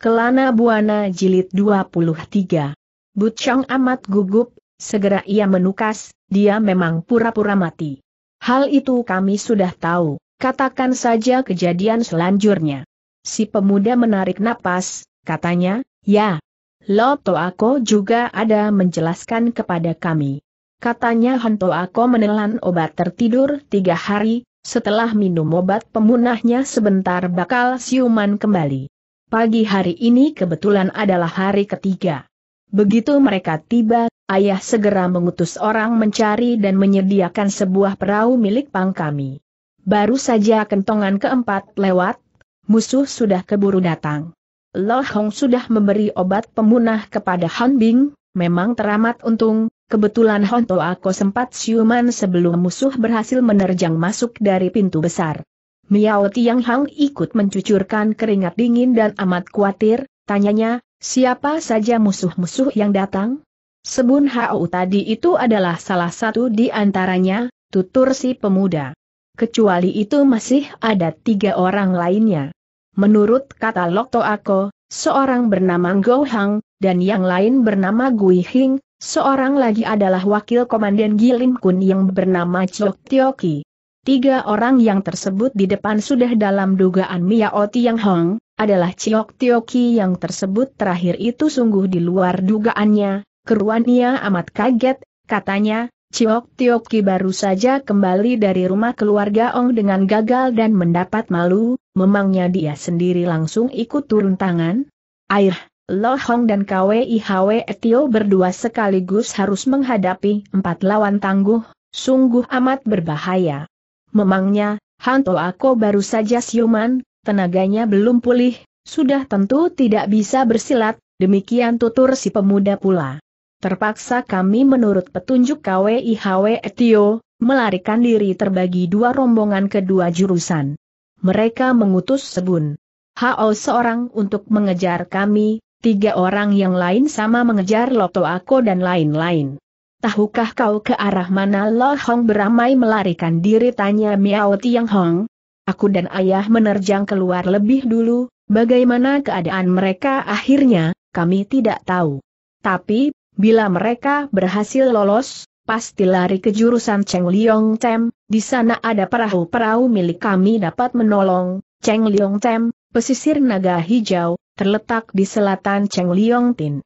Kelana Buana Jilid 23. But Chong amat gugup, segera ia menukas, dia memang pura-pura mati. Hal itu kami sudah tahu, katakan saja kejadian selanjutnya. Si pemuda menarik napas, katanya, ya. Loto aku juga ada menjelaskan kepada kami. Katanya Honto aku menelan obat tertidur tiga hari, setelah minum obat pemunahnya sebentar bakal siuman kembali. Pagi hari ini kebetulan adalah hari ketiga. Begitu mereka tiba, ayah segera mengutus orang mencari dan menyediakan sebuah perahu milik pang kami. Baru saja kentongan keempat lewat, musuh sudah keburu datang. Lo Hong sudah memberi obat pemunah kepada Han Bing, memang teramat untung, kebetulan Hon Ko sempat siuman sebelum musuh berhasil menerjang masuk dari pintu besar. Miao Tiang Hang ikut mencucurkan keringat dingin dan amat khawatir, tanyanya, siapa saja musuh-musuh yang datang? Sebun Hao tadi itu adalah salah satu di antaranya, tutur si pemuda. Kecuali itu masih ada tiga orang lainnya. Menurut kata Lokto Ako, seorang bernama Go Hang, dan yang lain bernama Gui Hing, seorang lagi adalah wakil komandan Giling Kun yang bernama Chok Tioki. Tiga orang yang tersebut di depan sudah dalam dugaan Miao Tiang Hong, adalah Ciok Tioki yang tersebut terakhir itu sungguh di luar dugaannya, keruannya amat kaget, katanya, Ciok Tioki baru saja kembali dari rumah keluarga Ong dengan gagal dan mendapat malu, memangnya dia sendiri langsung ikut turun tangan? Air, Lo Hong dan KWIHW Etio berdua sekaligus harus menghadapi empat lawan tangguh, sungguh amat berbahaya. Memangnya, hantu aku baru saja siuman, tenaganya belum pulih, sudah tentu tidak bisa bersilat, demikian tutur si pemuda pula. Terpaksa kami menurut petunjuk KWIHW Etio, melarikan diri terbagi dua rombongan kedua jurusan. Mereka mengutus Sebun. Hao seorang untuk mengejar kami, tiga orang yang lain sama mengejar Loto Ako dan lain-lain tahukah kau ke arah mana Lo Hong beramai melarikan diri tanya Miao Tiang Hong? Aku dan ayah menerjang keluar lebih dulu, bagaimana keadaan mereka akhirnya, kami tidak tahu. Tapi, bila mereka berhasil lolos, pasti lari ke jurusan Cheng Liong Tem, di sana ada perahu-perahu milik kami dapat menolong, Cheng Liong Tem, pesisir naga hijau, terletak di selatan Cheng Liong Tin.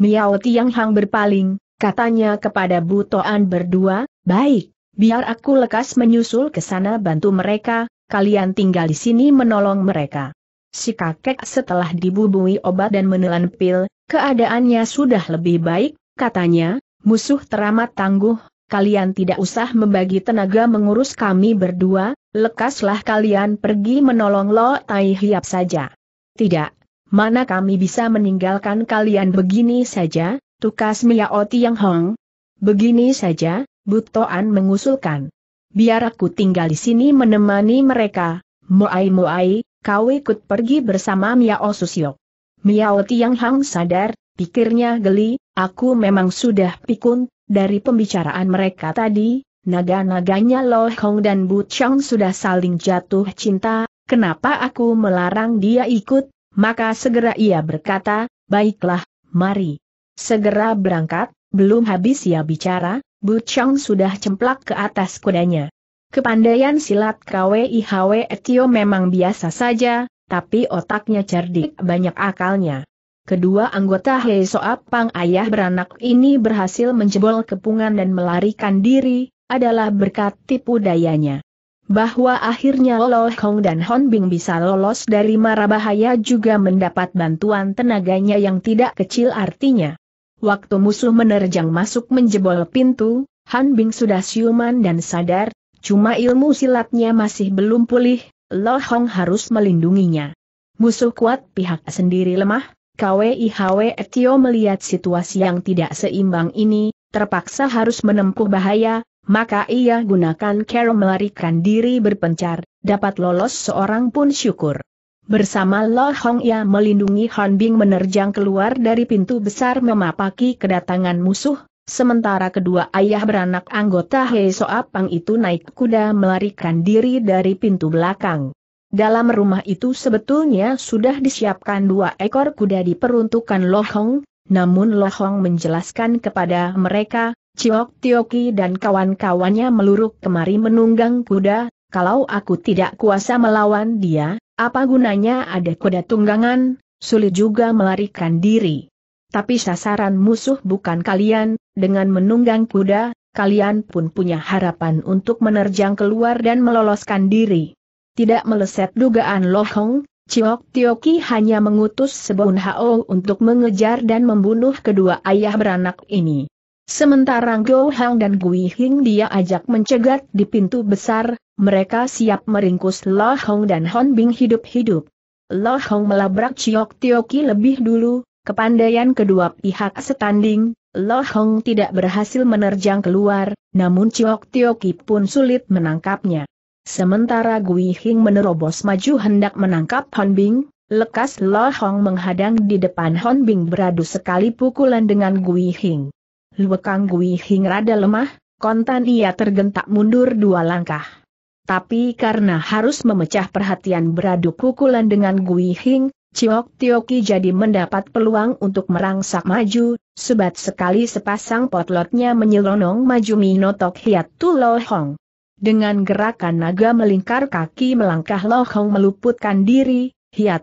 Miao Tiang Hang berpaling, Katanya kepada Butoan berdua, baik, biar aku lekas menyusul ke sana bantu mereka, kalian tinggal di sini menolong mereka. Si kakek setelah dibubui obat dan menelan pil, keadaannya sudah lebih baik, katanya, musuh teramat tangguh, kalian tidak usah membagi tenaga mengurus kami berdua, lekaslah kalian pergi menolong Lo Tai Hiap saja. Tidak, mana kami bisa meninggalkan kalian begini saja, Tukas Miaoti Yang Hong. Begini saja, Butoan mengusulkan. Biar aku tinggal di sini menemani mereka, Moai Moai, kau ikut pergi bersama Miao Susio. Miao Tiang Hong sadar, pikirnya geli, aku memang sudah pikun, dari pembicaraan mereka tadi, naga-naganya Lo Hong dan Bu Chong sudah saling jatuh cinta, kenapa aku melarang dia ikut, maka segera ia berkata, baiklah, mari. Segera berangkat, belum habis ia bicara, Bu Chong sudah cemplak ke atas kudanya. Kepandaian silat KWIHW Etio memang biasa saja, tapi otaknya cerdik banyak akalnya. Kedua anggota Hei Soap Pang ayah beranak ini berhasil menjebol kepungan dan melarikan diri, adalah berkat tipu dayanya. Bahwa akhirnya Lo Hong dan Hon Bing bisa lolos dari mara bahaya juga mendapat bantuan tenaganya yang tidak kecil artinya. Waktu musuh menerjang masuk menjebol pintu, Han Bing sudah siuman dan sadar, cuma ilmu silatnya masih belum pulih, Lo Hong harus melindunginya. Musuh kuat pihak sendiri lemah, KWIHW Etio melihat situasi yang tidak seimbang ini, terpaksa harus menempuh bahaya, maka ia gunakan cara melarikan diri berpencar, dapat lolos seorang pun syukur. Bersama Lo Hong ia melindungi Han Bing menerjang keluar dari pintu besar memapaki kedatangan musuh, sementara kedua ayah beranak anggota Hei Soapang itu naik kuda melarikan diri dari pintu belakang. Dalam rumah itu sebetulnya sudah disiapkan dua ekor kuda diperuntukkan Lo Hong, namun Lo Hong menjelaskan kepada mereka, Ciok Tioki dan kawan-kawannya meluruk kemari menunggang kuda, kalau aku tidak kuasa melawan dia, apa gunanya ada kuda tunggangan, sulit juga melarikan diri. Tapi sasaran musuh bukan kalian, dengan menunggang kuda, kalian pun punya harapan untuk menerjang keluar dan meloloskan diri. Tidak meleset dugaan Lohong, Ciok Tioki hanya mengutus sebuah Hao untuk mengejar dan membunuh kedua ayah beranak ini. Sementara Go Hang dan Gui Hing dia ajak mencegat di pintu besar, mereka siap meringkus Lo Hong dan Hon Bing hidup-hidup. Lo Hong melabrak Chiok Tioki lebih dulu, kepandaian kedua pihak setanding, Lo Hong tidak berhasil menerjang keluar, namun Chiok Tioki pun sulit menangkapnya. Sementara Gui Hing menerobos maju hendak menangkap Hon Bing, Lekas Lo Hong menghadang di depan Hon Bing beradu sekali pukulan dengan Gui Hing. Luekang Gui Hing rada lemah, kontan ia tergentak mundur dua langkah. Tapi karena harus memecah perhatian beradu pukulan dengan Guihing, Hing, Ciok Tioki jadi mendapat peluang untuk merangsak maju, sebat sekali sepasang potlotnya menyelonong maju Minotok Hiatu Lo Hong. Dengan gerakan naga melingkar kaki melangkah Lo Hong meluputkan diri,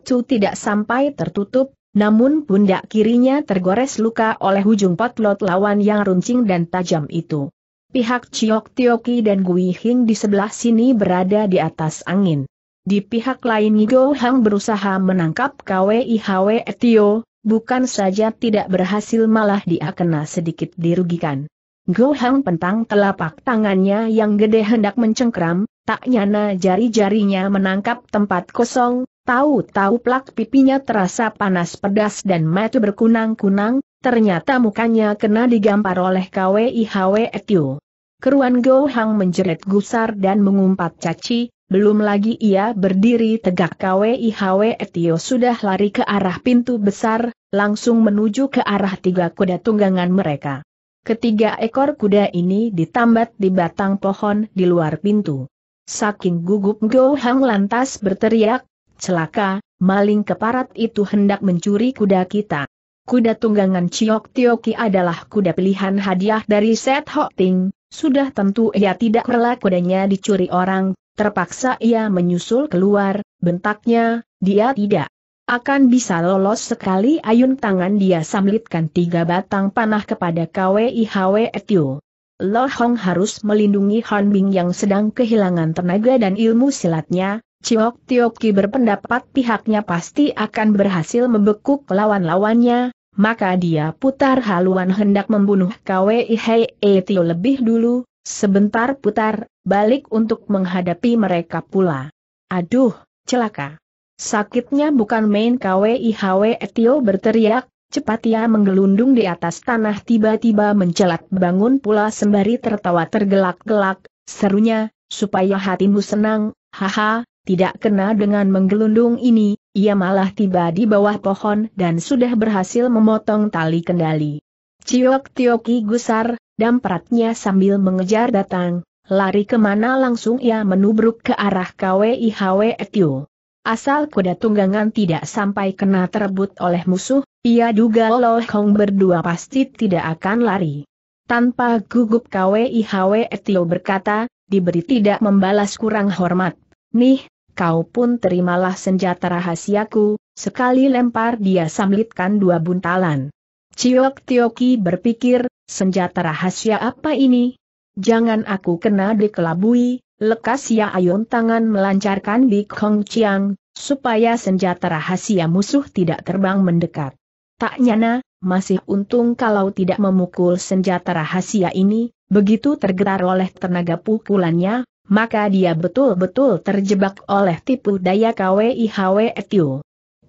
tu tidak sampai tertutup, namun pundak kirinya tergores luka oleh ujung potlot lawan yang runcing dan tajam itu. Pihak Chiok Tioki dan Gui Hing di sebelah sini berada di atas angin. Di pihak lain Go Hang berusaha menangkap KWIHW Tio, bukan saja tidak berhasil malah dia kena sedikit dirugikan. Go Hang pentang telapak tangannya yang gede hendak mencengkram, tak nyana jari-jarinya menangkap tempat kosong, Tahu-tahu plak pipinya terasa panas pedas dan mata berkunang-kunang, ternyata mukanya kena digampar oleh KWIHW Etiu. Keruan Go Hang menjerit gusar dan mengumpat caci, belum lagi ia berdiri tegak KWIHW Etiu sudah lari ke arah pintu besar, langsung menuju ke arah tiga kuda tunggangan mereka. Ketiga ekor kuda ini ditambat di batang pohon di luar pintu. Saking gugup Go lantas berteriak, celaka, maling keparat itu hendak mencuri kuda kita. Kuda tunggangan Chiok Tioki adalah kuda pilihan hadiah dari Set Hok Ting, sudah tentu ia tidak rela kudanya dicuri orang, terpaksa ia menyusul keluar, bentaknya, dia tidak akan bisa lolos sekali ayun tangan dia samlitkan tiga batang panah kepada KWIHW Etio. Lo Hong harus melindungi Han Bing yang sedang kehilangan tenaga dan ilmu silatnya, Ciok Tioki berpendapat pihaknya pasti akan berhasil membekuk lawan-lawannya, maka dia putar haluan hendak membunuh KWI Hei e Tio lebih dulu, sebentar putar, balik untuk menghadapi mereka pula. Aduh, celaka. Sakitnya bukan main Hei e Tio berteriak, cepat ia menggelundung di atas tanah tiba-tiba mencelat bangun pula sembari tertawa tergelak-gelak, serunya, supaya hatimu senang, haha, tidak kena dengan menggelundung ini, ia malah tiba di bawah pohon dan sudah berhasil memotong tali kendali. Ciok Tioki gusar, dampratnya sambil mengejar datang, lari kemana langsung ia menubruk ke arah KWIHW Tio. Asal kuda tunggangan tidak sampai kena terebut oleh musuh, ia duga Loh Hong berdua pasti tidak akan lari. Tanpa gugup KWIHW Tio berkata, diberi tidak membalas kurang hormat. Nih, kau pun terimalah senjata rahasiaku, sekali lempar dia samlitkan dua buntalan. Ciok Tioki berpikir, senjata rahasia apa ini? Jangan aku kena dikelabui, lekas ya ayun tangan melancarkan Big Kong Chiang, supaya senjata rahasia musuh tidak terbang mendekat. Tak nyana, masih untung kalau tidak memukul senjata rahasia ini, begitu tergetar oleh tenaga pukulannya, maka dia betul-betul terjebak oleh tipu daya KWIHW Etio.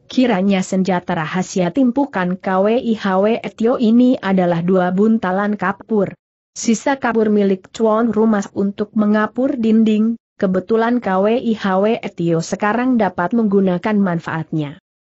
Kiranya senjata rahasia timpukan KWIHW Etio ini adalah dua buntalan kapur. Sisa kapur milik Chuan rumah untuk mengapur dinding, kebetulan KWIHW Etio sekarang dapat menggunakan manfaatnya.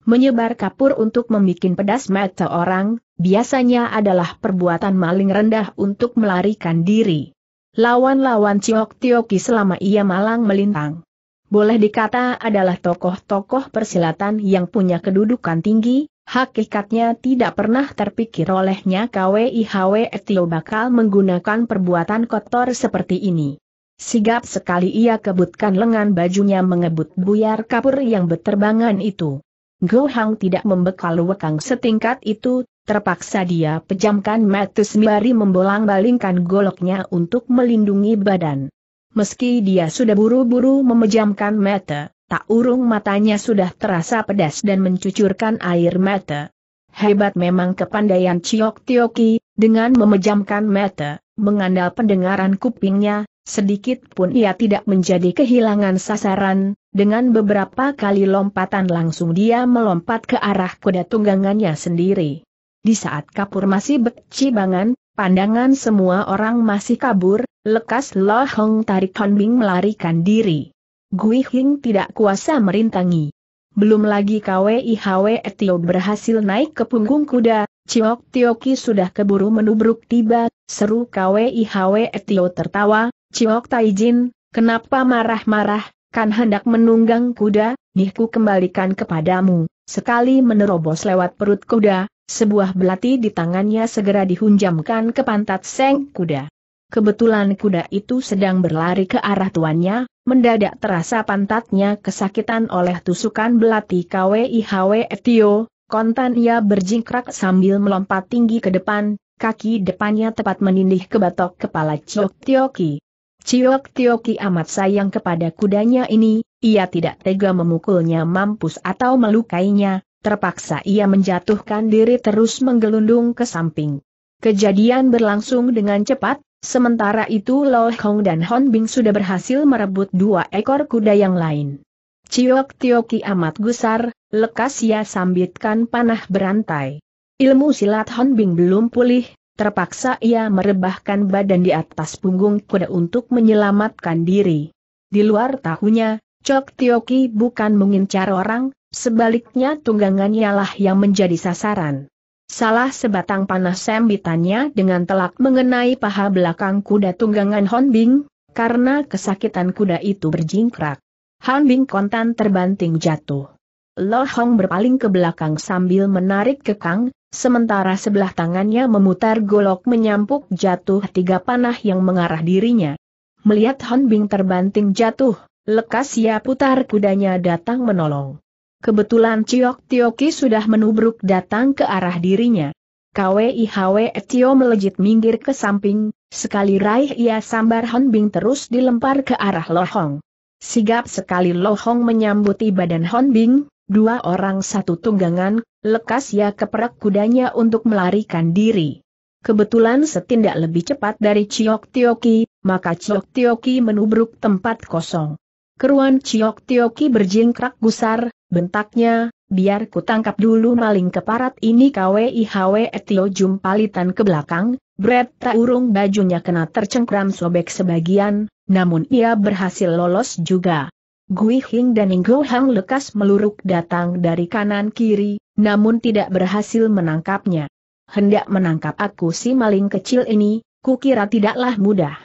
Menyebar kapur untuk membuat pedas mata orang, biasanya adalah perbuatan maling rendah untuk melarikan diri. Lawan-lawan Ciok Tioki selama ia malang melintang. Boleh dikata adalah tokoh-tokoh persilatan yang punya kedudukan tinggi, hakikatnya tidak pernah terpikir olehnya KWIHW Etio bakal menggunakan perbuatan kotor seperti ini. Sigap sekali ia kebutkan lengan bajunya mengebut buyar kapur yang beterbangan itu. Gohang tidak membekal wekang setingkat itu, Terpaksa dia pejamkan mata sembari membolang-balingkan goloknya untuk melindungi badan. Meski dia sudah buru-buru memejamkan mata, tak urung matanya sudah terasa pedas dan mencucurkan air mata. Hebat memang kepandaian Ciok Tioki, dengan memejamkan mata, mengandal pendengaran kupingnya, sedikit pun ia tidak menjadi kehilangan sasaran, dengan beberapa kali lompatan langsung dia melompat ke arah kuda tunggangannya sendiri. Di saat kapur masih bercibangan, pandangan semua orang masih kabur, lekas Lo Hong tarik Bing melarikan diri. Gui Hing tidak kuasa merintangi. Belum lagi Hwe Tio berhasil naik ke punggung kuda, Ciok Tioki sudah keburu menubruk tiba, seru Hwe Tio tertawa, Ciok Taijin, kenapa marah-marah, kan hendak menunggang kuda, nihku kembalikan kepadamu, sekali menerobos lewat perut kuda, sebuah belati di tangannya segera dihunjamkan ke pantat seng kuda. Kebetulan kuda itu sedang berlari ke arah tuannya, mendadak terasa pantatnya kesakitan oleh tusukan belati KWIHW Etio, kontan ia berjingkrak sambil melompat tinggi ke depan, kaki depannya tepat menindih ke batok kepala Ciok Tioki. Ciok Tioki amat sayang kepada kudanya ini, ia tidak tega memukulnya mampus atau melukainya, Terpaksa ia menjatuhkan diri terus menggelundung ke samping. Kejadian berlangsung dengan cepat, sementara itu Lo Hong dan Hon Bing sudah berhasil merebut dua ekor kuda yang lain. Ciok Tioki amat gusar, lekas ia sambitkan panah berantai. Ilmu silat Hon Bing belum pulih, terpaksa ia merebahkan badan di atas punggung kuda untuk menyelamatkan diri. Di luar tahunya, Cok Tioki bukan mengincar orang, Sebaliknya tunggangannya lah yang menjadi sasaran. Salah sebatang panah sembitannya dengan telak mengenai paha belakang kuda tunggangan Honbing, karena kesakitan kuda itu berjingkrak. Honbing kontan terbanting jatuh. Lo Hong berpaling ke belakang sambil menarik kekang, sementara sebelah tangannya memutar golok menyampuk jatuh tiga panah yang mengarah dirinya. Melihat Honbing terbanting jatuh, lekas ia putar kudanya datang menolong. Kebetulan Ciok Tioki sudah menubruk datang ke arah dirinya. Kwihwe Tio melejit minggir ke samping, sekali raih ia sambar Hon Bing terus dilempar ke arah Lohong. Sigap sekali Lohong menyambuti badan Hon Bing, dua orang satu tunggangan, lekas ia keperak kudanya untuk melarikan diri. Kebetulan setindak lebih cepat dari Ciok Tioki, maka Ciok Tioki menubruk tempat kosong. Keruan Ciok Tioki berjingkrak gusar, Bentaknya, biar ku tangkap dulu maling keparat ini KWIHW Etio jumpalitan ke belakang, Brett tak urung bajunya kena tercengkram sobek sebagian, namun ia berhasil lolos juga. Gui Hing dan Inggo Hang lekas meluruk datang dari kanan kiri, namun tidak berhasil menangkapnya. Hendak menangkap aku si maling kecil ini, kukira tidaklah mudah.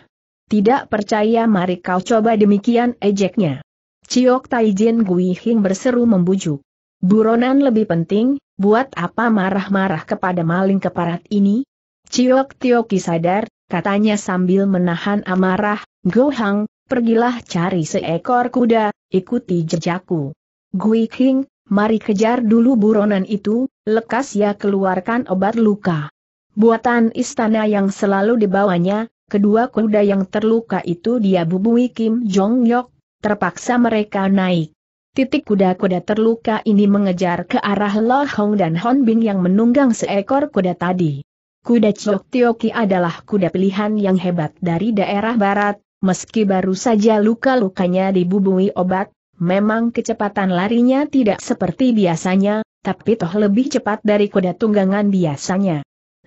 Tidak percaya mari kau coba demikian ejeknya. Ciok Taijin Guihing berseru membujuk. Buronan lebih penting, buat apa marah-marah kepada maling keparat ini? Ciok Tioki sadar, katanya sambil menahan amarah, Go Hang, pergilah cari seekor kuda, ikuti jejakku. Guihing, mari kejar dulu buronan itu, lekas ya keluarkan obat luka. Buatan istana yang selalu dibawanya, kedua kuda yang terluka itu dia bubui Kim Jong Yok, terpaksa mereka naik. Titik kuda-kuda terluka ini mengejar ke arah Lo Hong dan Hon Bin yang menunggang seekor kuda tadi. Kuda Chok Tioki adalah kuda pilihan yang hebat dari daerah barat, meski baru saja luka-lukanya dibubui obat, memang kecepatan larinya tidak seperti biasanya, tapi toh lebih cepat dari kuda tunggangan biasanya.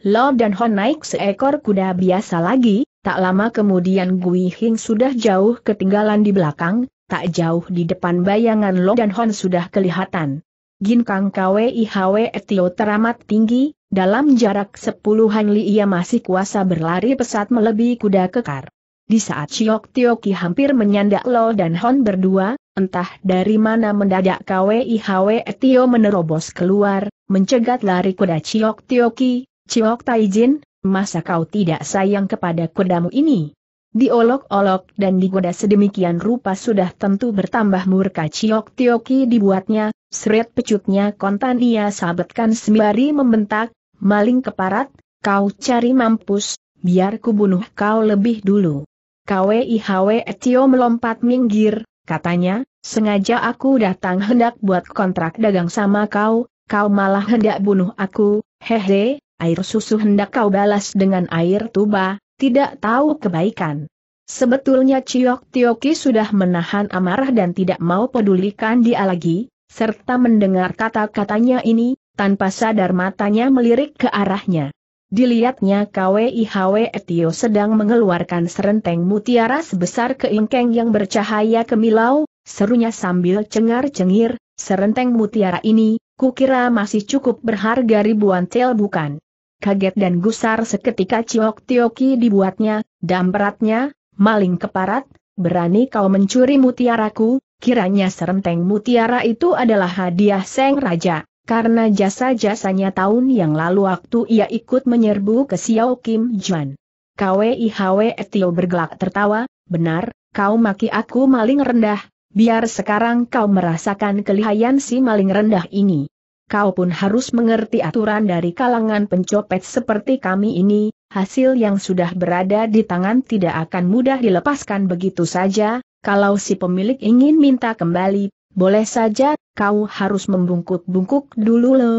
Lo dan Hon naik seekor kuda biasa lagi, tak lama kemudian Gui Hing sudah jauh ketinggalan di belakang, tak jauh di depan bayangan Lo dan Hon sudah kelihatan. kang Ginkang KWIHW Etio teramat tinggi, dalam jarak sepuluhan li ia masih kuasa berlari pesat melebihi kuda kekar. Di saat Shiok Tioki hampir menyandak Lo dan Hon berdua, entah dari mana mendadak KWIHW Etio menerobos keluar, mencegat lari kuda Shiok Tioki, Ciok Taijin, masa kau tidak sayang kepada kudamu ini? Diolok-olok dan digoda sedemikian rupa sudah tentu bertambah murka Ciok Tioki dibuatnya, seret pecutnya kontan ia sabetkan sembari membentak, maling keparat, kau cari mampus, biar ku bunuh kau lebih dulu. KWIHW Tio melompat minggir, katanya, sengaja aku datang hendak buat kontrak dagang sama kau, kau malah hendak bunuh aku, hehe, air susu hendak kau balas dengan air tuba, tidak tahu kebaikan. Sebetulnya Ciok Tioki sudah menahan amarah dan tidak mau pedulikan dia lagi, serta mendengar kata-katanya ini, tanpa sadar matanya melirik ke arahnya. Dilihatnya KWIHW Etio sedang mengeluarkan serenteng mutiara sebesar keingkeng yang bercahaya kemilau, serunya sambil cengar-cengir, serenteng mutiara ini, kukira masih cukup berharga ribuan tel bukan? kaget dan gusar seketika Ciok Tioki dibuatnya, dampratnya, maling keparat, berani kau mencuri mutiaraku, kiranya serenteng mutiara itu adalah hadiah Seng Raja. Karena jasa-jasanya tahun yang lalu waktu ia ikut menyerbu ke Xiao Kim Juan. KWIHW Etio bergelak tertawa, benar, kau maki aku maling rendah, biar sekarang kau merasakan kelihayan si maling rendah ini kau pun harus mengerti aturan dari kalangan pencopet seperti kami ini, hasil yang sudah berada di tangan tidak akan mudah dilepaskan begitu saja, kalau si pemilik ingin minta kembali, boleh saja, kau harus membungkuk-bungkuk dulu lo.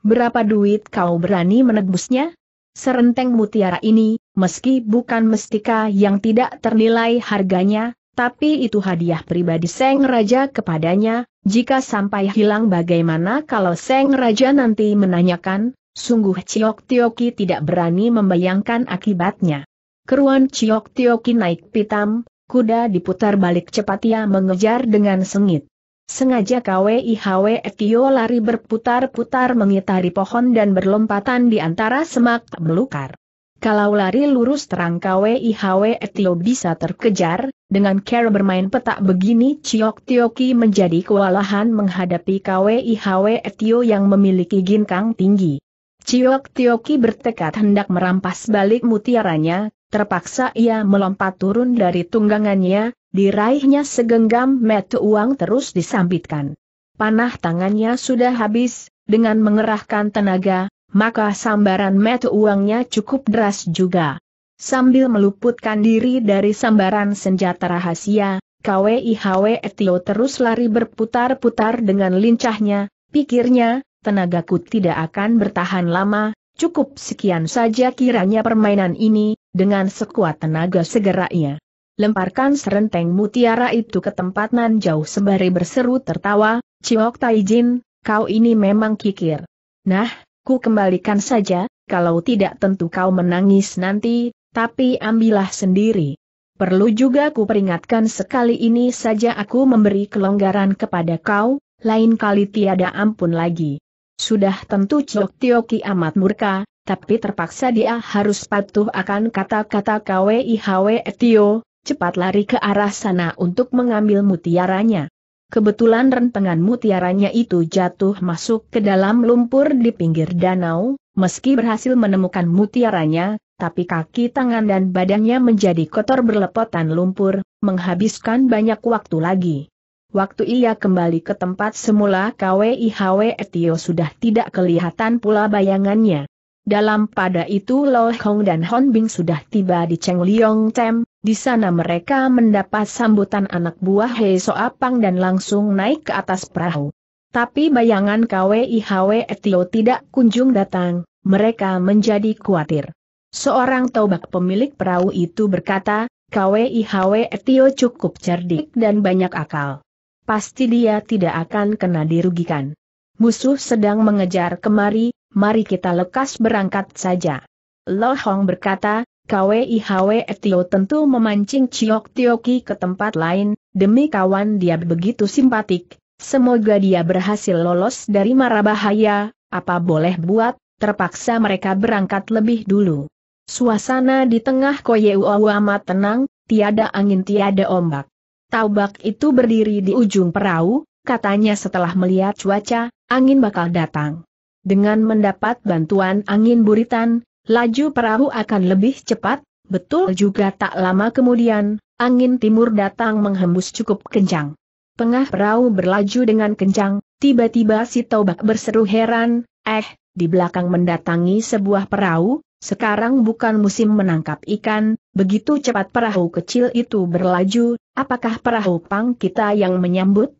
Berapa duit kau berani menebusnya? Serenteng mutiara ini, meski bukan mestika yang tidak ternilai harganya, tapi itu hadiah pribadi Seng Raja kepadanya, jika sampai hilang bagaimana kalau Seng Raja nanti menanyakan, sungguh Ciok Tioki tidak berani membayangkan akibatnya. Keruan Ciok Tioki naik pitam, kuda diputar balik cepat ia mengejar dengan sengit. Sengaja KWIHW Ekio lari berputar-putar mengitari pohon dan berlompatan di antara semak belukar. Kalau lari lurus terang KWIHW Etio bisa terkejar, dengan cara bermain petak begini Ciok Tioki menjadi kewalahan menghadapi KWIHW Etio yang memiliki ginkang tinggi. Ciok Tioki bertekad hendak merampas balik mutiaranya, terpaksa ia melompat turun dari tunggangannya, diraihnya segenggam metu uang terus disambitkan. Panah tangannya sudah habis, dengan mengerahkan tenaga, maka sambaran metu uangnya cukup deras juga. Sambil meluputkan diri dari sambaran senjata rahasia, KWIHW Etio terus lari berputar-putar dengan lincahnya, pikirnya, tenagaku tidak akan bertahan lama, cukup sekian saja kiranya permainan ini, dengan sekuat tenaga segeranya. Lemparkan serenteng mutiara itu ke tempat nan jauh sembari berseru tertawa, Ciok Taijin, kau ini memang kikir. Nah, Ku kembalikan saja, kalau tidak tentu kau menangis nanti, tapi ambillah sendiri. Perlu juga ku peringatkan sekali ini saja aku memberi kelonggaran kepada kau, lain kali tiada ampun lagi. Sudah tentu Cok Tioki amat murka, tapi terpaksa dia harus patuh akan kata-kata KWIHW Etio, cepat lari ke arah sana untuk mengambil mutiaranya. Kebetulan rentengan mutiaranya itu jatuh masuk ke dalam lumpur di pinggir danau, meski berhasil menemukan mutiaranya, tapi kaki tangan dan badannya menjadi kotor berlepotan lumpur, menghabiskan banyak waktu lagi. Waktu ia kembali ke tempat semula KWIHW Etio sudah tidak kelihatan pula bayangannya. Dalam pada itu Lo Hong dan Hon Bing sudah tiba di Cheng Liong Tem, di sana mereka mendapat sambutan anak buah He Hei Soapang dan langsung naik ke atas perahu. Tapi bayangan KWIHW Etio tidak kunjung datang, mereka menjadi khawatir. Seorang tobak pemilik perahu itu berkata, KWIHW Etio cukup cerdik dan banyak akal. Pasti dia tidak akan kena dirugikan. Musuh sedang mengejar kemari, mari kita lekas berangkat saja. Lo Hong berkata, KWIHW Tio tentu memancing Chiok Tioki ke tempat lain, demi kawan dia begitu simpatik, semoga dia berhasil lolos dari mara bahaya, apa boleh buat, terpaksa mereka berangkat lebih dulu. Suasana di tengah Koyeuau amat tenang, tiada angin tiada ombak. Taubak itu berdiri di ujung perahu, katanya setelah melihat cuaca, angin bakal datang. Dengan mendapat bantuan angin buritan, laju perahu akan lebih cepat, betul juga tak lama kemudian, angin timur datang menghembus cukup kencang. Tengah perahu berlaju dengan kencang, tiba-tiba si Tobak berseru heran, eh, di belakang mendatangi sebuah perahu, sekarang bukan musim menangkap ikan, begitu cepat perahu kecil itu berlaju, apakah perahu pang kita yang menyambut?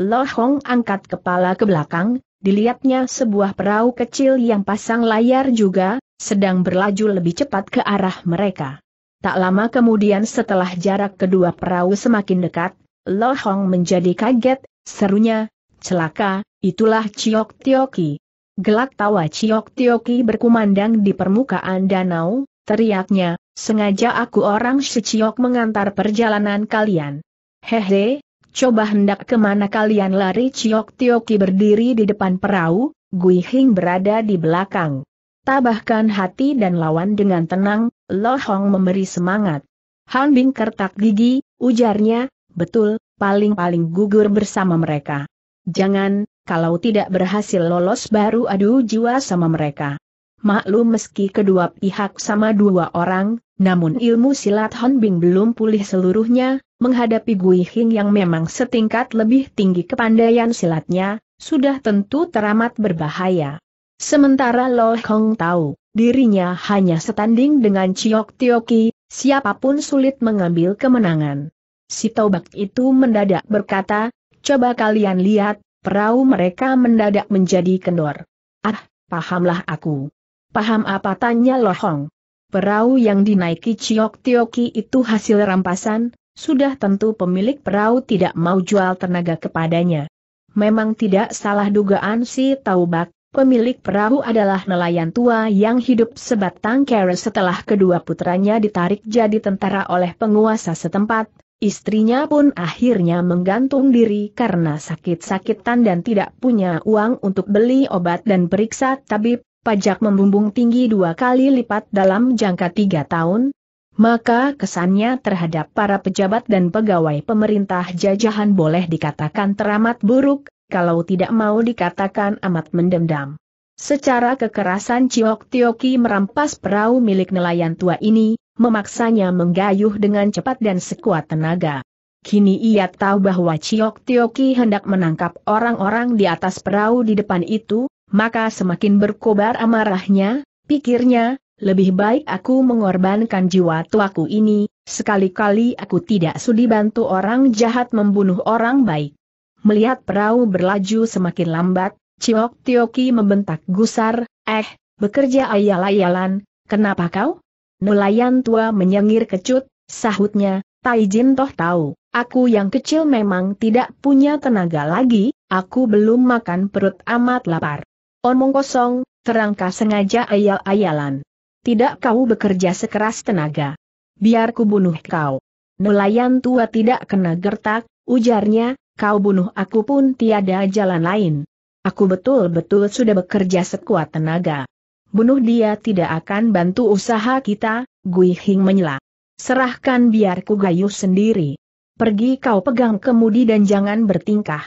Lo Hong angkat kepala ke belakang, Dilihatnya sebuah perahu kecil yang pasang layar juga, sedang berlaju lebih cepat ke arah mereka. Tak lama kemudian setelah jarak kedua perahu semakin dekat, Lo Hong menjadi kaget, serunya, celaka, itulah Chiok Tioki. Gelak tawa Chiok Tioki berkumandang di permukaan danau, teriaknya, sengaja aku orang seciok mengantar perjalanan kalian. Hehe, Coba hendak kemana kalian lari Ciok Tioki berdiri di depan perahu, Gui Hing berada di belakang. Tabahkan hati dan lawan dengan tenang, Lo Hong memberi semangat. Han Bing kertak gigi, ujarnya, betul, paling-paling gugur bersama mereka. Jangan, kalau tidak berhasil lolos baru adu jiwa sama mereka. Maklum meski kedua pihak sama dua orang, namun ilmu silat Han Bing belum pulih seluruhnya, Menghadapi Gui Hing yang memang setingkat lebih tinggi kepandaian silatnya, sudah tentu teramat berbahaya. Sementara Lo Hong tahu, dirinya hanya setanding dengan Chiok Tioki, siapapun sulit mengambil kemenangan. Si tobak itu mendadak berkata, coba kalian lihat, perahu mereka mendadak menjadi kendor. Ah, pahamlah aku. Paham apa tanya Lo Hong. Perahu yang dinaiki Chiok Tioki itu hasil rampasan, sudah tentu pemilik perahu tidak mau jual tenaga kepadanya. Memang tidak salah dugaan si Taubak, pemilik perahu adalah nelayan tua yang hidup sebatang kara setelah kedua putranya ditarik jadi tentara oleh penguasa setempat, istrinya pun akhirnya menggantung diri karena sakit-sakitan dan tidak punya uang untuk beli obat dan periksa tabib, pajak membumbung tinggi dua kali lipat dalam jangka tiga tahun, maka kesannya terhadap para pejabat dan pegawai pemerintah jajahan boleh dikatakan teramat buruk, kalau tidak mau dikatakan amat mendendam. Secara kekerasan Ciok Tioki merampas perahu milik nelayan tua ini, memaksanya menggayuh dengan cepat dan sekuat tenaga. Kini ia tahu bahwa Ciok Tioki hendak menangkap orang-orang di atas perahu di depan itu, maka semakin berkobar amarahnya, pikirnya, lebih baik aku mengorbankan jiwa tuaku ini, sekali-kali aku tidak sudi bantu orang jahat membunuh orang baik. Melihat perahu berlaju semakin lambat, Ciok Tioki membentak gusar, eh, bekerja ayal-ayalan, kenapa kau? Nelayan tua menyengir kecut, sahutnya, Taijin toh tahu, aku yang kecil memang tidak punya tenaga lagi, aku belum makan perut amat lapar. Omong kosong, terangkah sengaja ayal-ayalan tidak kau bekerja sekeras tenaga. Biar ku bunuh kau. Nelayan tua tidak kena gertak, ujarnya, kau bunuh aku pun tiada jalan lain. Aku betul-betul sudah bekerja sekuat tenaga. Bunuh dia tidak akan bantu usaha kita, Gui Hing menyela. Serahkan biar ku gayuh sendiri. Pergi kau pegang kemudi dan jangan bertingkah.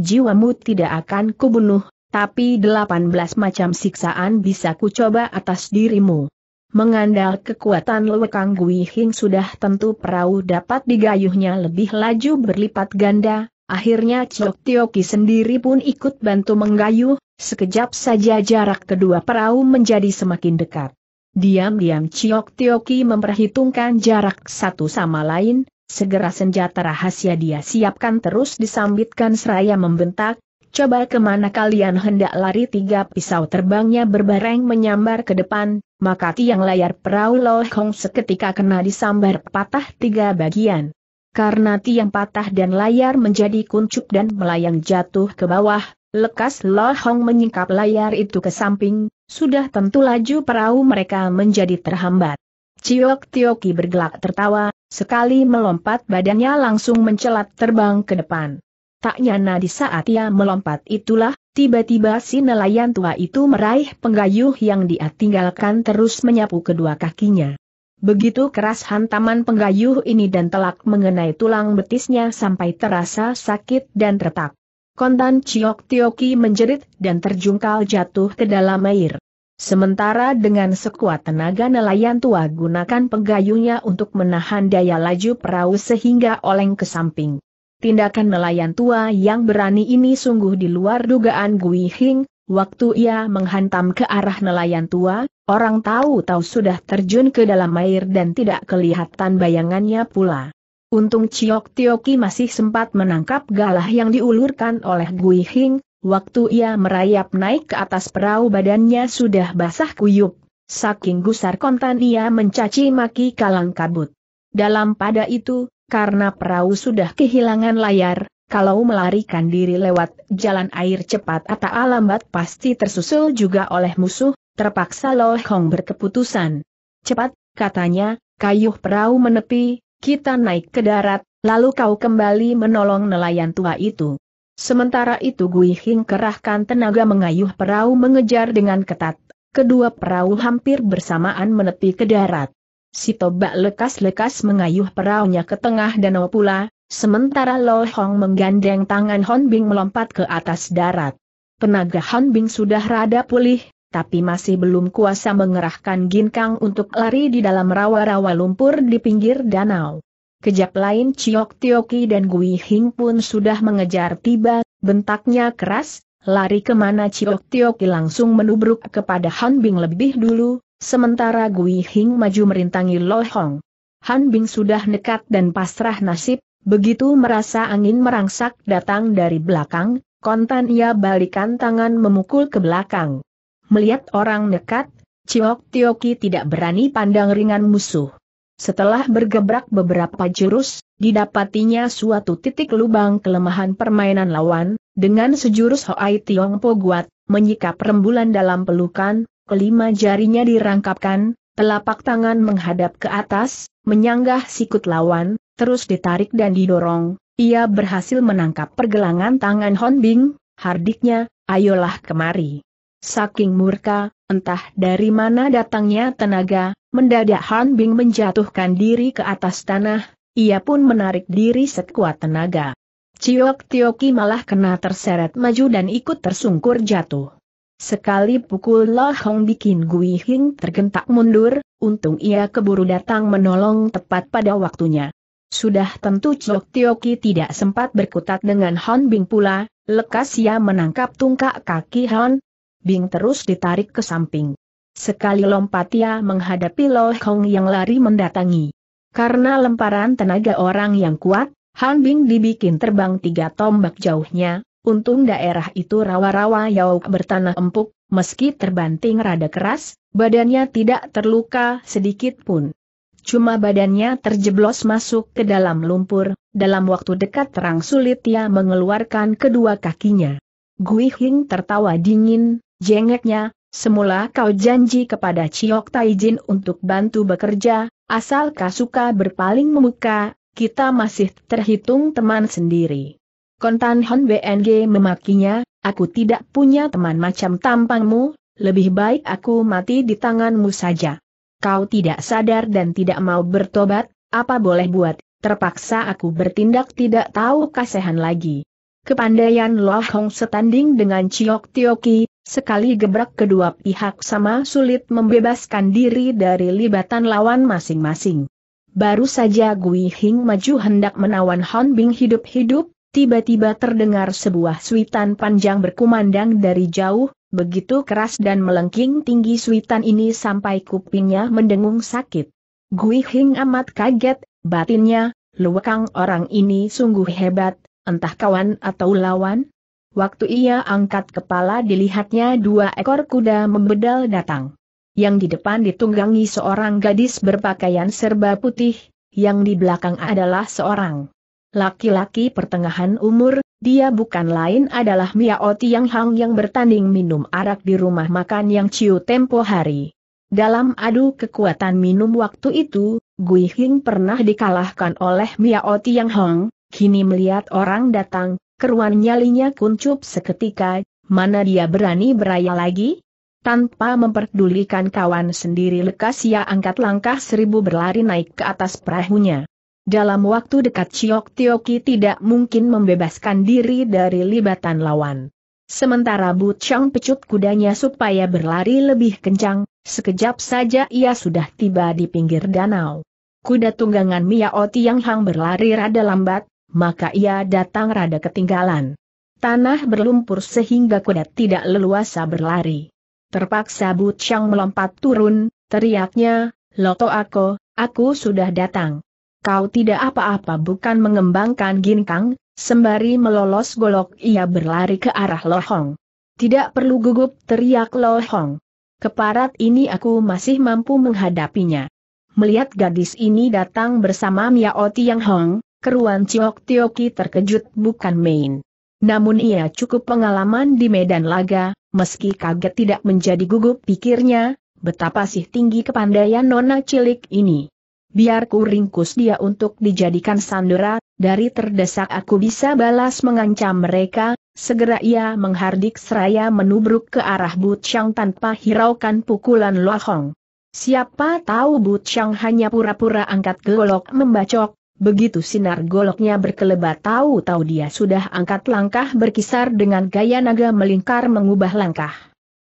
Jiwamu tidak akan kubunuh, tapi delapan belas macam siksaan bisa kucoba atas dirimu. Mengandal kekuatan Lewekang Guihing sudah tentu perahu dapat digayuhnya lebih laju berlipat ganda, akhirnya Chok Tioki sendiri pun ikut bantu menggayuh, sekejap saja jarak kedua perahu menjadi semakin dekat. Diam-diam Chok Tioki memperhitungkan jarak satu sama lain, segera senjata rahasia dia siapkan terus disambitkan seraya membentak, coba kemana kalian hendak lari tiga pisau terbangnya berbareng menyambar ke depan, maka tiang layar perahu Lo Hong seketika kena disambar patah tiga bagian. Karena tiang patah dan layar menjadi kuncup dan melayang jatuh ke bawah, lekas Lo Hong menyingkap layar itu ke samping, sudah tentu laju perahu mereka menjadi terhambat. Ciok Tioki bergelak tertawa, sekali melompat badannya langsung mencelat terbang ke depan. Tak nyana di saat ia melompat itulah, tiba-tiba si nelayan tua itu meraih penggayuh yang dia tinggalkan terus menyapu kedua kakinya. Begitu keras hantaman penggayuh ini dan telak mengenai tulang betisnya sampai terasa sakit dan retak. Kontan Ciok Tioki menjerit dan terjungkal jatuh ke dalam air. Sementara dengan sekuat tenaga nelayan tua gunakan penggayuhnya untuk menahan daya laju perahu sehingga oleng ke samping tindakan nelayan tua yang berani ini sungguh di luar dugaan Gui Hing, waktu ia menghantam ke arah nelayan tua, orang tahu-tahu sudah terjun ke dalam air dan tidak kelihatan bayangannya pula. Untung Chiok Tioki masih sempat menangkap galah yang diulurkan oleh Gui Hing, waktu ia merayap naik ke atas perahu badannya sudah basah kuyup. Saking gusar kontan ia mencaci maki kalang kabut. Dalam pada itu, karena perahu sudah kehilangan layar, kalau melarikan diri lewat jalan air cepat atau lambat pasti tersusul juga oleh musuh, terpaksa Lo Hong berkeputusan. Cepat, katanya, kayuh perahu menepi, kita naik ke darat, lalu kau kembali menolong nelayan tua itu. Sementara itu Gui Hing kerahkan tenaga mengayuh perahu mengejar dengan ketat, kedua perahu hampir bersamaan menepi ke darat. Si Tobak lekas-lekas mengayuh peraunya ke tengah danau pula, sementara Lo Hong menggandeng tangan Hon Bing melompat ke atas darat. Penaga Hon Bing sudah rada pulih, tapi masih belum kuasa mengerahkan ginkang untuk lari di dalam rawa-rawa lumpur di pinggir danau. Kejap lain Chiok Tioki dan Gui Hing pun sudah mengejar tiba, bentaknya keras, lari kemana Chiok Tioki langsung menubruk kepada Han Bing lebih dulu, Sementara Gui Hing maju merintangi Lo Hong. Han Bing sudah nekat dan pasrah nasib, begitu merasa angin merangsak datang dari belakang, kontan ia balikan tangan memukul ke belakang. Melihat orang nekat, Ciok Tioki tidak berani pandang ringan musuh. Setelah bergebrak beberapa jurus, didapatinya suatu titik lubang kelemahan permainan lawan, dengan sejurus Hoai Tiong Po Guat, menyikap rembulan dalam pelukan, kelima jarinya dirangkapkan, telapak tangan menghadap ke atas, menyanggah sikut lawan, terus ditarik dan didorong, ia berhasil menangkap pergelangan tangan Hon Bing. hardiknya, ayolah kemari. Saking murka, entah dari mana datangnya tenaga, mendadak Bing menjatuhkan diri ke atas tanah, ia pun menarik diri sekuat tenaga. Ciok Tioki malah kena terseret maju dan ikut tersungkur jatuh. Sekali pukul Hong bikin Gui Hing tergentak mundur, untung ia keburu datang menolong tepat pada waktunya. Sudah tentu Chok Tioki tidak sempat berkutat dengan Hon Bing pula, lekas ia menangkap tungkak kaki Hon. Bing terus ditarik ke samping. Sekali lompat ia menghadapi Lo Hong yang lari mendatangi. Karena lemparan tenaga orang yang kuat, Han Bing dibikin terbang tiga tombak jauhnya, Untung daerah itu rawa-rawa yauk bertanah empuk, meski terbanting rada keras, badannya tidak terluka sedikit pun. Cuma badannya terjeblos masuk ke dalam lumpur, dalam waktu dekat terang sulit ia mengeluarkan kedua kakinya. Gui Hing tertawa dingin, jengeknya, semula kau janji kepada Ciok Taijin untuk bantu bekerja, asal kau suka berpaling memuka, kita masih terhitung teman sendiri. Kontan Hon BNG memakinya, aku tidak punya teman macam tampangmu, lebih baik aku mati di tanganmu saja. Kau tidak sadar dan tidak mau bertobat, apa boleh buat, terpaksa aku bertindak tidak tahu kasihan lagi. Kepandaian Loh Hong setanding dengan Chiok Tioki, sekali gebrak kedua pihak sama sulit membebaskan diri dari libatan lawan masing-masing. Baru saja Gui Hing maju hendak menawan Hon Bing hidup-hidup, tiba-tiba terdengar sebuah suitan panjang berkumandang dari jauh, begitu keras dan melengking tinggi suitan ini sampai kupingnya mendengung sakit. Gui Hing amat kaget, batinnya, luwakang orang ini sungguh hebat, entah kawan atau lawan. Waktu ia angkat kepala dilihatnya dua ekor kuda membedal datang. Yang di depan ditunggangi seorang gadis berpakaian serba putih, yang di belakang adalah seorang Laki-laki pertengahan umur, dia bukan lain adalah Miao Tiang Hang yang bertanding minum arak di rumah makan yang Ciu tempo hari. Dalam adu kekuatan minum waktu itu, Gui Hing pernah dikalahkan oleh Miao Tiang Hang, kini melihat orang datang, keruan nyalinya kuncup seketika, mana dia berani beraya lagi? Tanpa memperdulikan kawan sendiri lekas ia ya, angkat langkah seribu berlari naik ke atas perahunya dalam waktu dekat Chiok Tioki tidak mungkin membebaskan diri dari libatan lawan. Sementara Bu Chang pecut kudanya supaya berlari lebih kencang, sekejap saja ia sudah tiba di pinggir danau. Kuda tunggangan Miao Tiang Hang berlari rada lambat, maka ia datang rada ketinggalan. Tanah berlumpur sehingga kuda tidak leluasa berlari. Terpaksa Bu Chang melompat turun, teriaknya, Loto aku, aku sudah datang kau tidak apa-apa bukan mengembangkan ginkang, sembari melolos golok ia berlari ke arah Lohong. Tidak perlu gugup teriak Lohong. Keparat ini aku masih mampu menghadapinya. Melihat gadis ini datang bersama Miao Tiang Hong, keruan Ciok Tioki terkejut bukan main. Namun ia cukup pengalaman di medan laga, meski kaget tidak menjadi gugup pikirnya, betapa sih tinggi kepandaian nona cilik ini biar ku ringkus dia untuk dijadikan sandera, dari terdesak aku bisa balas mengancam mereka, segera ia menghardik seraya menubruk ke arah But Chang tanpa hiraukan pukulan Lohong. Siapa tahu But Chang hanya pura-pura angkat golok membacok, Begitu sinar goloknya berkelebat tahu-tahu dia sudah angkat langkah berkisar dengan gaya naga melingkar mengubah langkah.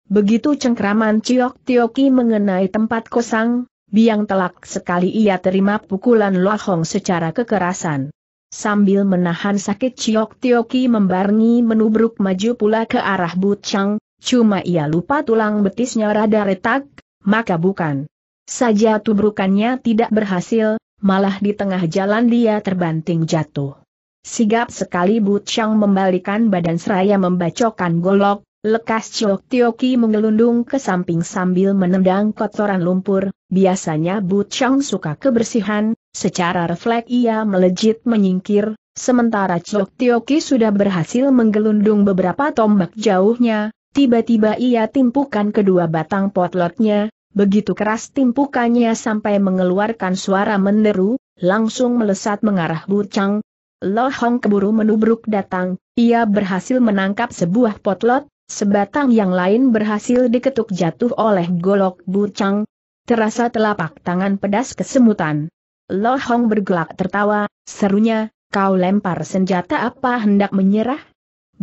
Begitu cengkraman Ciok Tioki mengenai tempat kosong. Biang telak sekali ia terima pukulan Lohong secara kekerasan. Sambil menahan sakit Chiok Tioki membarengi menubruk maju pula ke arah Butchang, cuma ia lupa tulang betisnya rada retak, maka bukan. Saja tubrukannya tidak berhasil, malah di tengah jalan dia terbanting jatuh. Sigap sekali Butchang membalikan badan seraya membacokan golok, Lekas Chok Tioki mengelundung ke samping sambil menendang kotoran lumpur, biasanya Bu Chang suka kebersihan, secara refleks ia melejit menyingkir, sementara Chok Tioki sudah berhasil menggelundung beberapa tombak jauhnya, tiba-tiba ia timpukan kedua batang potlotnya, begitu keras timpukannya sampai mengeluarkan suara menderu, langsung melesat mengarah Bu Chang. Lo Hong keburu menubruk datang, ia berhasil menangkap sebuah potlot, Sebatang yang lain berhasil diketuk jatuh oleh golok bucang. Terasa telapak tangan pedas kesemutan. Lo Hong bergelak tertawa, serunya, kau lempar senjata apa hendak menyerah?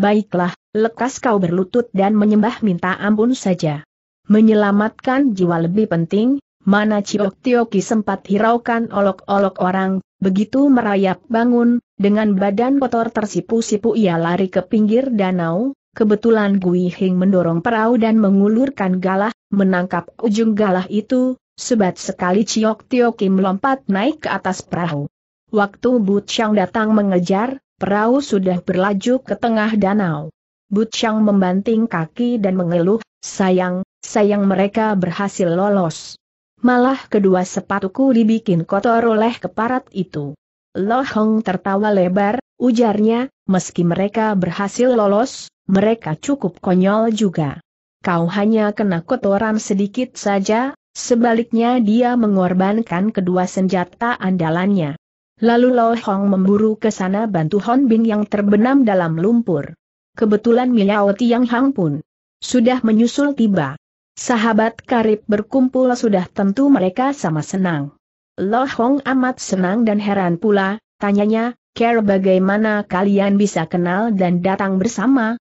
Baiklah, lekas kau berlutut dan menyembah minta ampun saja. Menyelamatkan jiwa lebih penting, mana Ciok Tioki sempat hiraukan olok-olok orang, begitu merayap bangun, dengan badan kotor tersipu-sipu ia lari ke pinggir danau, Kebetulan Gui Hing mendorong perahu dan mengulurkan galah, menangkap ujung galah itu, sebat sekali Chiok Tio Kim lompat naik ke atas perahu. Waktu But Chang datang mengejar, perahu sudah berlaju ke tengah danau. But Chang membanting kaki dan mengeluh, sayang, sayang mereka berhasil lolos. Malah kedua sepatuku dibikin kotor oleh keparat itu. Lo Hong tertawa lebar, ujarnya, meski mereka berhasil lolos, mereka cukup konyol juga. Kau hanya kena kotoran sedikit saja, sebaliknya dia mengorbankan kedua senjata andalannya. Lalu Lo Hong memburu ke sana bantu Hon Bing yang terbenam dalam lumpur. Kebetulan Miao Tiang Hang pun sudah menyusul tiba. Sahabat karib berkumpul sudah tentu mereka sama senang. Lo Hong amat senang dan heran pula, tanyanya, Care bagaimana kalian bisa kenal dan datang bersama?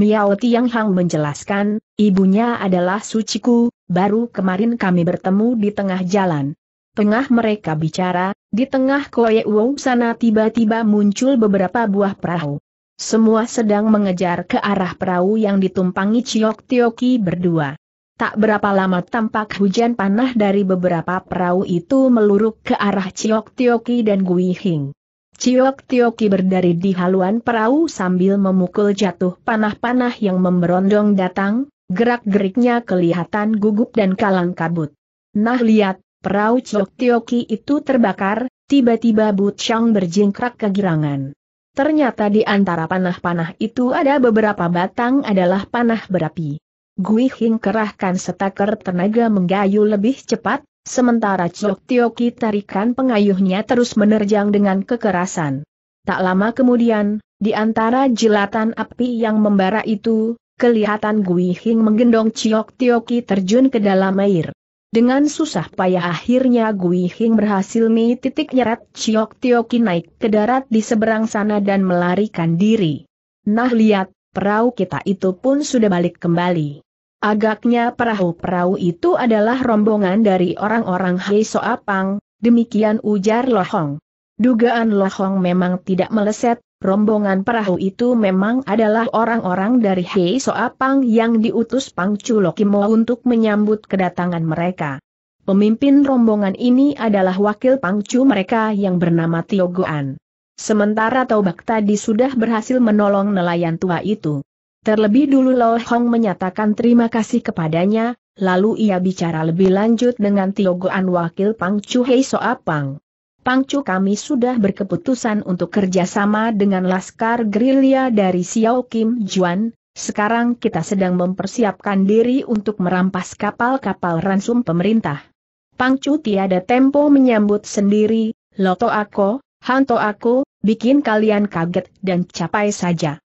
Miao Tiang Hang menjelaskan, ibunya adalah suciku, baru kemarin kami bertemu di tengah jalan. Tengah mereka bicara, di tengah Koye Wong sana tiba-tiba muncul beberapa buah perahu. Semua sedang mengejar ke arah perahu yang ditumpangi Ciok Tioki berdua. Tak berapa lama tampak hujan panah dari beberapa perahu itu meluruk ke arah Ciok Tioki dan Gui Hing. Ciok Tioki berdari di haluan perahu sambil memukul jatuh panah-panah yang memberondong datang, gerak-geriknya kelihatan gugup dan kalang kabut. Nah lihat, perahu Ciok Tioki itu terbakar, tiba-tiba But Chang berjingkrak kegirangan. Ternyata di antara panah-panah itu ada beberapa batang adalah panah berapi. Gui Hing kerahkan setaker tenaga menggayu lebih cepat, Sementara Chok Tioki tarikan pengayuhnya terus menerjang dengan kekerasan. Tak lama kemudian, di antara jilatan api yang membara itu, kelihatan Gui Hing menggendong Chok Tioki terjun ke dalam air. Dengan susah payah akhirnya Gui Hing berhasil mi titik nyeret Chok Tioki naik ke darat di seberang sana dan melarikan diri. Nah lihat, perahu kita itu pun sudah balik kembali. Agaknya perahu-perahu itu adalah rombongan dari orang-orang Hei Soapang, demikian ujar Lohong. Dugaan Lohong memang tidak meleset, rombongan perahu itu memang adalah orang-orang dari Hei Soapang yang diutus Pang Kimo untuk menyambut kedatangan mereka. Pemimpin rombongan ini adalah wakil pangcu mereka yang bernama Tiogoan. Sementara Taubak tadi sudah berhasil menolong nelayan tua itu. Terlebih dulu Lo Hong menyatakan terima kasih kepadanya, lalu ia bicara lebih lanjut dengan Tio Goan wakil Pang Chu Hei Soa Pang. Pang Chu kami sudah berkeputusan untuk kerjasama dengan Laskar Gerilya dari Xiao Kim Juan, sekarang kita sedang mempersiapkan diri untuk merampas kapal-kapal ransum pemerintah. Pang Chu tiada tempo menyambut sendiri, Loto aku, Hanto aku, bikin kalian kaget dan capai saja.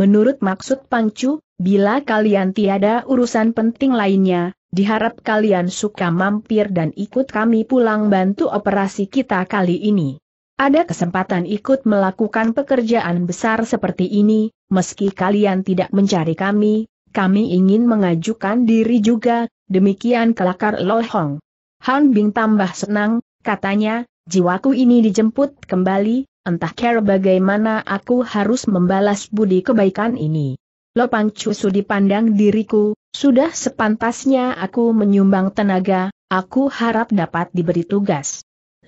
Menurut maksud Pangcu, bila kalian tiada urusan penting lainnya, diharap kalian suka mampir dan ikut kami pulang bantu operasi kita kali ini. Ada kesempatan ikut melakukan pekerjaan besar seperti ini, meski kalian tidak mencari kami, kami ingin mengajukan diri juga, demikian kelakar Lohong. Han Bing tambah senang, katanya, jiwaku ini dijemput kembali, entah kira bagaimana aku harus membalas budi kebaikan ini. Lopan Cusu dipandang diriku, sudah sepantasnya aku menyumbang tenaga, aku harap dapat diberi tugas.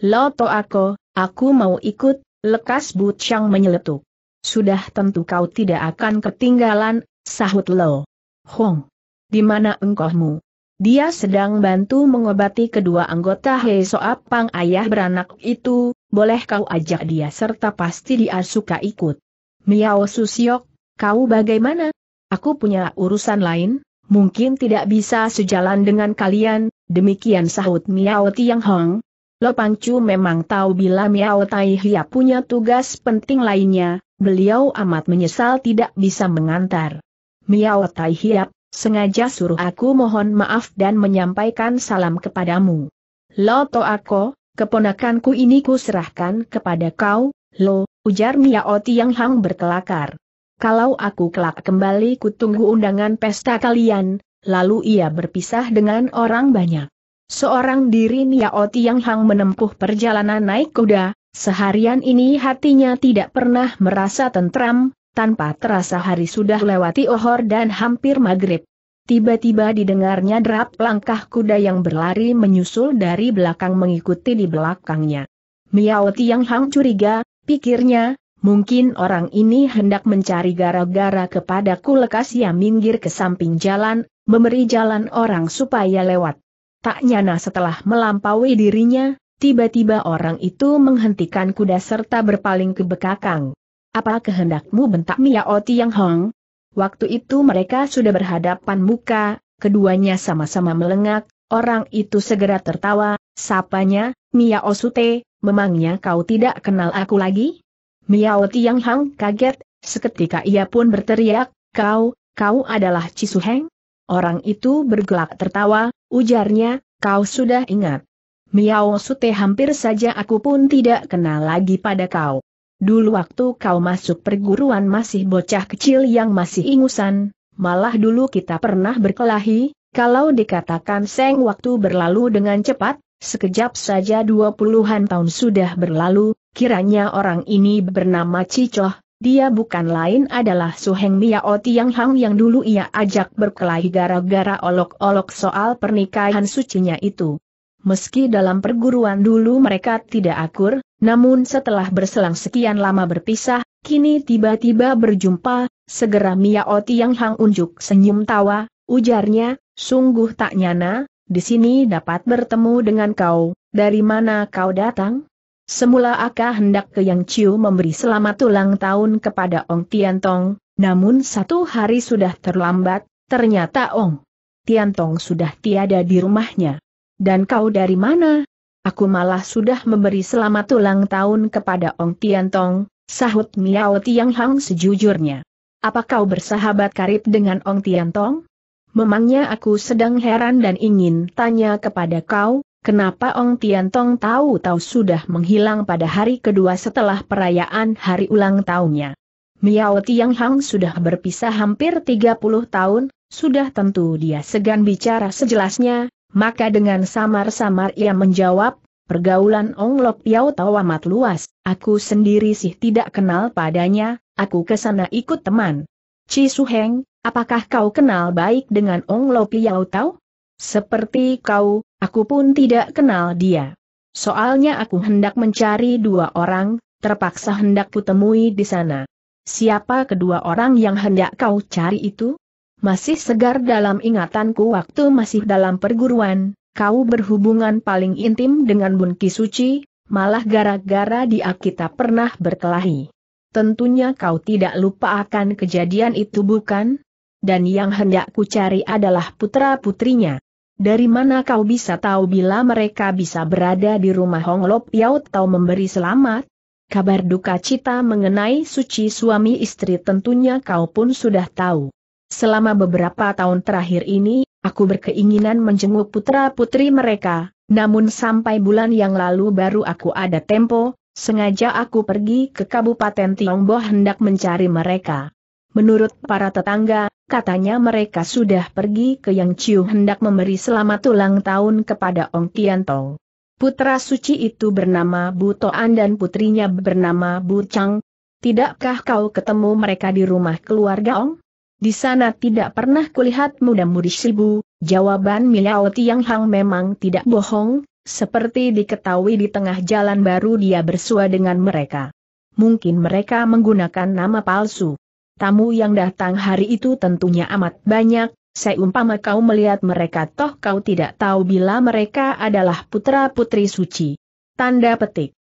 Loto aku, aku mau ikut, lekas Bu Chang menyeletuk. Sudah tentu kau tidak akan ketinggalan, sahut Lo. Hong. Di mana engkohmu? Dia sedang bantu mengobati kedua anggota Hei Soap Pang ayah beranak itu, boleh kau ajak dia serta pasti dia suka ikut. Miao Susiok, kau bagaimana? Aku punya urusan lain, mungkin tidak bisa sejalan dengan kalian, demikian sahut Miao Tiang Hong. Lo Pangcu memang tahu bila Miao Tai Hia punya tugas penting lainnya, beliau amat menyesal tidak bisa mengantar. Miao Tai Hia, sengaja suruh aku mohon maaf dan menyampaikan salam kepadamu. Lo Toako, Keponakanku ini ku serahkan kepada kau, lo, ujar Miao Tiang Hang berkelakar. Kalau aku kelak kembali kutunggu undangan pesta kalian, lalu ia berpisah dengan orang banyak. Seorang diri Miao Tiang Hang menempuh perjalanan naik kuda, seharian ini hatinya tidak pernah merasa tentram, tanpa terasa hari sudah lewati ohor dan hampir maghrib. Tiba-tiba didengarnya derap langkah kuda yang berlari menyusul dari belakang mengikuti di belakangnya. Miao Tiang Hang curiga, pikirnya, mungkin orang ini hendak mencari gara-gara kepadaku lekas ia minggir ke samping jalan, memberi jalan orang supaya lewat. Tak nyana setelah melampaui dirinya, tiba-tiba orang itu menghentikan kuda serta berpaling ke bekakang. Apa kehendakmu bentak Miao Tiang Hang? Waktu itu mereka sudah berhadapan muka, keduanya sama-sama melengak, orang itu segera tertawa, sapanya, Mia Osute, memangnya kau tidak kenal aku lagi? Miao Tiang Hang kaget, seketika ia pun berteriak, kau, kau adalah Heng? Orang itu bergelak tertawa, ujarnya, kau sudah ingat. Miao Sute hampir saja aku pun tidak kenal lagi pada kau. Dulu waktu kau masuk perguruan masih bocah kecil yang masih ingusan, malah dulu kita pernah berkelahi, kalau dikatakan seng waktu berlalu dengan cepat, sekejap saja dua puluhan tahun sudah berlalu, kiranya orang ini bernama Cicoh, dia bukan lain adalah Suheng Miao Tiang Hang yang dulu ia ajak berkelahi gara-gara olok-olok soal pernikahan sucinya itu. Meski dalam perguruan dulu mereka tidak akur, namun setelah berselang sekian lama berpisah, kini tiba-tiba berjumpa, segera Oti yang Hang unjuk senyum tawa, ujarnya, sungguh tak nyana, di sini dapat bertemu dengan kau, dari mana kau datang? Semula Aka hendak ke Yang Chiu memberi selamat ulang tahun kepada Ong Tian Tong, namun satu hari sudah terlambat, ternyata Ong Tian Tong sudah tiada di rumahnya. Dan kau dari mana? Aku malah sudah memberi selamat ulang tahun kepada Ong Tian Tong, sahut Miao Tiang Hang sejujurnya. Apa kau bersahabat karib dengan Ong Tian Tong? Memangnya aku sedang heran dan ingin tanya kepada kau, kenapa Ong Tian Tong tahu-tahu sudah menghilang pada hari kedua setelah perayaan hari ulang tahunnya. Miao Tiang Hang sudah berpisah hampir 30 tahun, sudah tentu dia segan bicara sejelasnya, maka dengan samar-samar ia menjawab, pergaulan Ong Lok Piau tahu amat luas, aku sendiri sih tidak kenal padanya, aku kesana ikut teman. Ci Suheng, apakah kau kenal baik dengan Ong Lok Piau tahu? Seperti kau, aku pun tidak kenal dia. Soalnya aku hendak mencari dua orang, terpaksa hendak kutemui di sana. Siapa kedua orang yang hendak kau cari itu? masih segar dalam ingatanku waktu masih dalam perguruan, kau berhubungan paling intim dengan Bun Suci, malah gara-gara dia kita pernah berkelahi. Tentunya kau tidak lupa akan kejadian itu bukan? Dan yang hendak ku cari adalah putra-putrinya. Dari mana kau bisa tahu bila mereka bisa berada di rumah Hong Lop Yau atau memberi selamat? Kabar duka cita mengenai suci suami istri tentunya kau pun sudah tahu. Selama beberapa tahun terakhir ini, aku berkeinginan menjenguk putra-putri mereka, namun sampai bulan yang lalu baru aku ada tempo, sengaja aku pergi ke Kabupaten Tiongbo hendak mencari mereka. Menurut para tetangga, katanya mereka sudah pergi ke Yang Chiu hendak memberi selamat ulang tahun kepada Ong Tiantong. Putra suci itu bernama Bu Toan dan putrinya bernama Bu Chang. Tidakkah kau ketemu mereka di rumah keluarga Ong? Di sana tidak pernah kulihat muda-mudi Sibu, jawaban Miao Tiang Hang memang tidak bohong, seperti diketahui di tengah jalan baru dia bersua dengan mereka. Mungkin mereka menggunakan nama palsu. Tamu yang datang hari itu tentunya amat banyak, Saya umpama kau melihat mereka toh kau tidak tahu bila mereka adalah putra-putri suci. Tanda petik.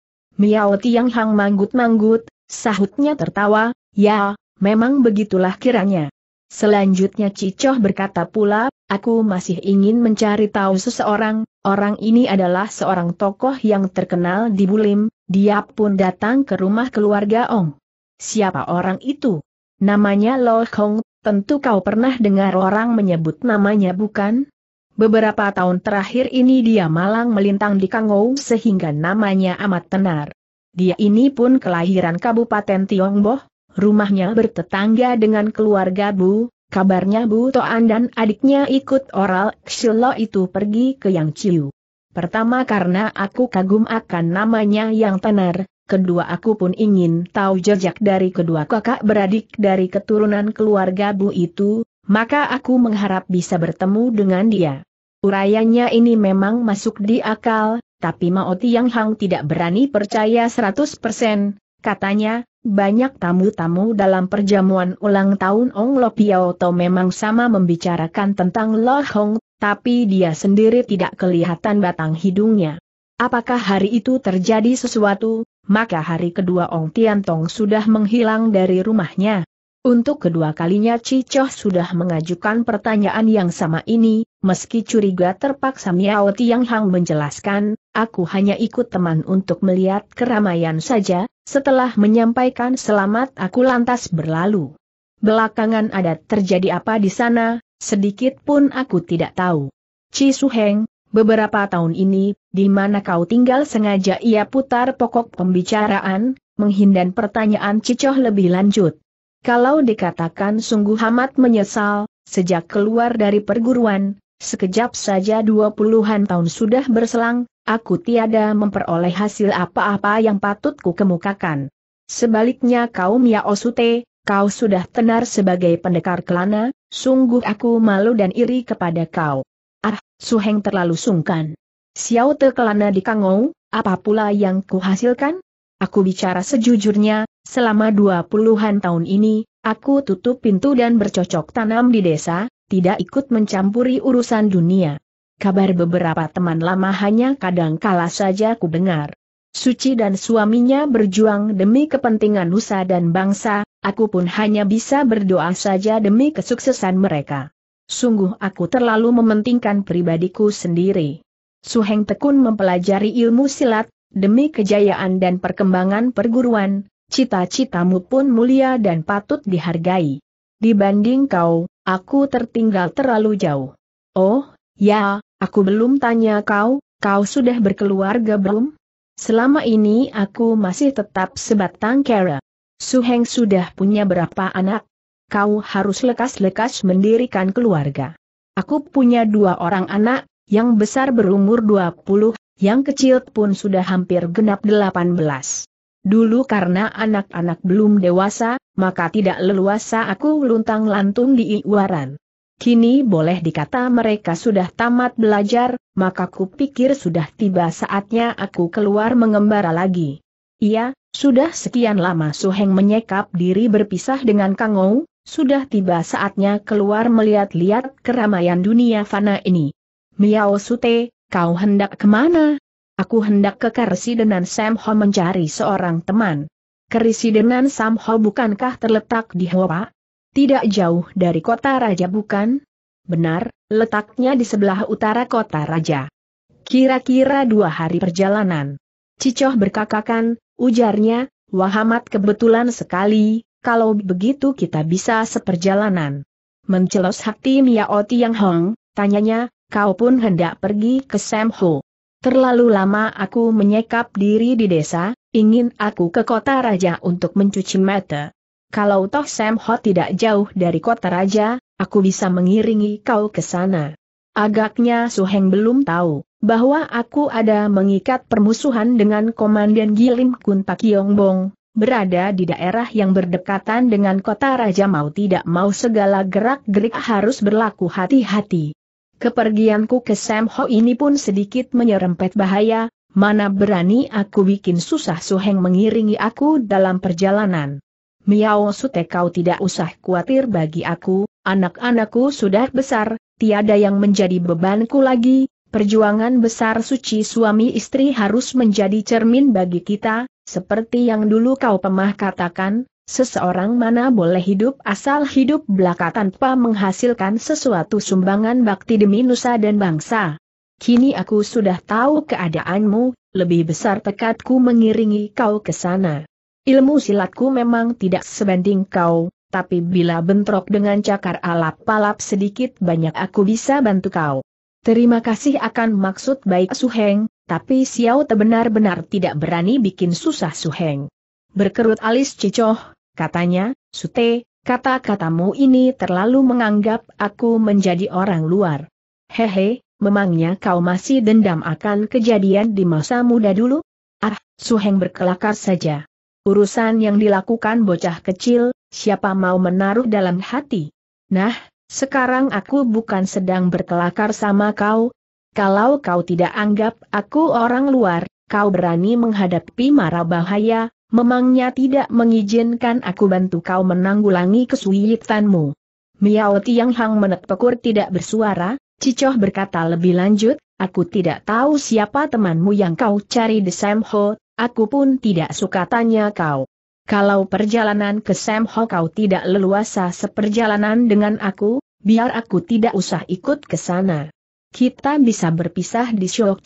Miao Tiang Hang manggut-manggut, sahutnya tertawa, ya, memang begitulah kiranya. Selanjutnya Cicoh berkata pula, aku masih ingin mencari tahu seseorang, orang ini adalah seorang tokoh yang terkenal di Bulim, dia pun datang ke rumah keluarga Ong. Siapa orang itu? Namanya Lo Hong, tentu kau pernah dengar orang menyebut namanya bukan? Beberapa tahun terakhir ini dia malang melintang di Kangou sehingga namanya amat tenar. Dia ini pun kelahiran Kabupaten Tiongboh, rumahnya bertetangga dengan keluarga Bu, kabarnya Bu Toan dan adiknya ikut oral Xilo itu pergi ke Yang Ciu. Pertama karena aku kagum akan namanya yang tenar, kedua aku pun ingin tahu jejak dari kedua kakak beradik dari keturunan keluarga Bu itu, maka aku mengharap bisa bertemu dengan dia. Urayanya ini memang masuk di akal, tapi Mao Tiang Hang tidak berani percaya 100%, Katanya, banyak tamu-tamu dalam perjamuan ulang tahun Ong Lo Piao To memang sama membicarakan tentang Lo Hong, tapi dia sendiri tidak kelihatan batang hidungnya. Apakah hari itu terjadi sesuatu, maka hari kedua Ong Tian Tong sudah menghilang dari rumahnya. Untuk kedua kalinya Cicoh sudah mengajukan pertanyaan yang sama ini, meski curiga terpaksa Miao Tiang Hang menjelaskan, aku hanya ikut teman untuk melihat keramaian saja, setelah menyampaikan selamat aku lantas berlalu. Belakangan ada terjadi apa di sana, sedikit pun aku tidak tahu. Ci Suheng, beberapa tahun ini, di mana kau tinggal sengaja ia putar pokok pembicaraan, menghindar pertanyaan Cicoh lebih lanjut. Kalau dikatakan sungguh amat menyesal, sejak keluar dari perguruan, sekejap saja dua puluhan tahun sudah berselang, aku tiada memperoleh hasil apa-apa yang patut ku kemukakan. Sebaliknya kaum Yaosute, kau sudah tenar sebagai pendekar kelana, sungguh aku malu dan iri kepada kau. Ah, Suheng terlalu sungkan. Xiao Te kelana di Kangou, apa pula yang kuhasilkan? Aku bicara sejujurnya, selama dua puluhan tahun ini, aku tutup pintu dan bercocok tanam di desa, tidak ikut mencampuri urusan dunia. Kabar beberapa teman lama hanya kadang kala saja ku dengar. Suci dan suaminya berjuang demi kepentingan nusa dan bangsa, aku pun hanya bisa berdoa saja demi kesuksesan mereka. Sungguh aku terlalu mementingkan pribadiku sendiri. Suheng Tekun mempelajari ilmu silat, Demi kejayaan dan perkembangan perguruan, cita-citamu pun mulia dan patut dihargai. Dibanding kau, aku tertinggal terlalu jauh. Oh, ya, aku belum tanya kau, kau sudah berkeluarga belum? Selama ini aku masih tetap sebatang kera. Suheng sudah punya berapa anak? Kau harus lekas-lekas mendirikan keluarga. Aku punya dua orang anak, yang besar berumur 20 yang kecil pun sudah hampir genap 18. Dulu karena anak-anak belum dewasa, maka tidak leluasa aku luntang lantung di iwaran. Kini boleh dikata mereka sudah tamat belajar, maka kupikir sudah tiba saatnya aku keluar mengembara lagi. Iya, sudah sekian lama Suheng menyekap diri berpisah dengan Kang Ou, sudah tiba saatnya keluar melihat-lihat keramaian dunia fana ini. Miao Sute, Kau hendak kemana? Aku hendak ke Karsidenan Ho mencari seorang teman. Karsidenan Ho bukankah terletak di Hoa? Tidak jauh dari kota raja bukan? Benar, letaknya di sebelah utara kota raja. Kira-kira dua hari perjalanan. Cicoh berkakakan, ujarnya, Wahamat kebetulan sekali, kalau begitu kita bisa seperjalanan. Mencelos hati Miaoti Yang Hong, tanyanya, kau pun hendak pergi ke Semho. Terlalu lama aku menyekap diri di desa, ingin aku ke kota raja untuk mencuci mata. Kalau toh Semho tidak jauh dari kota raja, aku bisa mengiringi kau ke sana. Agaknya Suheng belum tahu bahwa aku ada mengikat permusuhan dengan Komandan Gilim Kunta Kiongbong, berada di daerah yang berdekatan dengan kota raja mau tidak mau segala gerak-gerik harus berlaku hati-hati. Kepergianku ke Sam Ho ini pun sedikit menyerempet bahaya, mana berani aku bikin susah Suheng mengiringi aku dalam perjalanan. Miao Sute kau tidak usah khawatir bagi aku, anak-anakku sudah besar, tiada yang menjadi bebanku lagi, perjuangan besar suci suami istri harus menjadi cermin bagi kita, seperti yang dulu kau pemah katakan, Seseorang mana boleh hidup asal hidup belaka tanpa menghasilkan sesuatu sumbangan bakti demi nusa dan bangsa. Kini aku sudah tahu keadaanmu, lebih besar tekadku mengiringi kau ke sana. Ilmu silatku memang tidak sebanding kau, tapi bila bentrok dengan cakar alap-alap sedikit banyak aku bisa bantu kau. Terima kasih akan maksud baik Suheng, tapi Xiao benar-benar tidak berani bikin susah Suheng. Berkerut alis Cicoh, katanya, Sute, kata-katamu ini terlalu menganggap aku menjadi orang luar. Hehe, memangnya kau masih dendam akan kejadian di masa muda dulu? Ah, Suheng berkelakar saja. Urusan yang dilakukan bocah kecil, siapa mau menaruh dalam hati? Nah, sekarang aku bukan sedang berkelakar sama kau. Kalau kau tidak anggap aku orang luar, kau berani menghadapi mara bahaya, memangnya tidak mengizinkan aku bantu kau menanggulangi kesulitanmu. Miao Tiang Hang menetpekur tidak bersuara, Cicoh berkata lebih lanjut, aku tidak tahu siapa temanmu yang kau cari di Sam aku pun tidak suka tanya kau. Kalau perjalanan ke Sam kau tidak leluasa seperjalanan dengan aku, biar aku tidak usah ikut ke sana. Kita bisa berpisah di Shok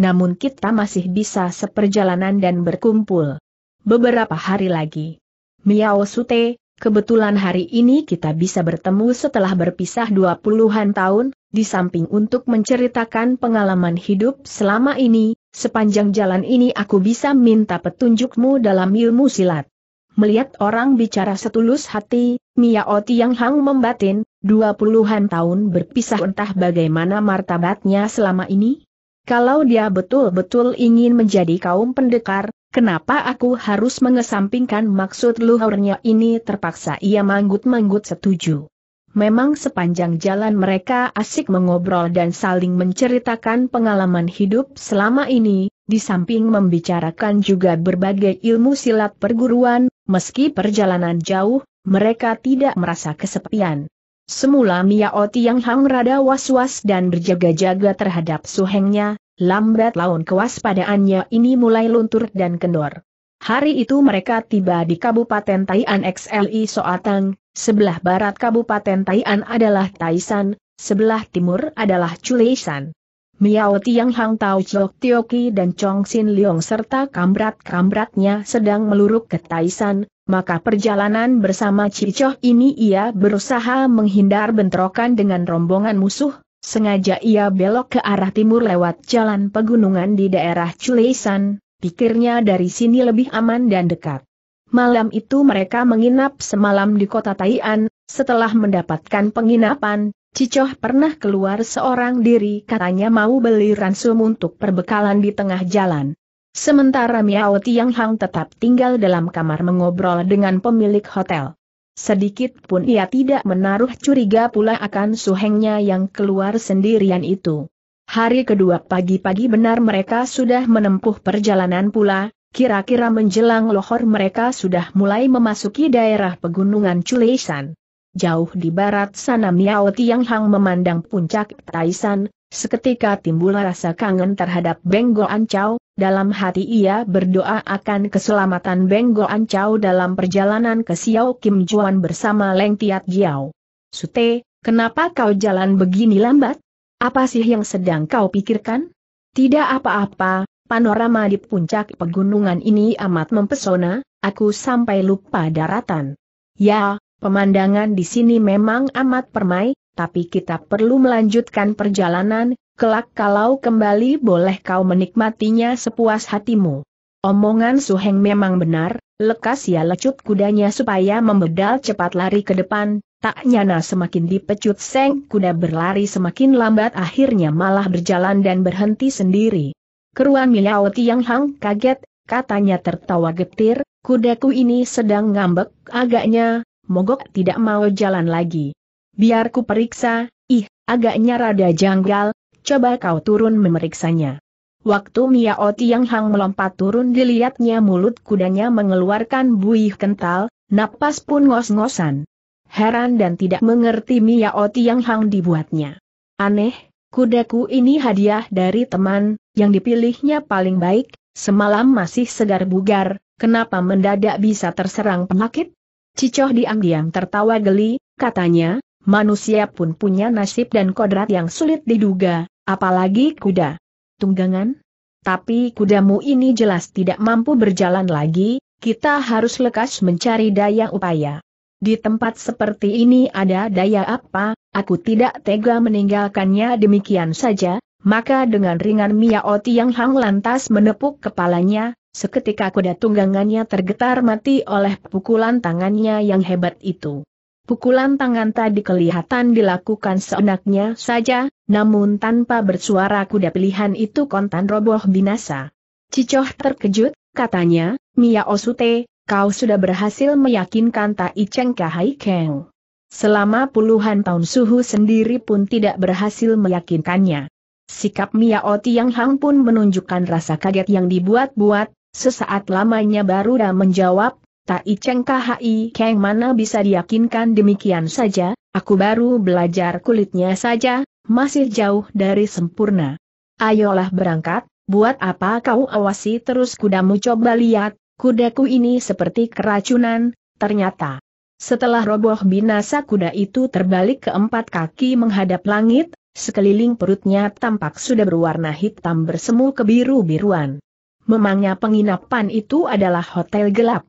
namun kita masih bisa seperjalanan dan berkumpul beberapa hari lagi. Miao Sute, kebetulan hari ini kita bisa bertemu setelah berpisah dua puluhan tahun, di samping untuk menceritakan pengalaman hidup selama ini, sepanjang jalan ini aku bisa minta petunjukmu dalam ilmu silat. Melihat orang bicara setulus hati, Miao Tiang Hang membatin, dua puluhan tahun berpisah entah bagaimana martabatnya selama ini? Kalau dia betul-betul ingin menjadi kaum pendekar, Kenapa aku harus mengesampingkan maksud luhurnya ini terpaksa ia manggut-manggut setuju. Memang sepanjang jalan mereka asik mengobrol dan saling menceritakan pengalaman hidup selama ini, di samping membicarakan juga berbagai ilmu silat perguruan, meski perjalanan jauh, mereka tidak merasa kesepian. Semula Miao yang Hang rada was-was dan berjaga-jaga terhadap suhengnya, lambat laun kewaspadaannya ini mulai luntur dan kendor. Hari itu mereka tiba di Kabupaten Taian XLI Soatang, sebelah barat Kabupaten Taian adalah Taisan, sebelah timur adalah Culeisan. Miao Tiang Hang Tao Chok Tioki dan Chong Sin Leong serta kamrat-kamratnya sedang meluruk ke Taisan, maka perjalanan bersama Cicoh ini ia berusaha menghindar bentrokan dengan rombongan musuh, Sengaja ia belok ke arah timur lewat jalan pegunungan di daerah Culeisan, pikirnya dari sini lebih aman dan dekat. Malam itu mereka menginap semalam di kota Taian, setelah mendapatkan penginapan, Cicoh pernah keluar seorang diri katanya mau beli ransum untuk perbekalan di tengah jalan. Sementara Miao Tianghang tetap tinggal dalam kamar mengobrol dengan pemilik hotel. Sedikit pun ia tidak menaruh curiga pula akan suhengnya yang keluar sendirian itu. Hari kedua pagi-pagi benar mereka sudah menempuh perjalanan pula, kira-kira menjelang lohor mereka sudah mulai memasuki daerah pegunungan Culeisan. Jauh di barat sana Miao Tiang Hang memandang puncak Taisan, seketika timbul rasa kangen terhadap Benggo Ancau, dalam hati ia berdoa akan keselamatan Beng Goan dalam perjalanan ke Xiao Kim Juan bersama Leng Tiat Jiao. Sute, kenapa kau jalan begini lambat? Apa sih yang sedang kau pikirkan? Tidak apa-apa, panorama di puncak pegunungan ini amat mempesona, aku sampai lupa daratan. Ya, pemandangan di sini memang amat permai, tapi kita perlu melanjutkan perjalanan, kelak kalau kembali boleh kau menikmatinya sepuas hatimu. Omongan Suheng memang benar, lekas ia lecut kudanya supaya membedal cepat lari ke depan, tak nyana semakin dipecut seng kuda berlari semakin lambat akhirnya malah berjalan dan berhenti sendiri. Keruan Miao Tiang Hang kaget, katanya tertawa getir, kudaku ini sedang ngambek, agaknya, mogok tidak mau jalan lagi. Biar ku periksa, ih, agaknya rada janggal, coba kau turun memeriksanya. Waktu Mia Oti yang Hang melompat turun dilihatnya mulut kudanya mengeluarkan buih kental, napas pun ngos-ngosan. Heran dan tidak mengerti Mia Oti yang Hang dibuatnya. Aneh, kudaku ini hadiah dari teman, yang dipilihnya paling baik, semalam masih segar bugar, kenapa mendadak bisa terserang penyakit? Cicoh diam-diam tertawa geli, katanya, manusia pun punya nasib dan kodrat yang sulit diduga, Apalagi kuda. Tunggangan? Tapi kudamu ini jelas tidak mampu berjalan lagi, kita harus lekas mencari daya upaya. Di tempat seperti ini ada daya apa, aku tidak tega meninggalkannya demikian saja, maka dengan ringan Miaoti yang hang lantas menepuk kepalanya, seketika kuda tunggangannya tergetar mati oleh pukulan tangannya yang hebat itu. Pukulan tangan tadi kelihatan dilakukan seenaknya saja, namun tanpa bersuara kuda pilihan itu kontan roboh binasa. Cicoh terkejut, katanya, Mia Osute, kau sudah berhasil meyakinkan Tai Cheng Kahai Keng. Selama puluhan tahun suhu sendiri pun tidak berhasil meyakinkannya. Sikap Mia Oti yang Hang pun menunjukkan rasa kaget yang dibuat-buat, sesaat lamanya baru dah menjawab, Tai Cheng Kahai keng mana bisa diyakinkan demikian saja, aku baru belajar kulitnya saja, masih jauh dari sempurna. Ayolah berangkat, buat apa kau awasi terus kudamu coba lihat, kudaku ini seperti keracunan, ternyata. Setelah roboh binasa kuda itu terbalik keempat kaki menghadap langit, sekeliling perutnya tampak sudah berwarna hitam bersemu kebiru-biruan. Memangnya penginapan itu adalah hotel gelap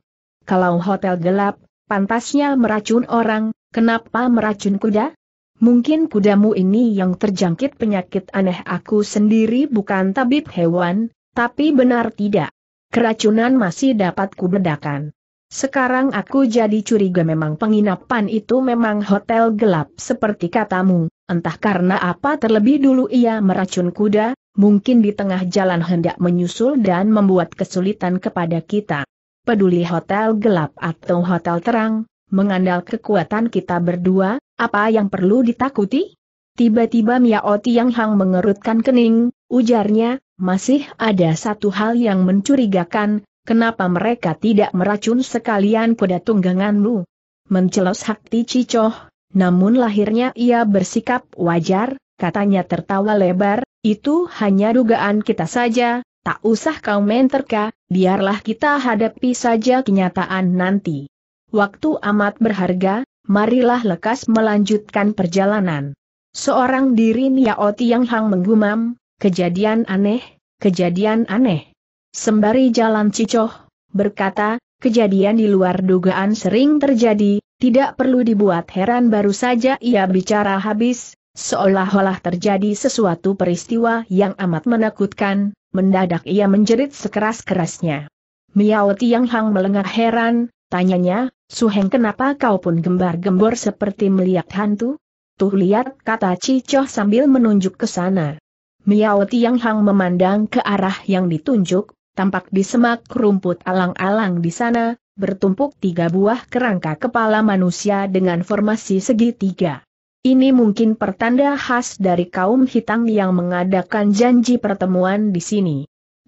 kalau hotel gelap, pantasnya meracun orang, kenapa meracun kuda? Mungkin kudamu ini yang terjangkit penyakit aneh aku sendiri bukan tabib hewan, tapi benar tidak. Keracunan masih dapat kubedakan. Sekarang aku jadi curiga memang penginapan itu memang hotel gelap seperti katamu, entah karena apa terlebih dulu ia meracun kuda, mungkin di tengah jalan hendak menyusul dan membuat kesulitan kepada kita peduli hotel gelap atau hotel terang, mengandal kekuatan kita berdua, apa yang perlu ditakuti? Tiba-tiba Miao Tiang Hang mengerutkan kening, ujarnya, masih ada satu hal yang mencurigakan, kenapa mereka tidak meracun sekalian kuda tungganganmu? Mencelos hati Cicoh, namun lahirnya ia bersikap wajar, katanya tertawa lebar, itu hanya dugaan kita saja, Tak usah kau main terka, biarlah kita hadapi saja kenyataan nanti. Waktu amat berharga, marilah lekas melanjutkan perjalanan. Seorang diri Niao yang Hang menggumam, kejadian aneh, kejadian aneh. Sembari jalan cicoh, berkata, kejadian di luar dugaan sering terjadi, tidak perlu dibuat heran baru saja ia bicara habis, seolah-olah terjadi sesuatu peristiwa yang amat menakutkan, Mendadak ia menjerit sekeras-kerasnya. Miao Tiang Hang melengah heran, tanyanya, Heng kenapa kau pun gembar-gembor seperti melihat hantu? Tuh lihat kata Cicoh sambil menunjuk ke sana. Miao Tiang Hang memandang ke arah yang ditunjuk, tampak di semak rumput alang-alang di sana, bertumpuk tiga buah kerangka kepala manusia dengan formasi segitiga. Ini mungkin pertanda khas dari kaum hitam yang mengadakan janji pertemuan di sini.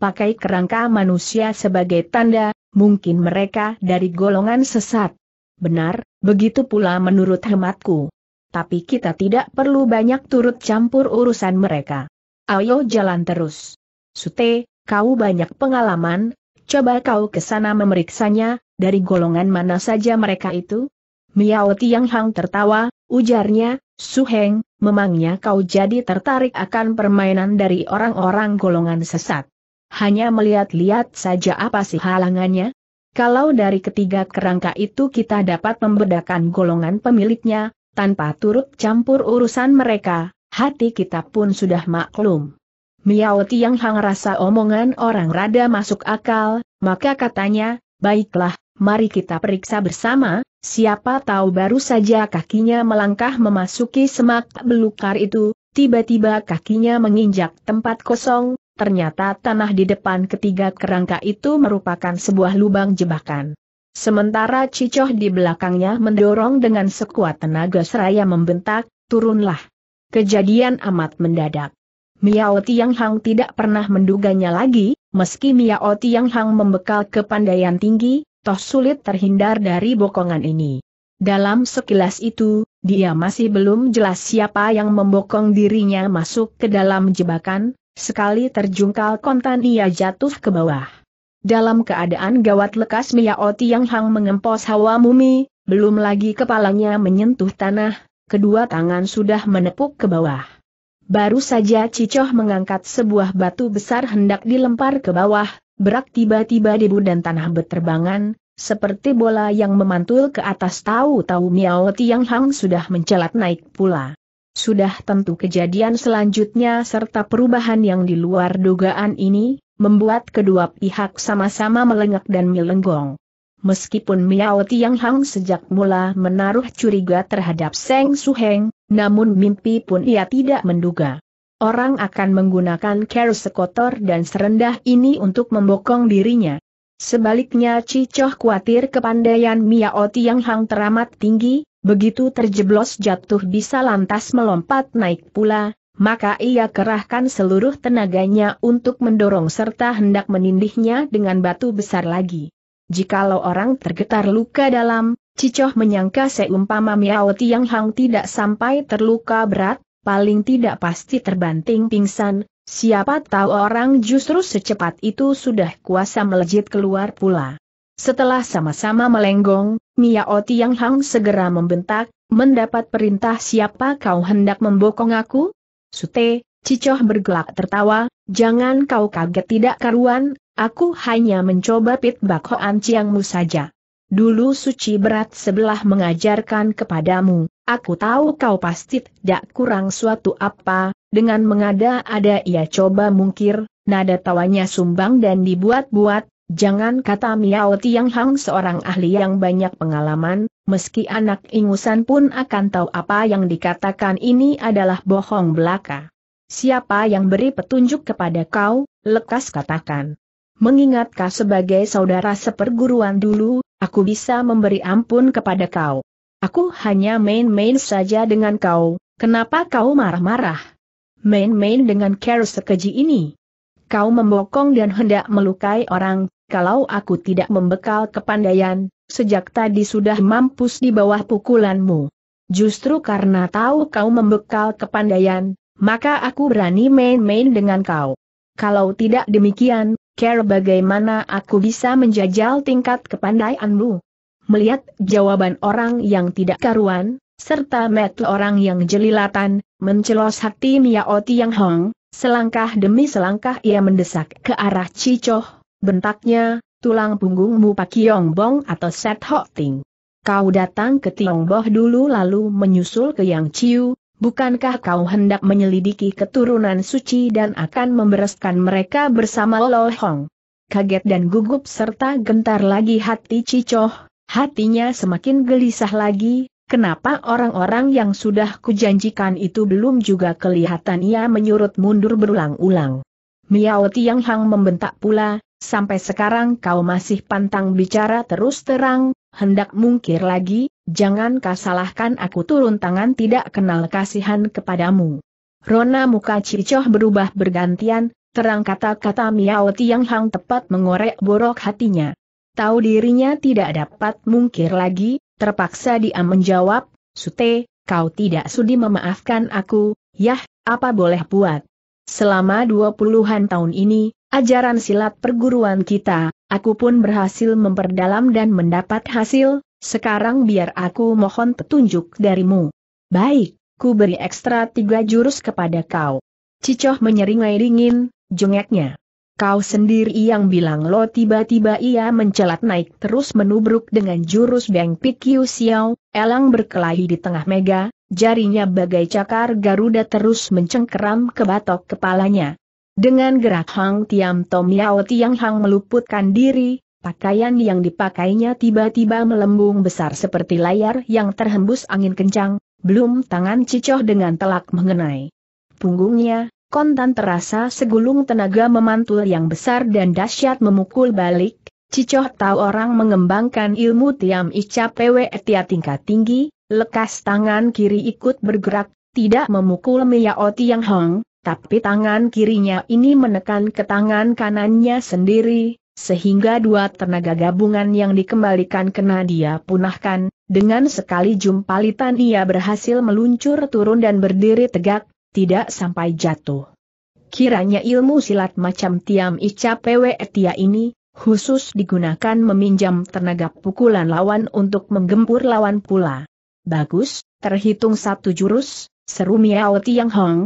Pakai kerangka manusia sebagai tanda, mungkin mereka dari golongan sesat. Benar, begitu pula menurut hematku. Tapi kita tidak perlu banyak turut campur urusan mereka. Ayo jalan terus. Sute, kau banyak pengalaman, coba kau ke sana memeriksanya, dari golongan mana saja mereka itu? Miao Tianghang tertawa, ujarnya, Suheng, memangnya kau jadi tertarik akan permainan dari orang-orang golongan sesat? Hanya melihat-lihat saja apa sih halangannya? Kalau dari ketiga kerangka itu kita dapat membedakan golongan pemiliknya, tanpa turut campur urusan mereka, hati kita pun sudah maklum. Miao Tiang Hang rasa omongan orang rada masuk akal, maka katanya, baiklah, mari kita periksa bersama, Siapa tahu baru saja kakinya melangkah memasuki semak belukar itu, tiba-tiba kakinya menginjak tempat kosong, ternyata tanah di depan ketiga kerangka itu merupakan sebuah lubang jebakan. Sementara Cicoh di belakangnya mendorong dengan sekuat tenaga seraya membentak, turunlah. Kejadian amat mendadak. Miao Tiang Hang tidak pernah menduganya lagi, meski Miao Tiang Hang membekal kepandaian tinggi, toh sulit terhindar dari bokongan ini. Dalam sekilas itu, dia masih belum jelas siapa yang membokong dirinya masuk ke dalam jebakan, sekali terjungkal kontan ia jatuh ke bawah. Dalam keadaan gawat lekas Miaoti yang Hang mengempos hawa mumi, belum lagi kepalanya menyentuh tanah, kedua tangan sudah menepuk ke bawah. Baru saja Cicoh mengangkat sebuah batu besar hendak dilempar ke bawah, Berak tiba-tiba debu dan tanah berterbangan, seperti bola yang memantul ke atas tahu-tahu Miao Tiang Hang sudah mencelat naik pula. Sudah tentu kejadian selanjutnya serta perubahan yang di luar dugaan ini, membuat kedua pihak sama-sama melengak dan melenggong. Meskipun Miao Tiang Hang sejak mula menaruh curiga terhadap Seng Su Heng, namun mimpi pun ia tidak menduga orang akan menggunakan care sekotor dan serendah ini untuk membokong dirinya. Sebaliknya Cicoh khawatir kepandaian Miao Tiang Hang teramat tinggi, begitu terjeblos jatuh bisa lantas melompat naik pula, maka ia kerahkan seluruh tenaganya untuk mendorong serta hendak menindihnya dengan batu besar lagi. Jikalau orang tergetar luka dalam, Cicoh menyangka seumpama Miao Tiang Hang tidak sampai terluka berat, paling tidak pasti terbanting pingsan, siapa tahu orang justru secepat itu sudah kuasa melejit keluar pula. Setelah sama-sama melenggong, Miao Tiang Hang segera membentak, mendapat perintah siapa kau hendak membokong aku? Sute, Cicoh bergelak tertawa, jangan kau kaget tidak karuan, aku hanya mencoba pit bakhoan ciangmu saja. Dulu suci berat sebelah mengajarkan kepadamu, aku tahu kau pasti tidak kurang suatu apa, dengan mengada-ada ia coba mungkir, nada tawanya sumbang dan dibuat-buat, jangan kata Miao Tiang Hang seorang ahli yang banyak pengalaman, meski anak ingusan pun akan tahu apa yang dikatakan ini adalah bohong belaka. Siapa yang beri petunjuk kepada kau, lekas katakan. Mengingat sebagai saudara seperguruan dulu, aku bisa memberi ampun kepada kau. Aku hanya main-main saja dengan kau, kenapa kau marah-marah? Main-main dengan care sekeji ini. Kau membokong dan hendak melukai orang, kalau aku tidak membekal kepandaian, sejak tadi sudah mampus di bawah pukulanmu. Justru karena tahu kau membekal kepandaian, maka aku berani main-main dengan kau. Kalau tidak demikian, care bagaimana aku bisa menjajal tingkat kepandaianmu. Melihat jawaban orang yang tidak karuan, serta metu orang yang jelilatan, mencelos hati Miao Tiang Hong, selangkah demi selangkah ia mendesak ke arah Cicoh, bentaknya, tulang punggungmu Pak Bong atau Set Ho Ting. Kau datang ke Boh dulu lalu menyusul ke Yang Ciu, Bukankah kau hendak menyelidiki keturunan suci dan akan membereskan mereka bersama Lo Hong? Kaget dan gugup serta gentar lagi hati Cicoh, hatinya semakin gelisah lagi, kenapa orang-orang yang sudah kujanjikan itu belum juga kelihatan ia menyurut mundur berulang-ulang. Miao Tiang Hang membentak pula, sampai sekarang kau masih pantang bicara terus terang, hendak mungkir lagi, jangan kasalahkan aku turun tangan tidak kenal kasihan kepadamu. Rona muka Cicoh berubah bergantian, terang kata-kata Miao Tiang Hang tepat mengorek borok hatinya. Tahu dirinya tidak dapat mungkir lagi, terpaksa dia menjawab, Sute, kau tidak sudi memaafkan aku, yah, apa boleh buat. Selama dua puluhan tahun ini, ajaran silat perguruan kita, aku pun berhasil memperdalam dan mendapat hasil, sekarang biar aku mohon petunjuk darimu. Baik, ku beri ekstra tiga jurus kepada kau. Cicoh menyeringai dingin, jengeknya. Kau sendiri yang bilang lo tiba-tiba ia mencelat naik terus menubruk dengan jurus Beng Pikyu Xiao, elang berkelahi di tengah mega, jarinya bagai cakar Garuda terus mencengkeram ke batok kepalanya. Dengan gerak Hang Tiam Tom Yao Tiang Hang meluputkan diri, pakaian yang dipakainya tiba-tiba melembung besar seperti layar yang terhembus angin kencang, belum tangan cicoh dengan telak mengenai. Punggungnya, kontan terasa segulung tenaga memantul yang besar dan dahsyat memukul balik, Cicoh tahu orang mengembangkan ilmu Tiam Ica PW Etia tingkat tinggi, lekas tangan kiri ikut bergerak, tidak memukul Miao Tiang Hong, tapi tangan kirinya ini menekan ke tangan kanannya sendiri, sehingga dua tenaga gabungan yang dikembalikan kena dia punahkan, dengan sekali jumpalitan ia berhasil meluncur turun dan berdiri tegak, tidak sampai jatuh. Kiranya ilmu silat macam Tiam Ica Pwe Etia ini, khusus digunakan meminjam tenaga pukulan lawan untuk menggempur lawan pula. Bagus, terhitung satu jurus, seru Miao Tiang Hong,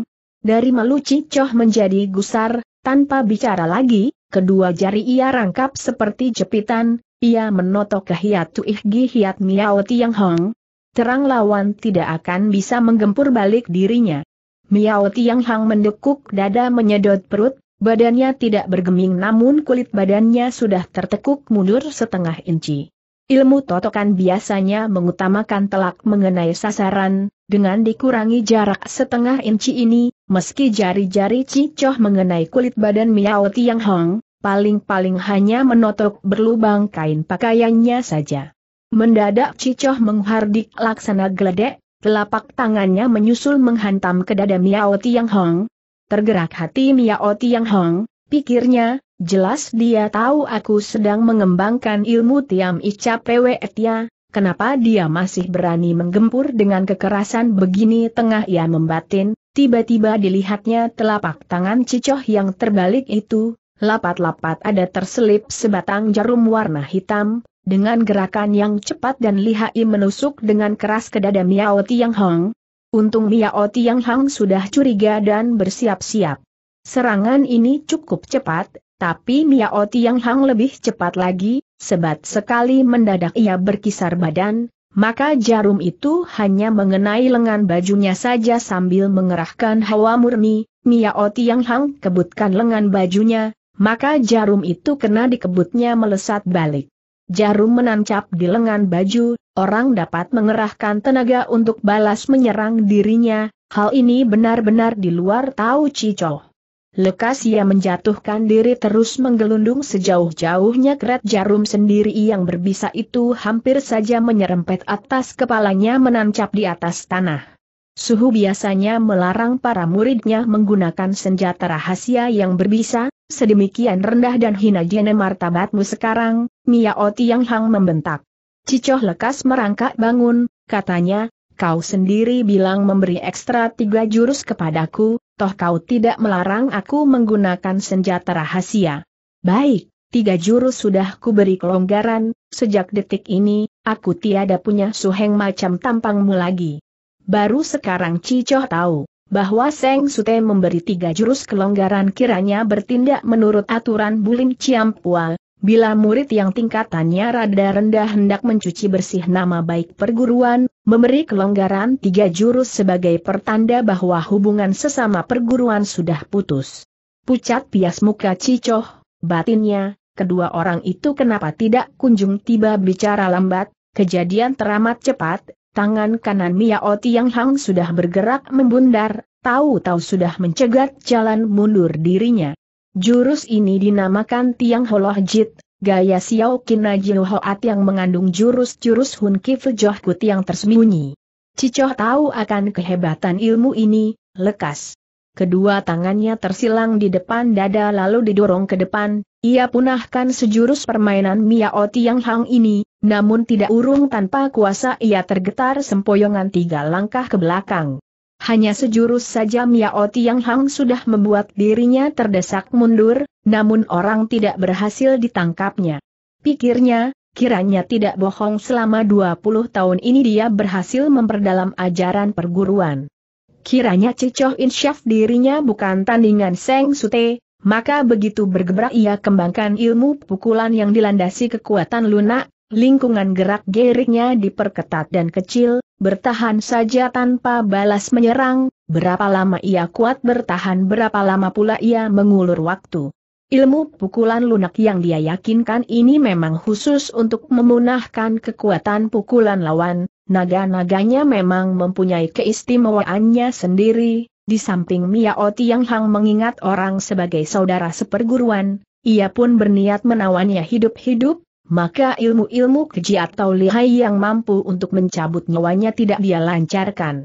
dari malu cicoh menjadi gusar, tanpa bicara lagi, kedua jari ia rangkap seperti jepitan, ia menotok ke hiat tuih gi hiat miao tiang hong. Terang lawan tidak akan bisa menggempur balik dirinya. Miao tiang hong mendekuk dada menyedot perut, badannya tidak bergeming namun kulit badannya sudah tertekuk mundur setengah inci. Ilmu totokan biasanya mengutamakan telak mengenai sasaran, dengan dikurangi jarak setengah inci ini, meski jari-jari Cicoh mengenai kulit badan Miao Tiang Hong, paling-paling hanya menotok berlubang kain pakaiannya saja. Mendadak Cicoh menghardik laksana geledek, telapak tangannya menyusul menghantam ke dada Miao Tiang Hong. Tergerak hati Miao Tiang Hong, pikirnya, jelas dia tahu aku sedang mengembangkan ilmu Tiam Ica Pwe Etia, Kenapa dia masih berani menggempur dengan kekerasan begini tengah ia membatin, tiba-tiba dilihatnya telapak tangan cicoh yang terbalik itu, lapat-lapat ada terselip sebatang jarum warna hitam, dengan gerakan yang cepat dan lihai menusuk dengan keras ke dada Miao Tiang Hong. Untung Miao Tiang Hong sudah curiga dan bersiap-siap. Serangan ini cukup cepat, tapi Miao Tiang Hong lebih cepat lagi, sebat sekali mendadak ia berkisar badan, maka jarum itu hanya mengenai lengan bajunya saja sambil mengerahkan hawa murni, Oti yang Hang kebutkan lengan bajunya, maka jarum itu kena dikebutnya melesat balik. Jarum menancap di lengan baju, orang dapat mengerahkan tenaga untuk balas menyerang dirinya, hal ini benar-benar di luar tahu Cicoh. Lekas ia menjatuhkan diri terus menggelundung sejauh-jauhnya keret jarum sendiri yang berbisa itu hampir saja menyerempet atas kepalanya menancap di atas tanah. Suhu biasanya melarang para muridnya menggunakan senjata rahasia yang berbisa, sedemikian rendah dan hina jene martabatmu sekarang, Miao Tiang Hang membentak. Cicoh lekas merangkak bangun, katanya, kau sendiri bilang memberi ekstra tiga jurus kepadaku, toh kau tidak melarang aku menggunakan senjata rahasia. Baik, tiga jurus sudah kuberi kelonggaran, sejak detik ini, aku tiada punya suheng macam tampangmu lagi. Baru sekarang Cicoh tahu bahwa Seng Sute memberi tiga jurus kelonggaran kiranya bertindak menurut aturan Bulim Ciampual, bila murid yang tingkatannya rada rendah hendak mencuci bersih nama baik perguruan, memberi kelonggaran tiga jurus sebagai pertanda bahwa hubungan sesama perguruan sudah putus. Pucat pias muka Cicoh, batinnya, kedua orang itu kenapa tidak kunjung tiba bicara lambat, kejadian teramat cepat, tangan kanan Miao Tiang Hang sudah bergerak membundar, tahu-tahu sudah mencegat jalan mundur dirinya. Jurus ini dinamakan Tiang Holoh gaya Xiao kina Hoat yang mengandung jurus-jurus Hun Joh Kut yang tersembunyi. Cicoh tahu akan kehebatan ilmu ini, lekas. Kedua tangannya tersilang di depan dada lalu didorong ke depan, ia punahkan sejurus permainan Miao Tiang Hang ini, namun tidak urung tanpa kuasa ia tergetar sempoyongan tiga langkah ke belakang. Hanya sejurus saja Miao Tiang Hang sudah membuat dirinya terdesak mundur, namun orang tidak berhasil ditangkapnya. Pikirnya, kiranya tidak bohong selama 20 tahun ini dia berhasil memperdalam ajaran perguruan. Kiranya Cicoh Insyaf dirinya bukan tandingan Seng Sute, maka begitu bergebrak ia kembangkan ilmu pukulan yang dilandasi kekuatan lunak, lingkungan gerak geriknya diperketat dan kecil, bertahan saja tanpa balas menyerang, berapa lama ia kuat bertahan berapa lama pula ia mengulur waktu. Ilmu pukulan lunak yang dia yakinkan ini memang khusus untuk memunahkan kekuatan pukulan lawan, naga-naganya memang mempunyai keistimewaannya sendiri, di samping Miao yang Hang mengingat orang sebagai saudara seperguruan, ia pun berniat menawannya hidup-hidup, maka ilmu-ilmu keji atau lihai yang mampu untuk mencabut nyawanya tidak dia lancarkan.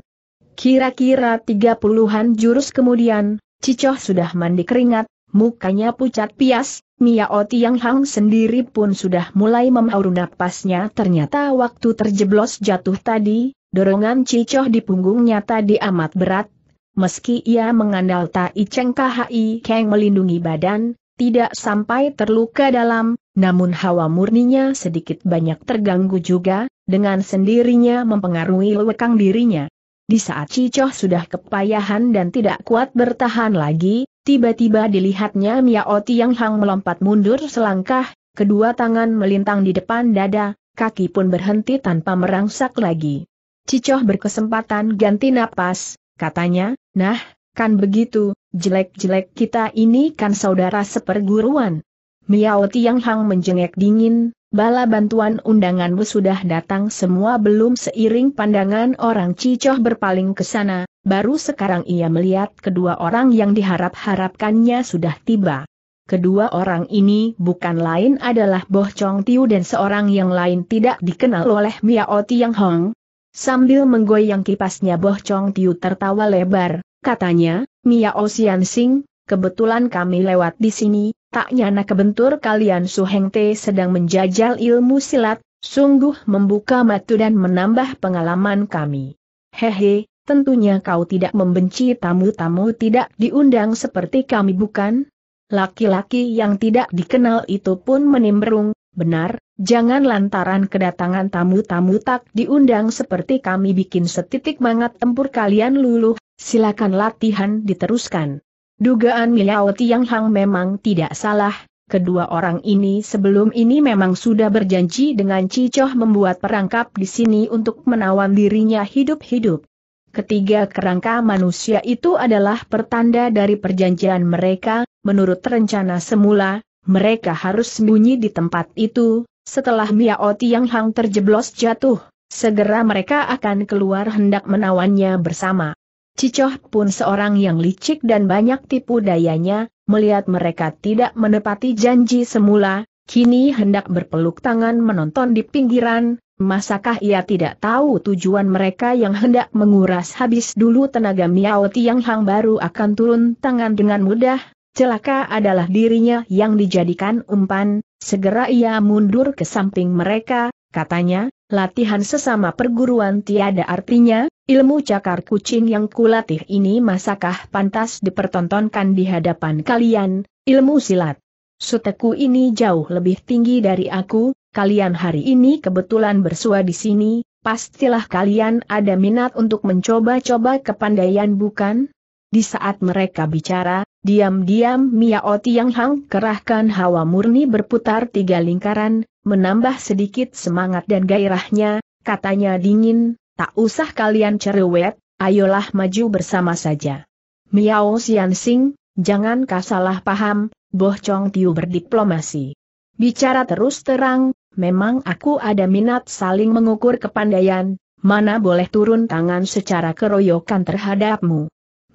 Kira-kira tiga puluhan jurus kemudian, Cicoh sudah mandi keringat, mukanya pucat pias, Miao yang Hang sendiri pun sudah mulai memauru napasnya ternyata waktu terjeblos jatuh tadi, dorongan Cicoh di punggungnya tadi amat berat, meski ia mengandal Tai Cheng KHI melindungi badan, tidak sampai terluka dalam, namun hawa murninya sedikit banyak terganggu juga, dengan sendirinya mempengaruhi lewekang dirinya. Di saat Cicoh sudah kepayahan dan tidak kuat bertahan lagi, tiba-tiba dilihatnya Miao Tiang Hang melompat mundur selangkah, kedua tangan melintang di depan dada, kaki pun berhenti tanpa merangsak lagi. Cicoh berkesempatan ganti napas, katanya, nah, kan begitu, Jelek-jelek kita ini kan saudara seperguruan. Miao Tiang Hang menjengek dingin, bala bantuan undanganmu sudah datang semua belum seiring pandangan orang Cicoh berpaling ke sana, baru sekarang ia melihat kedua orang yang diharap-harapkannya sudah tiba. Kedua orang ini bukan lain adalah Boh Chong Tiu dan seorang yang lain tidak dikenal oleh Miao Tiang Hang. Sambil menggoyang kipasnya Boh Chong Tiu tertawa lebar, katanya, Mia Osian Sing, kebetulan kami lewat di sini, tak nyana kebentur kalian Su Heng Te sedang menjajal ilmu silat, sungguh membuka mata dan menambah pengalaman kami. Hehe, tentunya kau tidak membenci tamu-tamu tidak diundang seperti kami bukan? Laki-laki yang tidak dikenal itu pun menimbrung, benar, jangan lantaran kedatangan tamu-tamu tak diundang seperti kami bikin setitik mangat tempur kalian luluh, Silakan latihan diteruskan. Dugaan Miao Tiang Hang memang tidak salah, kedua orang ini sebelum ini memang sudah berjanji dengan Cicoh membuat perangkap di sini untuk menawan dirinya hidup-hidup. Ketiga kerangka manusia itu adalah pertanda dari perjanjian mereka, menurut rencana semula, mereka harus sembunyi di tempat itu, setelah Miao Tiang Hang terjeblos jatuh, segera mereka akan keluar hendak menawannya bersama. Cicoh pun seorang yang licik dan banyak tipu dayanya, melihat mereka tidak menepati janji semula, kini hendak berpeluk tangan menonton di pinggiran, masakah ia tidak tahu tujuan mereka yang hendak menguras habis dulu tenaga Miao Tiang Hang baru akan turun tangan dengan mudah, Celaka adalah dirinya yang dijadikan umpan, segera ia mundur ke samping mereka, Katanya, latihan sesama perguruan tiada artinya, ilmu cakar kucing yang kulatih ini masakah pantas dipertontonkan di hadapan kalian, ilmu silat. Suteku ini jauh lebih tinggi dari aku, kalian hari ini kebetulan bersua di sini, pastilah kalian ada minat untuk mencoba-coba kepandaian bukan? Di saat mereka bicara, diam-diam Miao Tiang Hang kerahkan hawa murni berputar tiga lingkaran, menambah sedikit semangat dan gairahnya, katanya dingin, tak usah kalian cerewet, ayolah maju bersama saja. Miao Xian Sing, jangan kau salah paham, Boh Chong Tiu berdiplomasi. Bicara terus terang, memang aku ada minat saling mengukur kepandaian, mana boleh turun tangan secara keroyokan terhadapmu.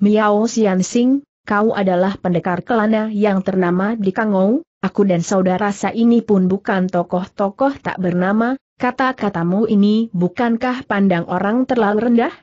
Miao Xing, kau adalah pendekar kelana yang ternama di Kangou, aku dan saudara Sa ini pun bukan tokoh-tokoh tak bernama, kata-katamu ini bukankah pandang orang terlalu rendah?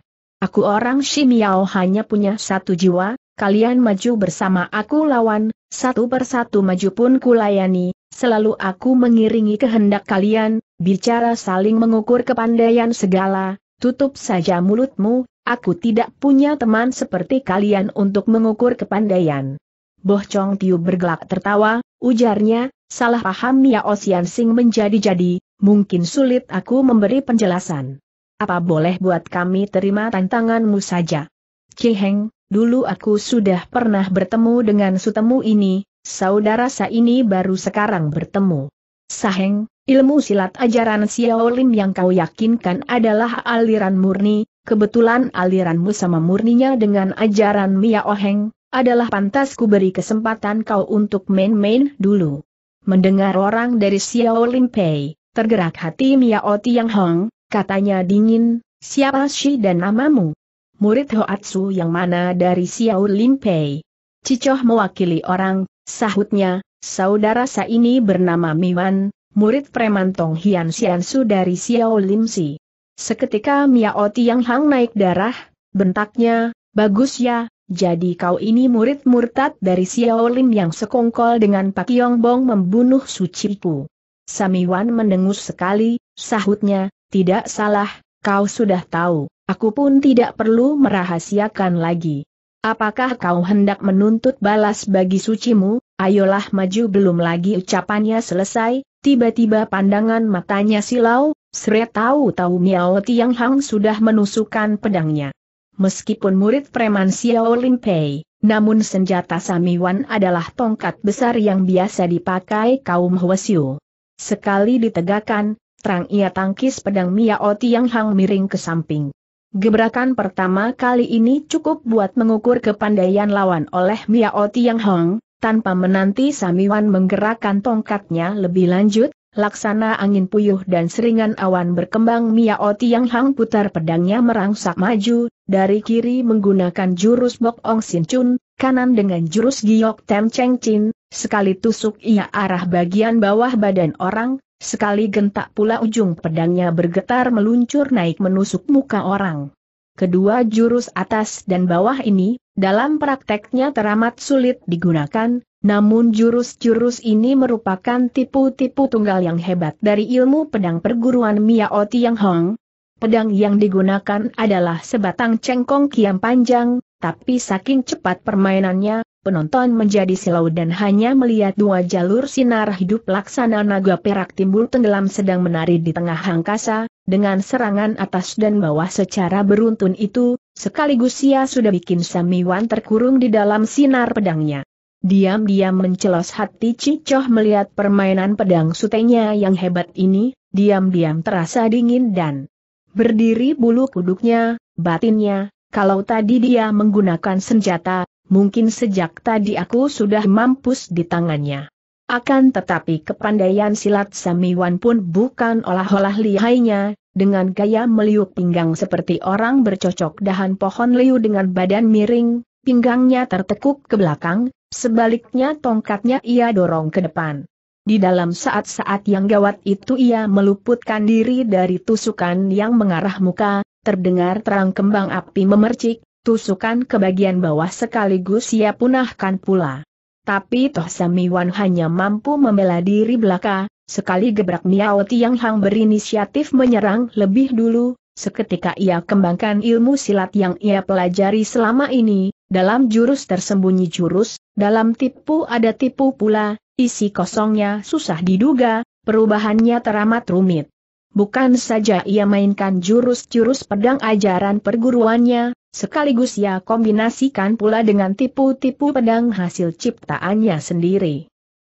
Aku orang Miao hanya punya satu jiwa, kalian maju bersama aku lawan, satu persatu maju pun kulayani, selalu aku mengiringi kehendak kalian, bicara saling mengukur kepandaian segala, Tutup saja mulutmu, aku tidak punya teman seperti kalian untuk mengukur kepandaian. Boh Chong Tiu bergelak tertawa, ujarnya, salah paham Mia Osian Sing menjadi-jadi, mungkin sulit aku memberi penjelasan. Apa boleh buat kami terima tantanganmu saja? Ciheng, dulu aku sudah pernah bertemu dengan sutemu ini, saudara saya ini baru sekarang bertemu. Saheng, Ilmu silat ajaran Xiaolin yang kau yakinkan adalah aliran murni, kebetulan aliranmu sama murninya dengan ajaran Mia Oheng, adalah pantas ku beri kesempatan kau untuk main-main dulu. Mendengar orang dari Xiaolin Pei, tergerak hati Mia O Tiang Hong, katanya dingin, siapa si dan namamu? Murid Hoatsu yang mana dari Xiaolin Pei? Cicoh mewakili orang, sahutnya, saudara saya ini bernama Miwan, murid preman Tong Hian Siansu dari Xiao Lim Si. Seketika Miao Tiang Hang naik darah, bentaknya, bagus ya, jadi kau ini murid murtad dari Xiao Lim yang sekongkol dengan Pak Yong Bong membunuh Suciku. Samiwan mendengus sekali, sahutnya, tidak salah, kau sudah tahu, aku pun tidak perlu merahasiakan lagi. Apakah kau hendak menuntut balas bagi sucimu? Ayolah maju belum lagi ucapannya selesai, Tiba-tiba pandangan matanya silau, seret tahu-tahu Miao Tiang Hang sudah menusukkan pedangnya. Meskipun murid preman Xiao Lin Pei, namun senjata Samiwan adalah tongkat besar yang biasa dipakai kaum Hwasyu. Sekali ditegakkan, terang ia tangkis pedang Miao Tiang Hang miring ke samping. Gebrakan pertama kali ini cukup buat mengukur kepandaian lawan oleh Miao Tiang Hang, tanpa menanti Samiwan menggerakkan tongkatnya lebih lanjut, laksana angin puyuh dan seringan awan berkembang Miao yang Hang putar pedangnya merangsak maju, dari kiri menggunakan jurus Bok Ong Sin Chun, kanan dengan jurus Giok Tem Cheng Chin, sekali tusuk ia arah bagian bawah badan orang, Sekali gentak pula ujung pedangnya bergetar meluncur naik menusuk muka orang. Kedua jurus atas dan bawah ini dalam prakteknya teramat sulit digunakan, namun jurus-jurus ini merupakan tipu-tipu tunggal yang hebat dari ilmu pedang perguruan Miao Hong. Pedang yang digunakan adalah sebatang cengkong kiam panjang, tapi saking cepat permainannya, penonton menjadi silau dan hanya melihat dua jalur sinar hidup laksana naga perak timbul tenggelam sedang menari di tengah angkasa, dengan serangan atas dan bawah secara beruntun itu, Sekaligus ia sudah bikin Samiwan terkurung di dalam sinar pedangnya. Diam-diam mencelos hati Cicoh melihat permainan pedang sutenya yang hebat ini, diam-diam terasa dingin dan berdiri bulu kuduknya, batinnya, kalau tadi dia menggunakan senjata, mungkin sejak tadi aku sudah mampus di tangannya. Akan tetapi kepandaian silat Samiwan pun bukan olah-olah lihainya, dengan gaya meliuk pinggang seperti orang bercocok dahan pohon liu dengan badan miring, pinggangnya tertekuk ke belakang, sebaliknya tongkatnya ia dorong ke depan. Di dalam saat-saat yang gawat itu ia meluputkan diri dari tusukan yang mengarah muka, terdengar terang kembang api memercik, tusukan ke bagian bawah sekaligus ia punahkan pula. Tapi Toh Samiwan hanya mampu membela diri belaka, Sekali gebrak Miao Tiang Hang berinisiatif menyerang lebih dulu, seketika ia kembangkan ilmu silat yang ia pelajari selama ini, dalam jurus tersembunyi jurus, dalam tipu ada tipu pula, isi kosongnya susah diduga, perubahannya teramat rumit. Bukan saja ia mainkan jurus-jurus pedang ajaran perguruannya, sekaligus ia kombinasikan pula dengan tipu-tipu pedang hasil ciptaannya sendiri.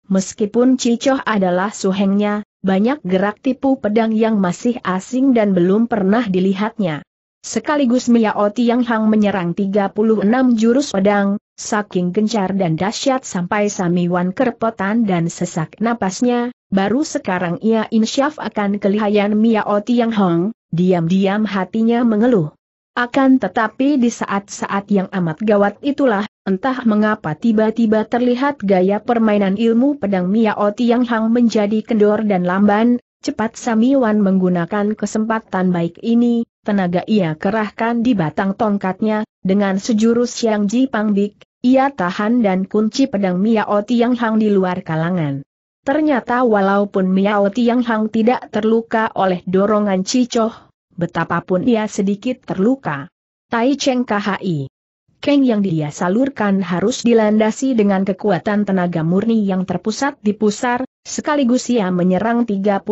Meskipun Cicoh adalah suhengnya, banyak gerak tipu pedang yang masih asing dan belum pernah dilihatnya. Sekaligus Yang Hang menyerang 36 jurus pedang, saking gencar dan dahsyat sampai Samiwan kerepotan dan sesak napasnya, baru sekarang ia insyaf akan kelihayan Yang Hang. diam-diam hatinya mengeluh. Akan tetapi di saat-saat yang amat gawat itulah, Entah mengapa tiba-tiba terlihat gaya permainan ilmu pedang Miao Tiang Hang menjadi kendor dan lamban, cepat Samiwan menggunakan kesempatan baik ini, tenaga ia kerahkan di batang tongkatnya, dengan sejurus yang Bik, ia tahan dan kunci pedang Miao Tiang Hang di luar kalangan. Ternyata walaupun Miao Tiang Hang tidak terluka oleh dorongan Cicoh, betapapun ia sedikit terluka. Tai Cheng KHI Keng yang dia salurkan harus dilandasi dengan kekuatan tenaga murni yang terpusat di pusar, sekaligus ia menyerang 36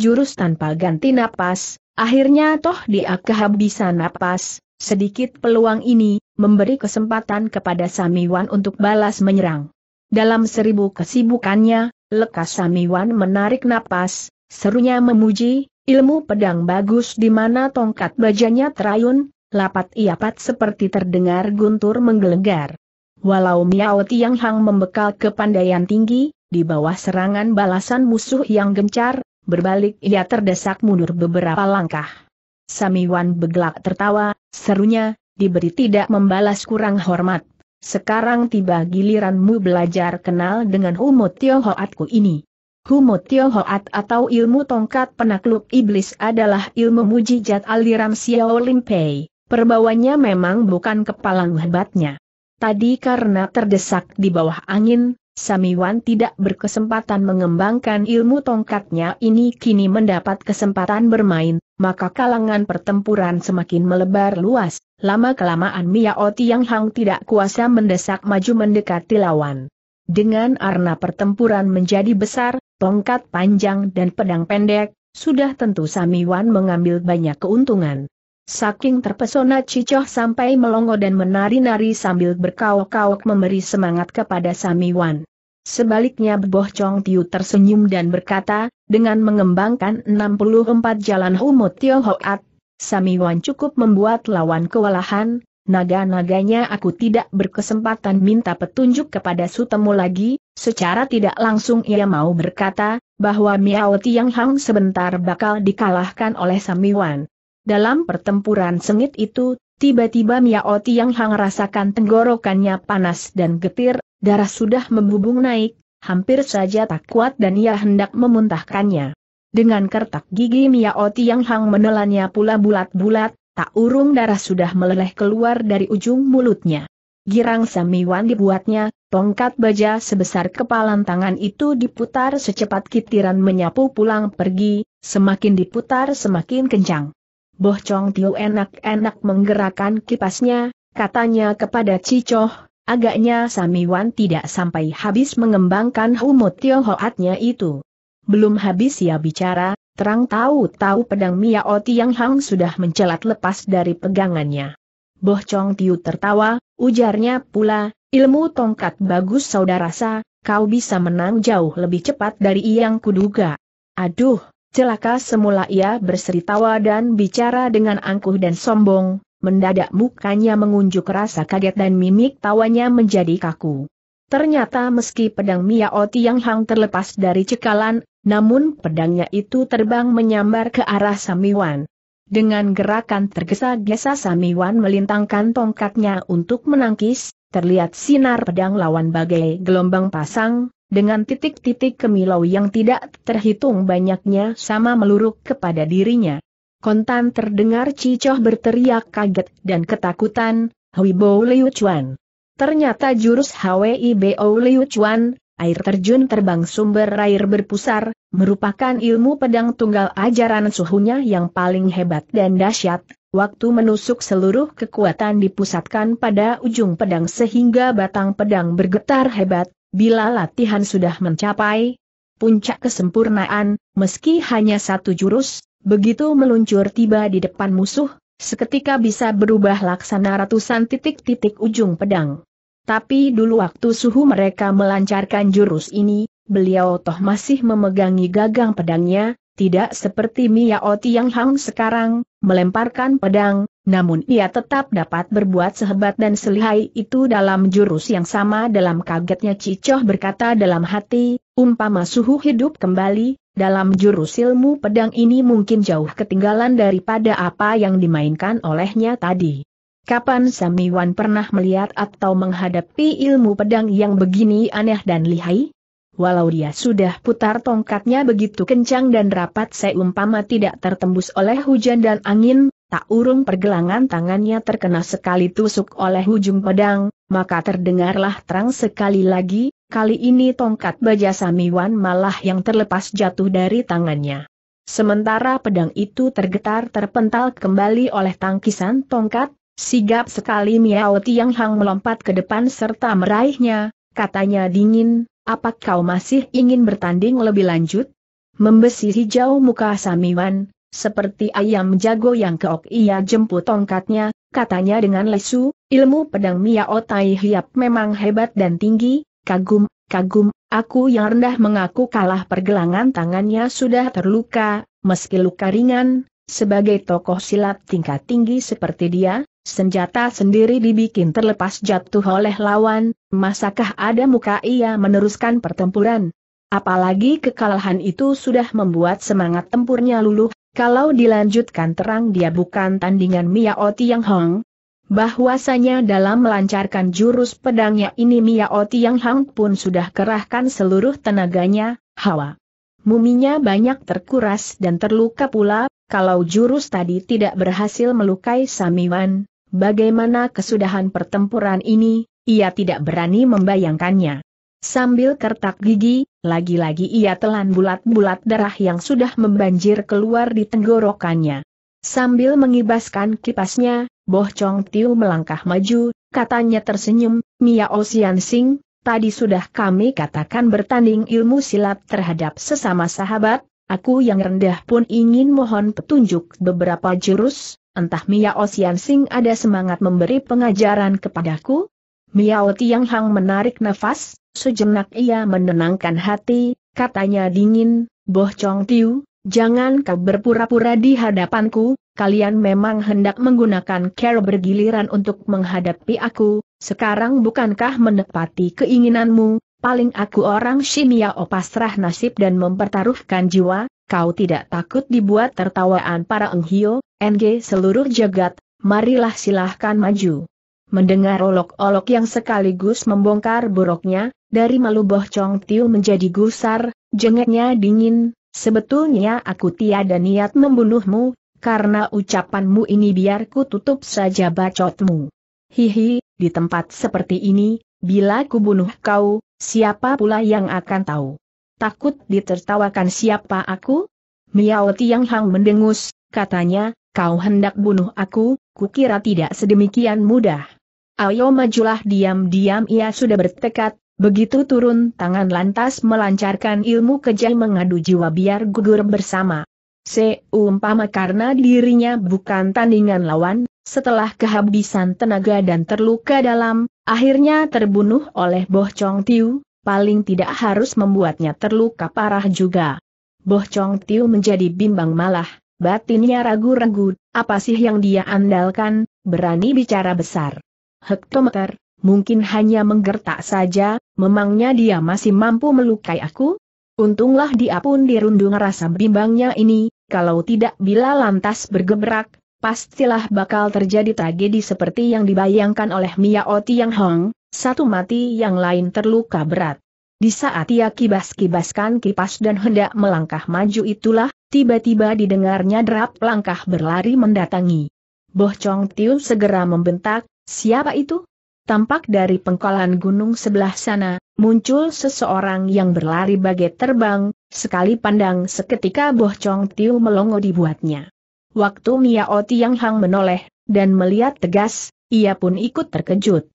jurus tanpa ganti napas, akhirnya toh dia kehabisan napas, sedikit peluang ini, memberi kesempatan kepada Samiwan untuk balas menyerang. Dalam seribu kesibukannya, lekas Samiwan menarik napas, serunya memuji, ilmu pedang bagus di mana tongkat bajanya terayun, Lapat iapat seperti terdengar guntur menggelegar. Walau Miao Tiang Hang membekal kepandaian tinggi, di bawah serangan balasan musuh yang gencar, berbalik ia terdesak mundur beberapa langkah. Samiwan begelak tertawa, serunya, diberi tidak membalas kurang hormat. Sekarang tiba giliranmu belajar kenal dengan Humut Tiohoatku ini. Humut Tiohoat atau ilmu tongkat penakluk iblis adalah ilmu mujizat aliran Xiao Limpei. Perbawanya memang bukan kepalang hebatnya. Tadi karena terdesak di bawah angin, Samiwan tidak berkesempatan mengembangkan ilmu tongkatnya ini kini mendapat kesempatan bermain, maka kalangan pertempuran semakin melebar luas, lama-kelamaan Miao Tiang Hang tidak kuasa mendesak maju mendekati lawan. Dengan arna pertempuran menjadi besar, tongkat panjang dan pedang pendek, sudah tentu Samiwan mengambil banyak keuntungan. Saking terpesona Cicoh sampai melongo dan menari-nari sambil berkaok-kaok memberi semangat kepada Samiwan. Sebaliknya Boh Chong Tiu tersenyum dan berkata, dengan mengembangkan 64 jalan humut Tionghoat, Samiwan cukup membuat lawan kewalahan, naga-naganya aku tidak berkesempatan minta petunjuk kepada Sutemu lagi, secara tidak langsung ia mau berkata, bahwa Miao Tiang Hang sebentar bakal dikalahkan oleh Samiwan. Dalam pertempuran sengit itu, tiba-tiba Miao Tiang Hang rasakan tenggorokannya panas dan getir, darah sudah membubung naik, hampir saja tak kuat dan ia hendak memuntahkannya. Dengan kertak gigi Miao Tiang Hang menelannya pula bulat-bulat, tak urung darah sudah meleleh keluar dari ujung mulutnya. Girang Samiwan dibuatnya, tongkat baja sebesar kepalan tangan itu diputar secepat kitiran menyapu pulang pergi, semakin diputar semakin kencang. Boh Chong Tiu enak-enak menggerakkan kipasnya, katanya kepada Cicoh, agaknya Samiwan tidak sampai habis mengembangkan humut Tionghoatnya itu. Belum habis ia bicara, terang tahu-tahu pedang Mia O Tiang Hang sudah mencelat lepas dari pegangannya. Boh Chong Tiu tertawa, ujarnya pula, ilmu tongkat bagus saudara sa, kau bisa menang jauh lebih cepat dari yang kuduga. Aduh, Celaka semula ia berseri tawa dan bicara dengan angkuh dan sombong, mendadak mukanya mengunjuk rasa kaget dan mimik tawanya menjadi kaku. Ternyata meski pedang Miao yang Hang terlepas dari cekalan, namun pedangnya itu terbang menyambar ke arah Samiwan. Dengan gerakan tergesa-gesa Samiwan melintangkan tongkatnya untuk menangkis, terlihat sinar pedang lawan bagai gelombang pasang, dengan titik-titik kemilau yang tidak terhitung banyaknya sama meluruk kepada dirinya. Kontan terdengar Cicoh berteriak kaget dan ketakutan, Hui Bo Liu Chuan. Ternyata jurus HWIBO Liu Chuan, air terjun terbang sumber air berpusar, merupakan ilmu pedang tunggal ajaran suhunya yang paling hebat dan dahsyat, Waktu menusuk seluruh kekuatan dipusatkan pada ujung pedang sehingga batang pedang bergetar hebat, Bila latihan sudah mencapai puncak kesempurnaan, meski hanya satu jurus, begitu meluncur tiba di depan musuh, seketika bisa berubah laksana ratusan titik-titik ujung pedang. Tapi dulu waktu suhu mereka melancarkan jurus ini, beliau toh masih memegangi gagang pedangnya, tidak seperti Miao Tianghang sekarang, melemparkan pedang, namun ia tetap dapat berbuat sehebat dan selihai itu dalam jurus yang sama dalam kagetnya Cicoh berkata dalam hati, umpama suhu hidup kembali, dalam jurus ilmu pedang ini mungkin jauh ketinggalan daripada apa yang dimainkan olehnya tadi. Kapan Samiwan pernah melihat atau menghadapi ilmu pedang yang begini aneh dan lihai? Walau dia sudah putar tongkatnya begitu kencang dan rapat seumpama tidak tertembus oleh hujan dan angin, tak urung pergelangan tangannya terkena sekali tusuk oleh ujung pedang, maka terdengarlah terang sekali lagi, kali ini tongkat baja Samiwan malah yang terlepas jatuh dari tangannya. Sementara pedang itu tergetar terpental kembali oleh tangkisan tongkat, sigap sekali Miao Tiang Hang melompat ke depan serta meraihnya, katanya dingin, apa kau masih ingin bertanding lebih lanjut? Membesi hijau muka Samiwan, seperti ayam jago yang keok ia jemput tongkatnya, katanya dengan lesu, ilmu pedang Miao Tai Hiap memang hebat dan tinggi, kagum, kagum, aku yang rendah mengaku kalah pergelangan tangannya sudah terluka, meski luka ringan, sebagai tokoh silat tingkat tinggi seperti dia, senjata sendiri dibikin terlepas jatuh oleh lawan, masakah ada muka ia meneruskan pertempuran? Apalagi kekalahan itu sudah membuat semangat tempurnya luluh, kalau dilanjutkan terang dia bukan tandingan Miao Tiang Hong, bahwasanya dalam melancarkan jurus pedangnya ini Miao Tiang Hong pun sudah kerahkan seluruh tenaganya, hawa. Muminya banyak terkuras dan terluka pula, kalau jurus tadi tidak berhasil melukai Samiwan, bagaimana kesudahan pertempuran ini, ia tidak berani membayangkannya. Sambil kertak gigi, lagi-lagi ia telan bulat-bulat darah yang sudah membanjir keluar di tenggorokannya. Sambil mengibaskan kipasnya, Boh Chong Tiu melangkah maju, katanya tersenyum, Mia Osian Sing, tadi sudah kami katakan bertanding ilmu silat terhadap sesama sahabat, aku yang rendah pun ingin mohon petunjuk beberapa jurus, entah Mia Osian Sing ada semangat memberi pengajaran kepadaku? Miao Tiang Hang menarik nafas, Sejenak ia menenangkan hati, katanya dingin, Boh Chong Tiu, jangan kau berpura-pura di hadapanku, kalian memang hendak menggunakan care bergiliran untuk menghadapi aku, sekarang bukankah menepati keinginanmu, paling aku orang Shinya opasrah nasib dan mempertaruhkan jiwa, kau tidak takut dibuat tertawaan para enghio, NG seluruh jagat, marilah silahkan maju. Mendengar olok-olok yang sekaligus membongkar buruknya, dari malu Boh Chong Tiu menjadi gusar, jengeknya dingin, sebetulnya aku tiada niat membunuhmu, karena ucapanmu ini biar ku tutup saja bacotmu. Hihi, di tempat seperti ini, bila ku bunuh kau, siapa pula yang akan tahu? Takut ditertawakan siapa aku? Miao Tiang Hang mendengus, katanya, kau hendak bunuh aku, kukira tidak sedemikian mudah. Ayo majulah diam-diam ia sudah bertekad, Begitu turun tangan lantas melancarkan ilmu kejai mengadu jiwa biar gugur bersama. Seumpama karena dirinya bukan tandingan lawan, setelah kehabisan tenaga dan terluka dalam, akhirnya terbunuh oleh Boh Chong Tiu, paling tidak harus membuatnya terluka parah juga. Boh Chong Tiu menjadi bimbang malah, batinnya ragu-ragu, apa sih yang dia andalkan, berani bicara besar. Hektometer, mungkin hanya menggertak saja, memangnya dia masih mampu melukai aku? Untunglah dia pun dirundung rasa bimbangnya ini, kalau tidak bila lantas bergebrak, pastilah bakal terjadi tragedi seperti yang dibayangkan oleh Mia Oti Yang Hong, satu mati yang lain terluka berat. Di saat ia kibas-kibaskan kipas dan hendak melangkah maju itulah, tiba-tiba didengarnya derap langkah berlari mendatangi. Boh Chong Tiu segera membentak, siapa itu? tampak dari pengkolan gunung sebelah sana, muncul seseorang yang berlari bagai terbang, sekali pandang seketika Boh Chong Tiu melongo dibuatnya. Waktu Miao Tiang Hang menoleh, dan melihat tegas, ia pun ikut terkejut.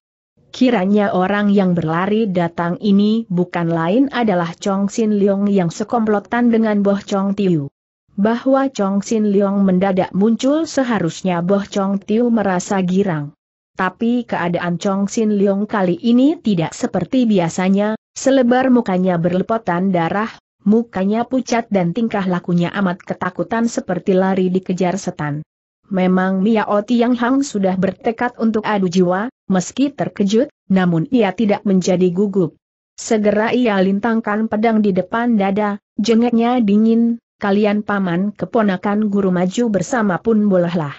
Kiranya orang yang berlari datang ini bukan lain adalah Chong Sin Leong yang sekomplotan dengan Boh Chong Tiu. Bahwa Chong Sin Leong mendadak muncul seharusnya Boh Chong Tiu merasa girang tapi keadaan Chong Xin Leong kali ini tidak seperti biasanya, selebar mukanya berlepotan darah, mukanya pucat dan tingkah lakunya amat ketakutan seperti lari dikejar setan. Memang Miao Tiang Hang sudah bertekad untuk adu jiwa, meski terkejut, namun ia tidak menjadi gugup. Segera ia lintangkan pedang di depan dada, jengeknya dingin, kalian paman keponakan guru maju bersama pun bolehlah.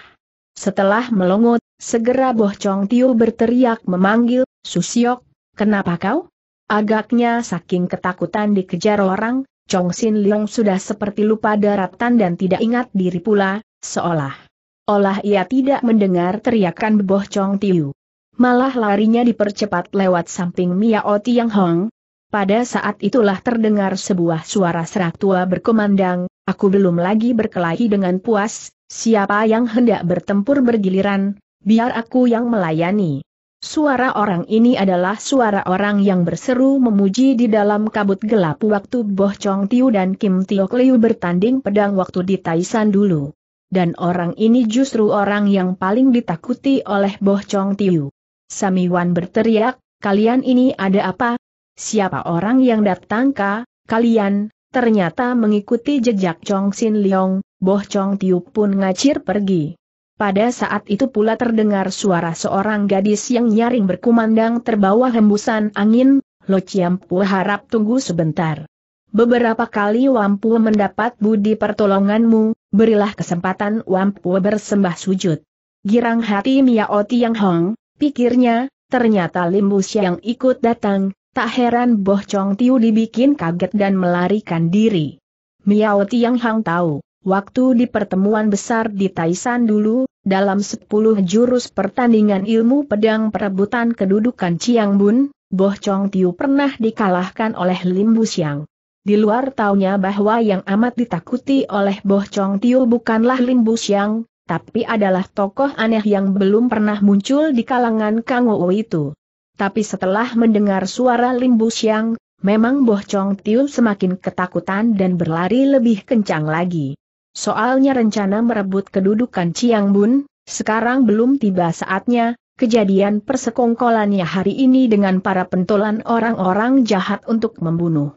Setelah melongo Segera Boh Chong Tiu berteriak memanggil, Susiok, kenapa kau? Agaknya saking ketakutan dikejar orang, Chong Sin Leong sudah seperti lupa daratan dan tidak ingat diri pula, seolah. Olah ia tidak mendengar teriakan Boh Chong Tiu. Malah larinya dipercepat lewat samping Mia O Tiang Hong. Pada saat itulah terdengar sebuah suara serak tua berkumandang, aku belum lagi berkelahi dengan puas, siapa yang hendak bertempur bergiliran, biar aku yang melayani. Suara orang ini adalah suara orang yang berseru memuji di dalam kabut gelap waktu Boh Chong Tiu dan Kim Tiok Liu bertanding pedang waktu di Taisan dulu. Dan orang ini justru orang yang paling ditakuti oleh Boh Chong Tiu. Samiwan berteriak, kalian ini ada apa? Siapa orang yang datang ke Kalian, ternyata mengikuti jejak Chong Sin Leong, Boh Chong Tiu pun ngacir pergi. Pada saat itu pula terdengar suara seorang gadis yang nyaring berkumandang terbawa hembusan angin, Lo Ciampu harap tunggu sebentar. Beberapa kali Wampu mendapat budi pertolonganmu, berilah kesempatan Wampu bersembah sujud. Girang hati Miao Tiang Hong, pikirnya, ternyata Limbus yang ikut datang, tak heran Boh Chong Tiu dibikin kaget dan melarikan diri. Miao Tiang Hong tahu, Waktu di pertemuan besar di Taisan dulu, dalam sepuluh jurus pertandingan ilmu pedang perebutan kedudukan Chiang Bun, Boh Chong Tiu pernah dikalahkan oleh Lim Bu Siang. Di luar taunya bahwa yang amat ditakuti oleh Boh Chong Tiu bukanlah Lim Bu Siang, tapi adalah tokoh aneh yang belum pernah muncul di kalangan Kang Wu itu. Tapi setelah mendengar suara Lim Bu Siang, memang Boh Chong Tiu semakin ketakutan dan berlari lebih kencang lagi. Soalnya rencana merebut kedudukan Chiang Bun, sekarang belum tiba saatnya, kejadian persekongkolannya hari ini dengan para pentolan orang-orang jahat untuk membunuh.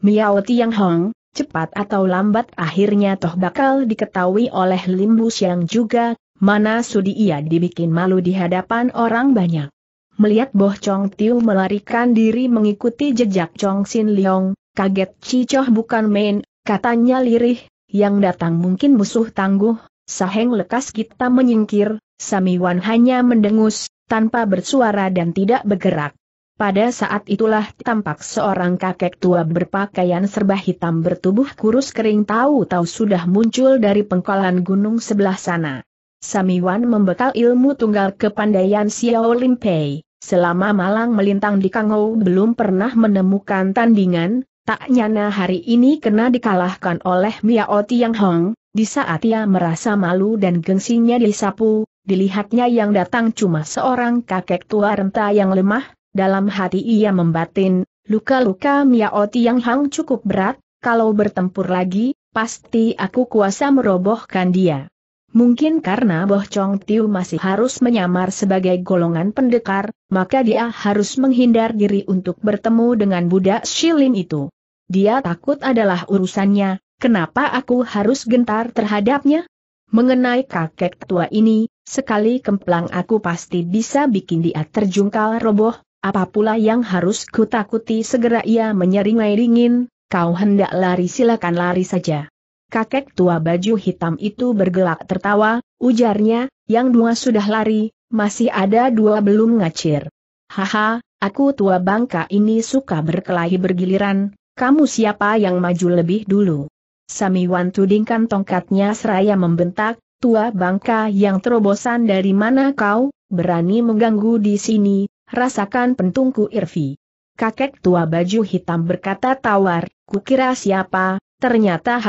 Miao Tiang Hong, cepat atau lambat akhirnya toh bakal diketahui oleh Limbus yang juga, mana sudi ia dibikin malu di hadapan orang banyak. Melihat Boh Chong Tiu melarikan diri mengikuti jejak Chong Sin Leong, kaget Cicoh bukan main, katanya lirih, yang datang mungkin musuh tangguh, Saheng lekas kita menyingkir, Samiwan hanya mendengus, tanpa bersuara dan tidak bergerak. Pada saat itulah tampak seorang kakek tua berpakaian serba hitam bertubuh kurus kering tahu-tahu sudah muncul dari pengkolan gunung sebelah sana. Samiwan membekal ilmu tunggal kepandaian Xiao Limpei, selama malang melintang di Kangou belum pernah menemukan tandingan, Tak nyana hari ini kena dikalahkan oleh Miao Tiang Hong, di saat ia merasa malu dan gengsinya disapu, dilihatnya yang datang cuma seorang kakek tua renta yang lemah, dalam hati ia membatin, luka-luka Miao Tiang Hong cukup berat, kalau bertempur lagi, pasti aku kuasa merobohkan dia. Mungkin karena Boh Chong Tiu masih harus menyamar sebagai golongan pendekar, maka dia harus menghindar diri untuk bertemu dengan budak Shilin itu. Dia takut adalah urusannya, kenapa aku harus gentar terhadapnya? Mengenai kakek tua ini, sekali kemplang aku pasti bisa bikin dia terjungkal roboh, apa pula yang harus kutakuti segera ia menyeringai dingin, kau hendak lari silakan lari saja. Kakek tua baju hitam itu bergelak tertawa, ujarnya, yang dua sudah lari, masih ada dua belum ngacir. Haha, aku tua bangka ini suka berkelahi bergiliran, kamu siapa yang maju lebih dulu? Samiwan tudingkan tongkatnya seraya membentak, tua bangka yang terobosan dari mana kau, berani mengganggu di sini, rasakan pentungku Irvi. Kakek tua baju hitam berkata tawar, kukira siapa, Ternyata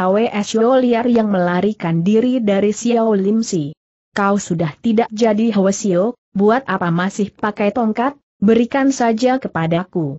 Sio Liar yang melarikan diri dari Xiao Lim Si. Kau sudah tidak jadi Sio, buat apa masih pakai tongkat, berikan saja kepadaku.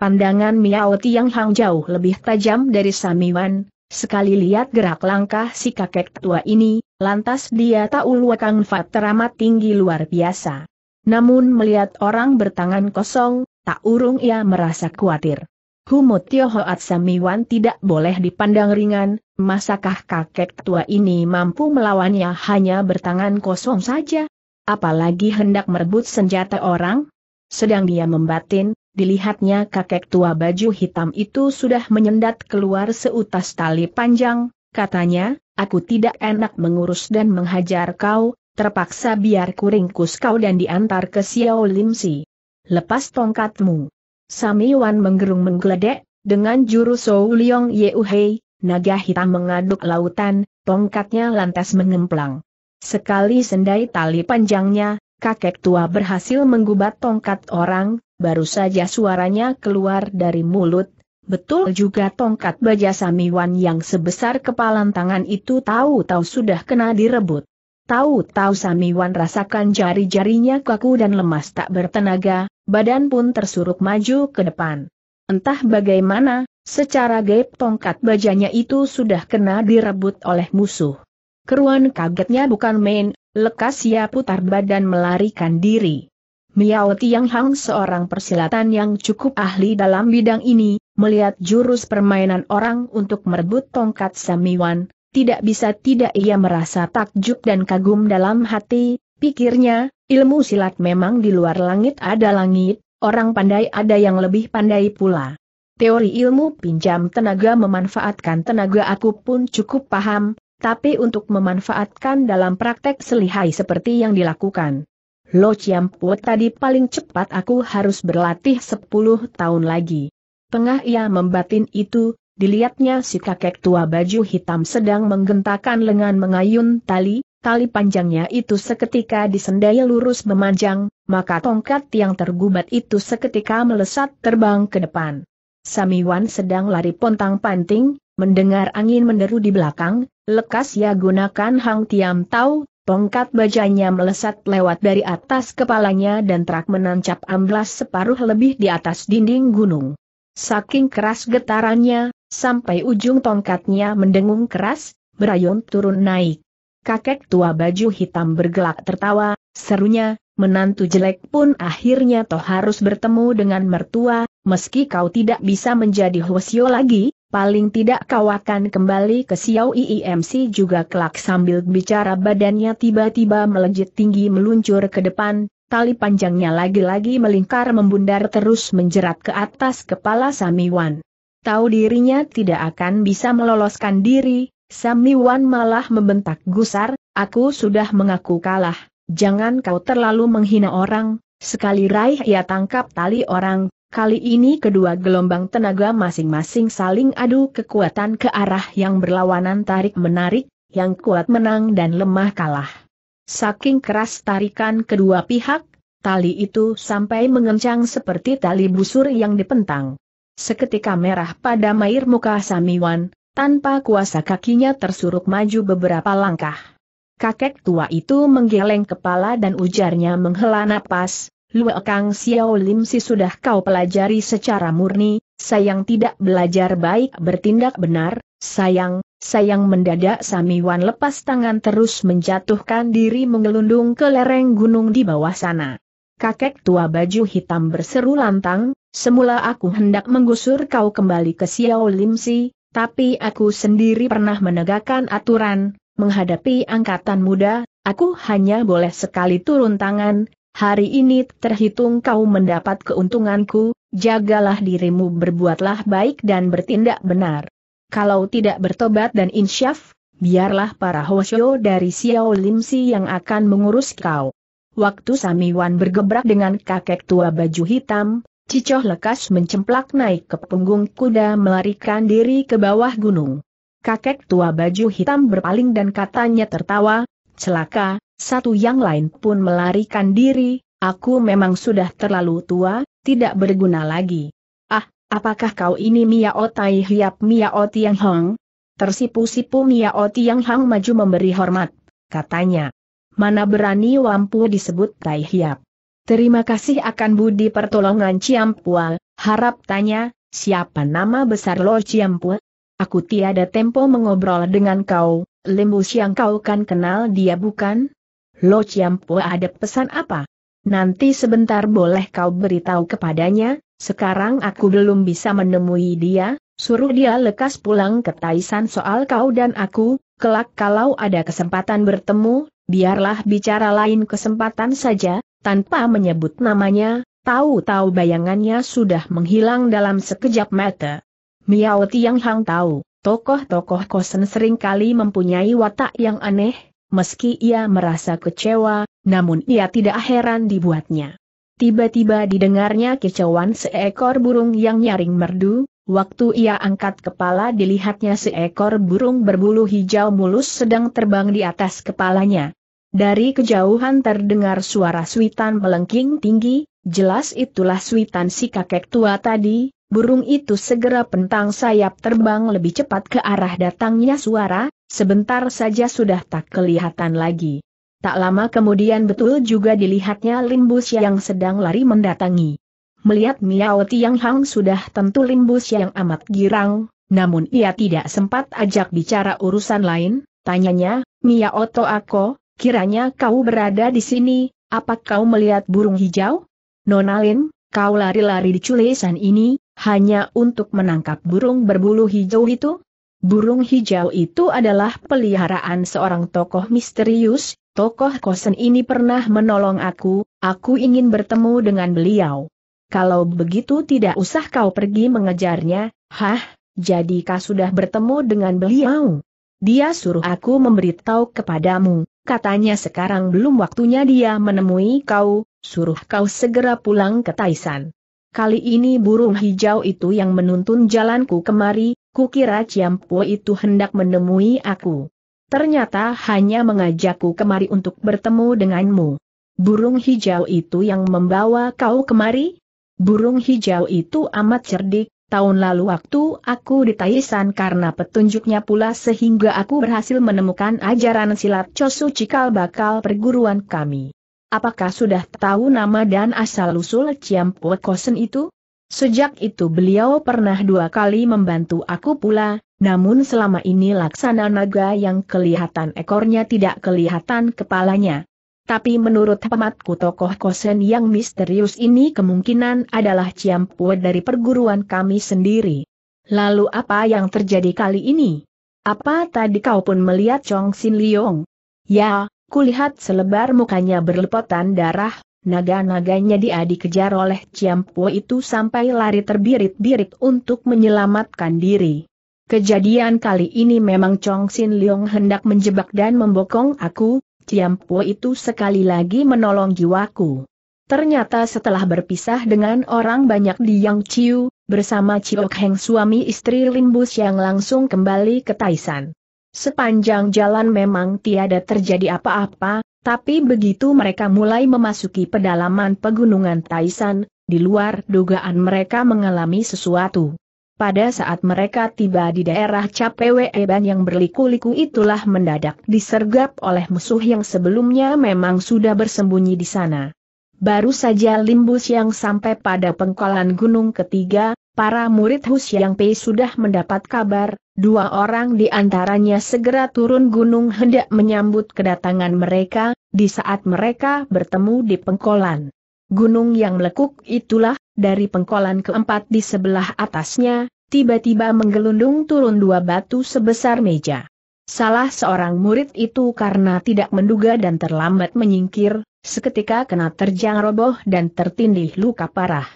Pandangan Miao Tiang Hang jauh lebih tajam dari Samiwan, sekali lihat gerak langkah si kakek tua ini, lantas dia tahu luakang Fat teramat tinggi luar biasa. Namun melihat orang bertangan kosong, tak urung ia merasa khawatir. Humo Tiohoat Samiwan tidak boleh dipandang ringan, masakah kakek tua ini mampu melawannya hanya bertangan kosong saja? Apalagi hendak merebut senjata orang? Sedang dia membatin, dilihatnya kakek tua baju hitam itu sudah menyendat keluar seutas tali panjang, katanya, aku tidak enak mengurus dan menghajar kau, terpaksa biar kuringkus kau dan diantar ke Xiao Limsi. Lepas tongkatmu. Samiwan menggerung menggeledek, dengan juru Sou Liong Yeuhei, naga hitam mengaduk lautan, tongkatnya lantas mengemplang. Sekali sendai tali panjangnya, kakek tua berhasil menggubat tongkat orang, baru saja suaranya keluar dari mulut, Betul juga tongkat baja Samiwan yang sebesar kepalan tangan itu tahu-tahu sudah kena direbut. Tahu-tahu Samiwan rasakan jari-jarinya kaku dan lemas tak bertenaga, badan pun tersuruk maju ke depan. Entah bagaimana, secara gaib tongkat bajanya itu sudah kena direbut oleh musuh. Keruan kagetnya bukan main, lekas ia putar badan melarikan diri. Miao Tiang Hang seorang persilatan yang cukup ahli dalam bidang ini, melihat jurus permainan orang untuk merebut tongkat Samiwan, tidak bisa tidak ia merasa takjub dan kagum dalam hati, Pikirnya, ilmu silat memang di luar langit ada langit, orang pandai ada yang lebih pandai pula. Teori ilmu pinjam tenaga memanfaatkan tenaga aku pun cukup paham, tapi untuk memanfaatkan dalam praktek selihai seperti yang dilakukan. Lo Chiampu tadi paling cepat aku harus berlatih 10 tahun lagi. Tengah ia membatin itu, dilihatnya si kakek tua baju hitam sedang menggentakan lengan mengayun tali, Tali panjangnya itu seketika disendai lurus memanjang, maka tongkat yang tergubat itu seketika melesat terbang ke depan. Samiwan sedang lari pontang-panting, mendengar angin menderu di belakang, lekas ia gunakan Hang Tiam Tau, tongkat bajanya melesat lewat dari atas kepalanya dan terak menancap amblas separuh lebih di atas dinding gunung. Saking keras getarannya, sampai ujung tongkatnya mendengung keras, berayun turun naik. Kakek tua baju hitam bergelak tertawa, serunya, menantu jelek pun akhirnya toh harus bertemu dengan mertua, meski kau tidak bisa menjadi Hwasyo lagi, paling tidak kau akan kembali ke SIAU IIMC juga kelak sambil bicara badannya tiba-tiba melejit tinggi meluncur ke depan, tali panjangnya lagi-lagi melingkar membundar terus menjerat ke atas kepala Samiwan. Tahu dirinya tidak akan bisa meloloskan diri, Samiwan malah membentak gusar, aku sudah mengaku kalah, jangan kau terlalu menghina orang, sekali raih ia tangkap tali orang, kali ini kedua gelombang tenaga masing-masing saling adu kekuatan ke arah yang berlawanan tarik-menarik, yang kuat menang dan lemah kalah. Saking keras tarikan kedua pihak, tali itu sampai mengencang seperti tali busur yang dipentang. Seketika merah pada mair muka Samiwan, tanpa kuasa kakinya tersuruk maju beberapa langkah. Kakek tua itu menggeleng kepala dan ujarnya menghela napas, Lue Kang Xiao Lim si sudah kau pelajari secara murni, sayang tidak belajar baik bertindak benar, sayang, sayang mendadak Samiwan lepas tangan terus menjatuhkan diri mengelundung ke lereng gunung di bawah sana. Kakek tua baju hitam berseru lantang, semula aku hendak menggusur kau kembali ke Xiao Lim Si, tapi aku sendiri pernah menegakkan aturan, menghadapi angkatan muda, aku hanya boleh sekali turun tangan, hari ini terhitung kau mendapat keuntunganku, jagalah dirimu berbuatlah baik dan bertindak benar. Kalau tidak bertobat dan insyaf, biarlah para Hoshio dari Xiao Limsi yang akan mengurus kau. Waktu Samiwan bergebrak dengan kakek tua baju hitam, Cicoh lekas mencemplak naik ke punggung kuda melarikan diri ke bawah gunung. Kakek tua baju hitam berpaling dan katanya tertawa, celaka, satu yang lain pun melarikan diri, aku memang sudah terlalu tua, tidak berguna lagi. Ah, apakah kau ini Miao Tai Hiap Miao Tiang Hong? Tersipu-sipu Miao Tiang Hong maju memberi hormat, katanya. Mana berani wampu disebut Tai Hiap. Terima kasih akan budi pertolongan Ciampual, harap tanya, siapa nama besar Lo Ciampual? Aku tiada tempo mengobrol dengan kau, lembus yang kau kan kenal dia bukan? Lo Ciampual ada pesan apa? Nanti sebentar boleh kau beritahu kepadanya, sekarang aku belum bisa menemui dia, suruh dia lekas pulang ke Taisan soal kau dan aku, kelak kalau ada kesempatan bertemu, biarlah bicara lain kesempatan saja, tanpa menyebut namanya, tahu-tahu bayangannya sudah menghilang dalam sekejap mata. Miao Tiang Hang tahu, tokoh-tokoh kosen seringkali mempunyai watak yang aneh, meski ia merasa kecewa, namun ia tidak heran dibuatnya. Tiba-tiba didengarnya kicauan seekor burung yang nyaring merdu, Waktu ia angkat kepala dilihatnya seekor burung berbulu hijau mulus sedang terbang di atas kepalanya. Dari kejauhan terdengar suara suitan melengking tinggi, jelas itulah suitan si kakek tua tadi, burung itu segera pentang sayap terbang lebih cepat ke arah datangnya suara, sebentar saja sudah tak kelihatan lagi. Tak lama kemudian betul juga dilihatnya Limbus yang sedang lari mendatangi. Melihat Miao Tiang Hang sudah tentu Limbus yang amat girang, namun ia tidak sempat ajak bicara urusan lain, tanyanya, Miao Toako, Kiranya kau berada di sini, apa kau melihat burung hijau? Nonalin, kau lari-lari di culesan ini, hanya untuk menangkap burung berbulu hijau itu? Burung hijau itu adalah peliharaan seorang tokoh misterius, tokoh kosen ini pernah menolong aku, aku ingin bertemu dengan beliau. Kalau begitu tidak usah kau pergi mengejarnya, hah, jadi kau sudah bertemu dengan beliau. Dia suruh aku memberitahu kepadamu katanya sekarang belum waktunya dia menemui kau, suruh kau segera pulang ke Taisan. Kali ini burung hijau itu yang menuntun jalanku kemari, kukira Ciampo itu hendak menemui aku. Ternyata hanya mengajakku kemari untuk bertemu denganmu. Burung hijau itu yang membawa kau kemari? Burung hijau itu amat cerdik, tahun lalu waktu aku di Taisan karena petunjuknya pula sehingga aku berhasil menemukan ajaran silat Chosu Cikal bakal perguruan kami. Apakah sudah tahu nama dan asal-usul Ciampo Kosen itu? Sejak itu beliau pernah dua kali membantu aku pula, namun selama ini laksana naga yang kelihatan ekornya tidak kelihatan kepalanya. Tapi menurut pematku tokoh kosen yang misterius ini kemungkinan adalah Ciampue dari perguruan kami sendiri. Lalu apa yang terjadi kali ini? Apa tadi kau pun melihat Chong Sin Liong? Ya, kulihat selebar mukanya berlepotan darah, naga-naganya dia dikejar oleh Ciampue itu sampai lari terbirit-birit untuk menyelamatkan diri. Kejadian kali ini memang Chong Sin Liong hendak menjebak dan membokong aku, Ciampo itu sekali lagi menolong jiwaku. Ternyata setelah berpisah dengan orang banyak di Yang Chiu, bersama Chiok Heng suami istri Limbus yang langsung kembali ke Taisan. Sepanjang jalan memang tiada terjadi apa-apa, tapi begitu mereka mulai memasuki pedalaman pegunungan Taisan, di luar dugaan mereka mengalami sesuatu. Pada saat mereka tiba di daerah Capewe Eban yang berliku-liku itulah mendadak disergap oleh musuh yang sebelumnya memang sudah bersembunyi di sana. Baru saja Limbus yang sampai pada pengkolan gunung ketiga, para murid Hus yang Pei sudah mendapat kabar, dua orang di antaranya segera turun gunung hendak menyambut kedatangan mereka, di saat mereka bertemu di pengkolan. Gunung yang lekuk itulah dari pengkolan keempat di sebelah atasnya, tiba-tiba menggelundung turun dua batu sebesar meja. Salah seorang murid itu karena tidak menduga dan terlambat menyingkir, seketika kena terjang roboh dan tertindih luka parah.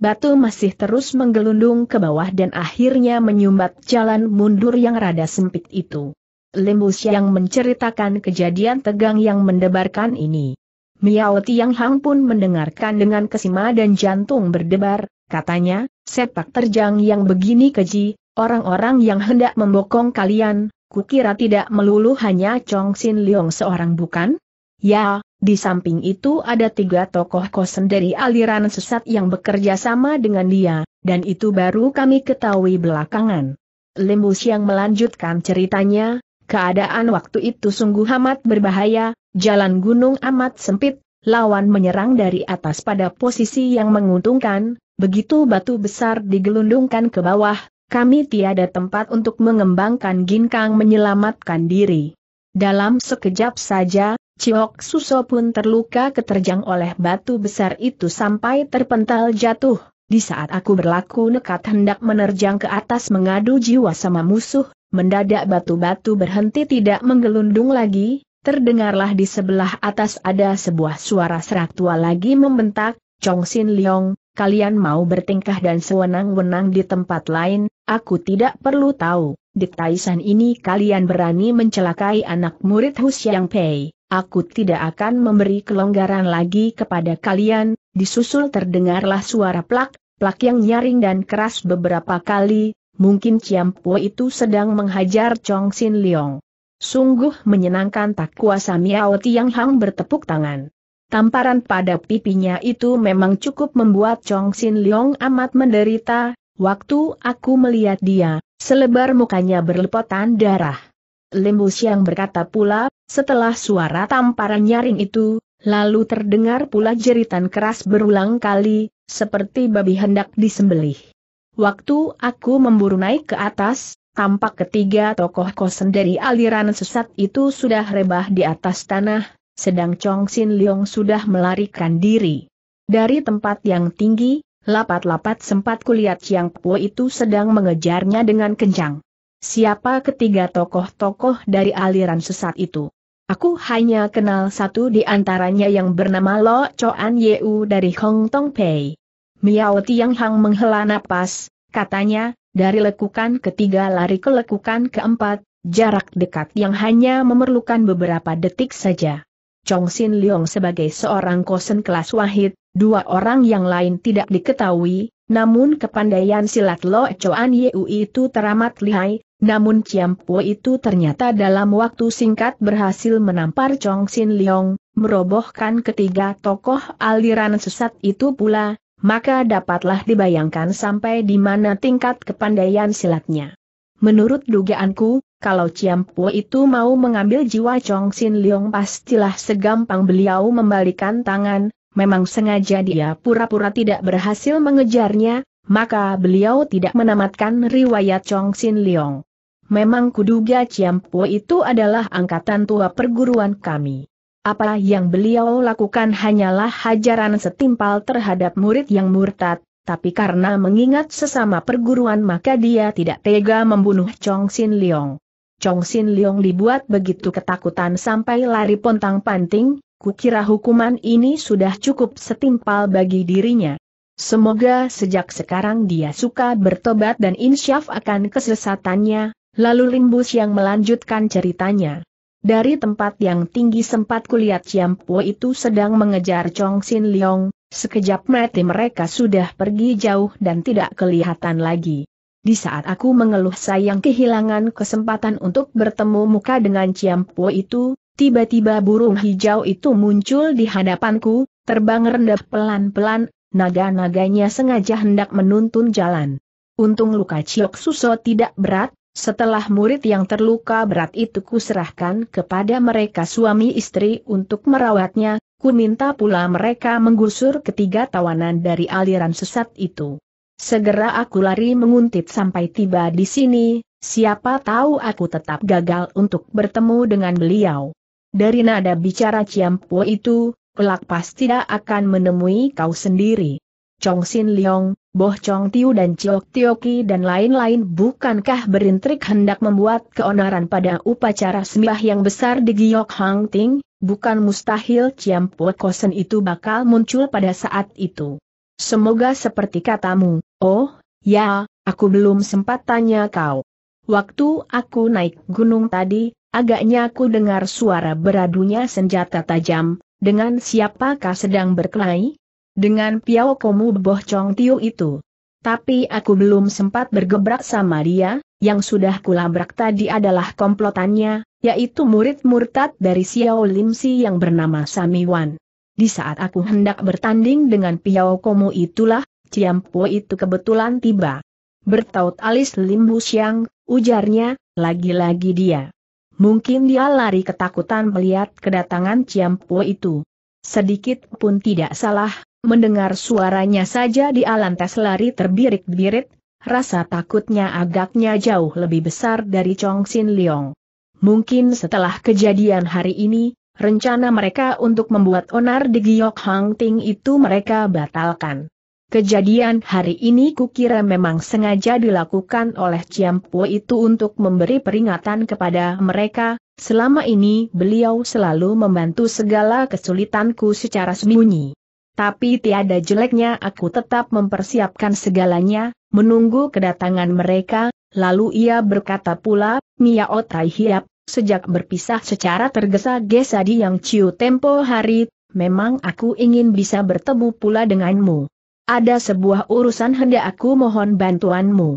Batu masih terus menggelundung ke bawah dan akhirnya menyumbat jalan mundur yang rada sempit itu. Lemus yang menceritakan kejadian tegang yang mendebarkan ini. Miao Tiang Hang pun mendengarkan dengan kesima dan jantung berdebar, katanya, sepak terjang yang begini keji, orang-orang yang hendak membokong kalian, kukira tidak melulu hanya Chong Sin Leong seorang bukan? Ya, di samping itu ada tiga tokoh kosen dari aliran sesat yang bekerja sama dengan dia, dan itu baru kami ketahui belakangan. Lemus yang melanjutkan ceritanya, keadaan waktu itu sungguh amat berbahaya, Jalan gunung amat sempit, lawan menyerang dari atas pada posisi yang menguntungkan, begitu batu besar digelundungkan ke bawah, kami tiada tempat untuk mengembangkan ginkang menyelamatkan diri. Dalam sekejap saja, Ciok Suso pun terluka keterjang oleh batu besar itu sampai terpental jatuh. Di saat aku berlaku nekat hendak menerjang ke atas mengadu jiwa sama musuh, mendadak batu-batu berhenti tidak menggelundung lagi, Terdengarlah di sebelah atas ada sebuah suara serak tua lagi membentak, Chong Sin Leong, kalian mau bertingkah dan sewenang-wenang di tempat lain, aku tidak perlu tahu, di Taisan ini kalian berani mencelakai anak murid Hu Xiang Pei, aku tidak akan memberi kelonggaran lagi kepada kalian, disusul terdengarlah suara plak, plak yang nyaring dan keras beberapa kali, mungkin Ciampo itu sedang menghajar Chong Sin Leong. Sungguh menyenangkan tak kuasa Miao Tiang Hang bertepuk tangan. Tamparan pada pipinya itu memang cukup membuat Chong Sin Leong amat menderita, waktu aku melihat dia, selebar mukanya berlepotan darah. Lim Siang berkata pula, setelah suara tamparan nyaring itu, lalu terdengar pula jeritan keras berulang kali, seperti babi hendak disembelih. Waktu aku memburu naik ke atas, Tampak ketiga tokoh kosen dari aliran sesat itu sudah rebah di atas tanah, sedang Chong Xin Leong sudah melarikan diri. Dari tempat yang tinggi, lapat-lapat sempat kulihat Chiang Po itu sedang mengejarnya dengan kencang. Siapa ketiga tokoh-tokoh dari aliran sesat itu? Aku hanya kenal satu di antaranya yang bernama Lo Choan Yeu dari Hong Tong Pei. Miao Tiang Hang menghela napas, katanya, dari lekukan ketiga lari ke lekukan keempat, jarak dekat yang hanya memerlukan beberapa detik saja. Chong Xin Leong sebagai seorang kosen kelas wahid, dua orang yang lain tidak diketahui, namun kepandaian silat Lo Choan Yeu itu teramat lihai, namun Chiam Po itu ternyata dalam waktu singkat berhasil menampar Chong Xin Leong, merobohkan ketiga tokoh aliran sesat itu pula, maka dapatlah dibayangkan sampai di mana tingkat kepandaian silatnya. Menurut dugaanku, kalau Ciampu itu mau mengambil jiwa Chong Sin Leong pastilah segampang beliau membalikan tangan, memang sengaja dia pura-pura tidak berhasil mengejarnya, maka beliau tidak menamatkan riwayat Chong Sin Leong. Memang kuduga Ciampu itu adalah angkatan tua perguruan kami. Apa yang beliau lakukan hanyalah hajaran setimpal terhadap murid yang murtad, tapi karena mengingat sesama perguruan maka dia tidak tega membunuh Chong Sin Leong. Chong Sin Leong dibuat begitu ketakutan sampai lari pontang panting, kukira hukuman ini sudah cukup setimpal bagi dirinya. Semoga sejak sekarang dia suka bertobat dan insyaf akan kesesatannya, lalu Limbus yang melanjutkan ceritanya. Dari tempat yang tinggi sempat kulihat Ciampo itu sedang mengejar Chong Xin Leong, sekejap mati mereka sudah pergi jauh dan tidak kelihatan lagi. Di saat aku mengeluh sayang kehilangan kesempatan untuk bertemu muka dengan Ciampo itu, tiba-tiba burung hijau itu muncul di hadapanku, terbang rendah pelan-pelan, naga-naganya sengaja hendak menuntun jalan. Untung luka Ciok Suso tidak berat, setelah murid yang terluka berat itu kuserahkan kepada mereka suami istri untuk merawatnya, ku minta pula mereka menggusur ketiga tawanan dari aliran sesat itu. Segera aku lari menguntit sampai tiba di sini, siapa tahu aku tetap gagal untuk bertemu dengan beliau. Dari nada bicara Po itu, kelak pasti tidak akan menemui kau sendiri. Chong Xin Leong, Boh Chong Tiu dan Chiok Tioki dan lain-lain bukankah berintrik hendak membuat keonaran pada upacara sembah yang besar di Giok Hang Ting, bukan mustahil Chiam Pue Kosen itu bakal muncul pada saat itu. Semoga seperti katamu, oh, ya, aku belum sempat tanya kau. Waktu aku naik gunung tadi, agaknya aku dengar suara beradunya senjata tajam, dengan siapakah sedang berkelahi? Dengan Piao Komu Boh Chong Tiu itu. Tapi aku belum sempat bergebrak sama dia, yang sudah kulabrak tadi adalah komplotannya, yaitu murid murtad dari Xiao Lim Si yang bernama Sami Wan. Di saat aku hendak bertanding dengan Piao Komu itulah, Ciampo itu kebetulan tiba. Bertaut alis Lim Bu Xiang, ujarnya, lagi-lagi dia. Mungkin dia lari ketakutan melihat kedatangan Ciampo itu. Sedikit pun tidak salah, Mendengar suaranya saja di lantas lari terbirit-birit, rasa takutnya agaknya jauh lebih besar dari Chong Xin Leong. Mungkin setelah kejadian hari ini, rencana mereka untuk membuat onar di Giok Hang Ting itu mereka batalkan. Kejadian hari ini kukira memang sengaja dilakukan oleh Chiam Po itu untuk memberi peringatan kepada mereka, selama ini beliau selalu membantu segala kesulitanku secara sembunyi. Tapi tiada jeleknya aku tetap mempersiapkan segalanya, menunggu kedatangan mereka, lalu ia berkata pula, Miao Tai Hiap, sejak berpisah secara tergesa-gesa di Yang Ciu tempo hari, memang aku ingin bisa bertemu pula denganmu. Ada sebuah urusan hendak aku mohon bantuanmu.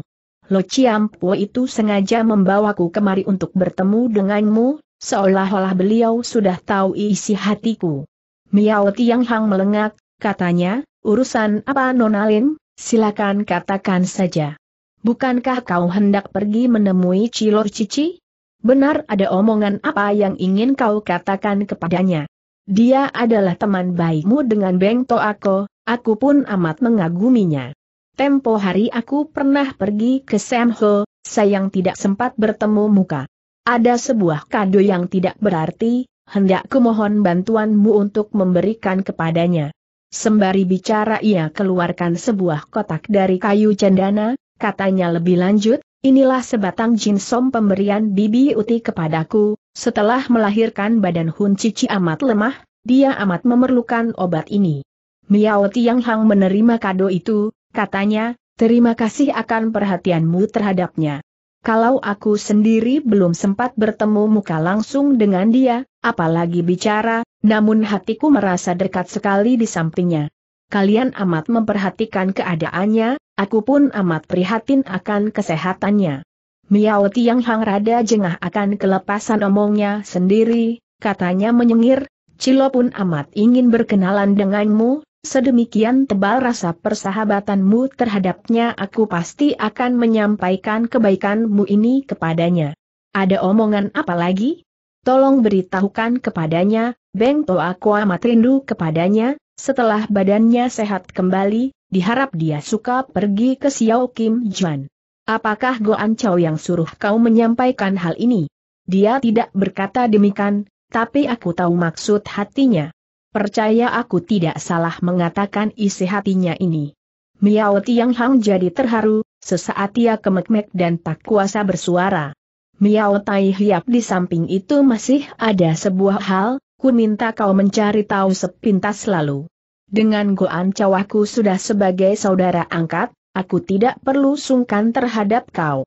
Lo Ciampo itu sengaja membawaku kemari untuk bertemu denganmu, seolah-olah beliau sudah tahu isi hatiku. Miao Tianghang melengak, katanya, urusan apa Nonalin, silakan katakan saja. Bukankah kau hendak pergi menemui Cilor Cici? Benar ada omongan apa yang ingin kau katakan kepadanya? Dia adalah teman baikmu dengan Beng Toako, aku pun amat mengaguminya. Tempo hari aku pernah pergi ke Samho, sayang tidak sempat bertemu muka. Ada sebuah kado yang tidak berarti, hendak kumohon bantuanmu untuk memberikan kepadanya. Sembari bicara ia keluarkan sebuah kotak dari kayu cendana, katanya lebih lanjut, inilah sebatang jinsom pemberian bibi uti kepadaku, setelah melahirkan badan Hun Cici amat lemah, dia amat memerlukan obat ini. Miao Tiang Hang menerima kado itu, katanya, terima kasih akan perhatianmu terhadapnya. Kalau aku sendiri belum sempat bertemu muka langsung dengan dia, apalagi bicara, namun hatiku merasa dekat sekali di sampingnya. Kalian amat memperhatikan keadaannya, aku pun amat prihatin akan kesehatannya. Miao Tiang Hang rada jengah akan kelepasan omongnya sendiri, katanya menyengir, Cilo pun amat ingin berkenalan denganmu, Sedemikian tebal rasa persahabatanmu terhadapnya aku pasti akan menyampaikan kebaikanmu ini kepadanya. Ada omongan apa lagi? Tolong beritahukan kepadanya, Beng To aku amat rindu kepadanya, setelah badannya sehat kembali, diharap dia suka pergi ke Xiao Kim Juan. Apakah Goan Chow yang suruh kau menyampaikan hal ini? Dia tidak berkata demikian, tapi aku tahu maksud hatinya. Percaya aku tidak salah mengatakan isi hatinya ini. Miao Tiang Hang jadi terharu, sesaat ia kemek-mek dan tak kuasa bersuara. Miao Tai Hiap di samping itu masih ada sebuah hal, ku minta kau mencari tahu sepintas lalu. Dengan Goan Cawaku sudah sebagai saudara angkat, aku tidak perlu sungkan terhadap kau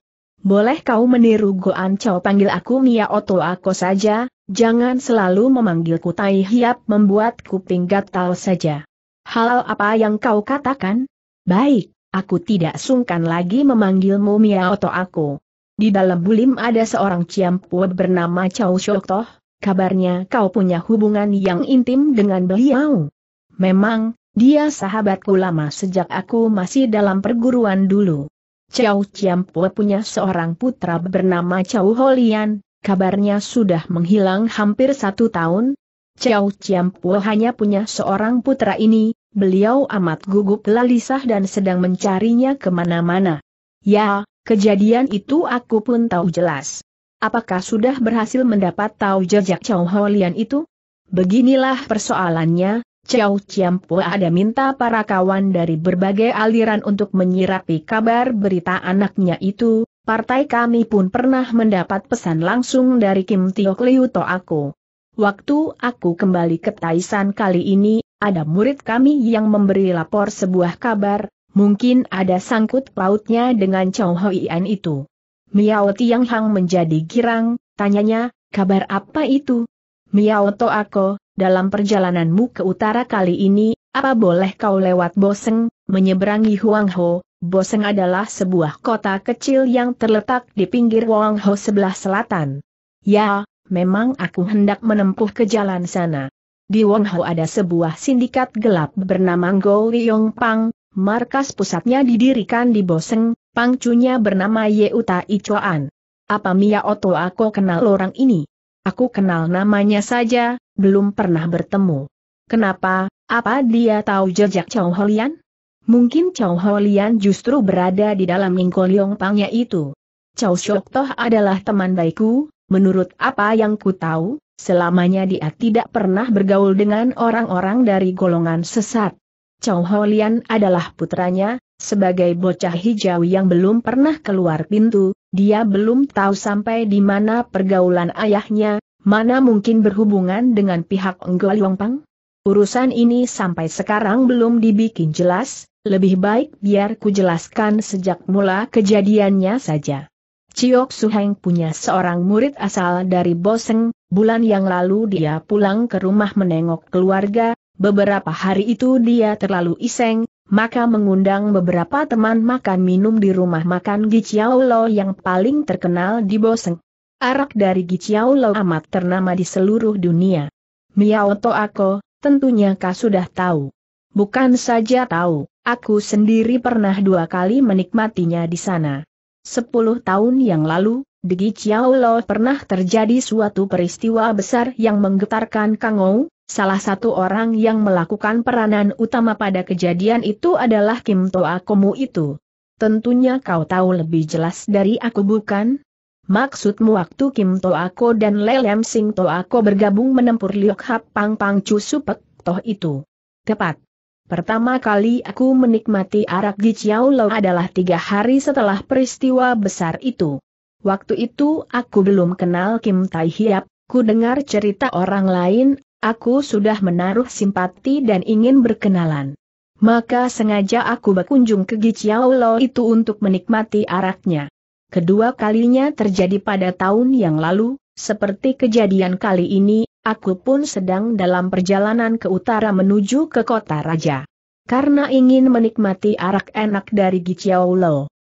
boleh kau meniru Goan Chow panggil aku Mia Oto Ako saja, jangan selalu memanggilku Tai Hiap membuat kuping gatal saja. Hal apa yang kau katakan? Baik, aku tidak sungkan lagi memanggilmu Mia Oto Ako. Di dalam bulim ada seorang ciampua bernama Chow Shok Toh, kabarnya kau punya hubungan yang intim dengan beliau. Memang, dia sahabatku lama sejak aku masih dalam perguruan dulu. Chow Chiampue punya seorang putra bernama Chow Holian, kabarnya sudah menghilang hampir satu tahun. Chow Chiampue hanya punya seorang putra ini, beliau amat gugup lalisah dan sedang mencarinya kemana-mana. Ya, kejadian itu aku pun tahu jelas. Apakah sudah berhasil mendapat tahu jejak Chow Holian itu? Beginilah persoalannya, Chiao Chiampua ada minta para kawan dari berbagai aliran untuk menyirapi kabar berita anaknya itu, partai kami pun pernah mendapat pesan langsung dari Kim Tio Liu To aku. Waktu aku kembali ke Taisan kali ini, ada murid kami yang memberi lapor sebuah kabar, mungkin ada sangkut pautnya dengan Chow Hoian itu. Miao Tiang Hang menjadi girang, tanyanya, kabar apa itu? Miao To aku, dalam perjalananmu ke utara kali ini, apa boleh kau lewat Boseng, menyeberangi Huangho, Boseng adalah sebuah kota kecil yang terletak di pinggir Huangho sebelah selatan. Ya, memang aku hendak menempuh ke jalan sana. Di Wangho ada sebuah sindikat gelap bernama Go Yong Pang, markas pusatnya didirikan di Boseng, pangcunya bernama Ye Yeuta Icoan. Apa Mia Oto aku kenal orang ini? Aku kenal namanya saja, belum pernah bertemu. Kenapa, apa dia tahu jejak Chow Holian? Mungkin Chow Holian justru berada di dalam Ningko Yong Pangnya itu. Chow Shok Toh adalah teman baikku, menurut apa yang ku tahu, selamanya dia tidak pernah bergaul dengan orang-orang dari golongan sesat. Chow Holian adalah putranya, sebagai bocah hijau yang belum pernah keluar pintu, dia belum tahu sampai di mana pergaulan ayahnya, mana mungkin berhubungan dengan pihak Enggol Yongpang? Urusan ini sampai sekarang belum dibikin jelas, lebih baik biar ku jelaskan sejak mula kejadiannya saja. Ciok Suheng punya seorang murid asal dari Boseng, bulan yang lalu dia pulang ke rumah menengok keluarga, beberapa hari itu dia terlalu iseng, maka mengundang beberapa teman makan minum di rumah makan Giciao Lo yang paling terkenal di Boseng. Arak dari Giciao Lo amat ternama di seluruh dunia. Miao To aku, tentunya kau sudah tahu. Bukan saja tahu, aku sendiri pernah dua kali menikmatinya di sana. Sepuluh tahun yang lalu, di Giciao Lo pernah terjadi suatu peristiwa besar yang menggetarkan Kangou, Salah satu orang yang melakukan peranan utama pada kejadian itu adalah Kim Toa Komu itu. Tentunya kau tahu lebih jelas dari aku bukan? Maksudmu waktu Kim Toako dan Lelem Sing Toako bergabung menempur Liok Hap Pang Pang Chu Supek, toh itu. Tepat. Pertama kali aku menikmati arak di Chiao Lo adalah tiga hari setelah peristiwa besar itu. Waktu itu aku belum kenal Kim Tai Hiap, ku dengar cerita orang lain, aku sudah menaruh simpati dan ingin berkenalan. Maka sengaja aku berkunjung ke Giciao Lo itu untuk menikmati araknya kedua kalinya terjadi pada tahun yang lalu, seperti kejadian kali ini, aku pun sedang dalam perjalanan ke utara menuju ke kota raja. Karena ingin menikmati arak enak dari Giciao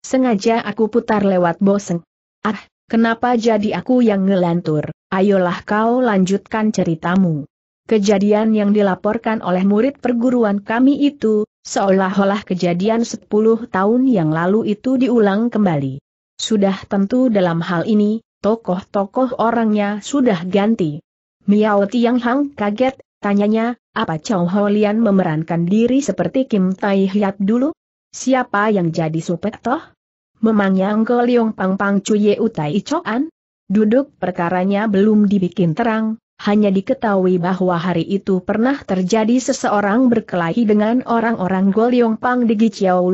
sengaja aku putar lewat Boseng. Ah, kenapa jadi aku yang ngelantur? Ayolah kau lanjutkan ceritamu. Kejadian yang dilaporkan oleh murid perguruan kami itu, seolah-olah kejadian 10 tahun yang lalu itu diulang kembali. Sudah tentu dalam hal ini, tokoh-tokoh orangnya sudah ganti. Miao Tiang Hang kaget, tanyanya, apa Chow Ho memerankan diri seperti Kim Tai Hyat dulu? Siapa yang jadi supet toh? Memangnya Ngo Liong Pang Pang Cuye Utai An? Duduk perkaranya belum dibikin terang, hanya diketahui bahwa hari itu pernah terjadi seseorang berkelahi dengan orang-orang Goliong Pang di Giciao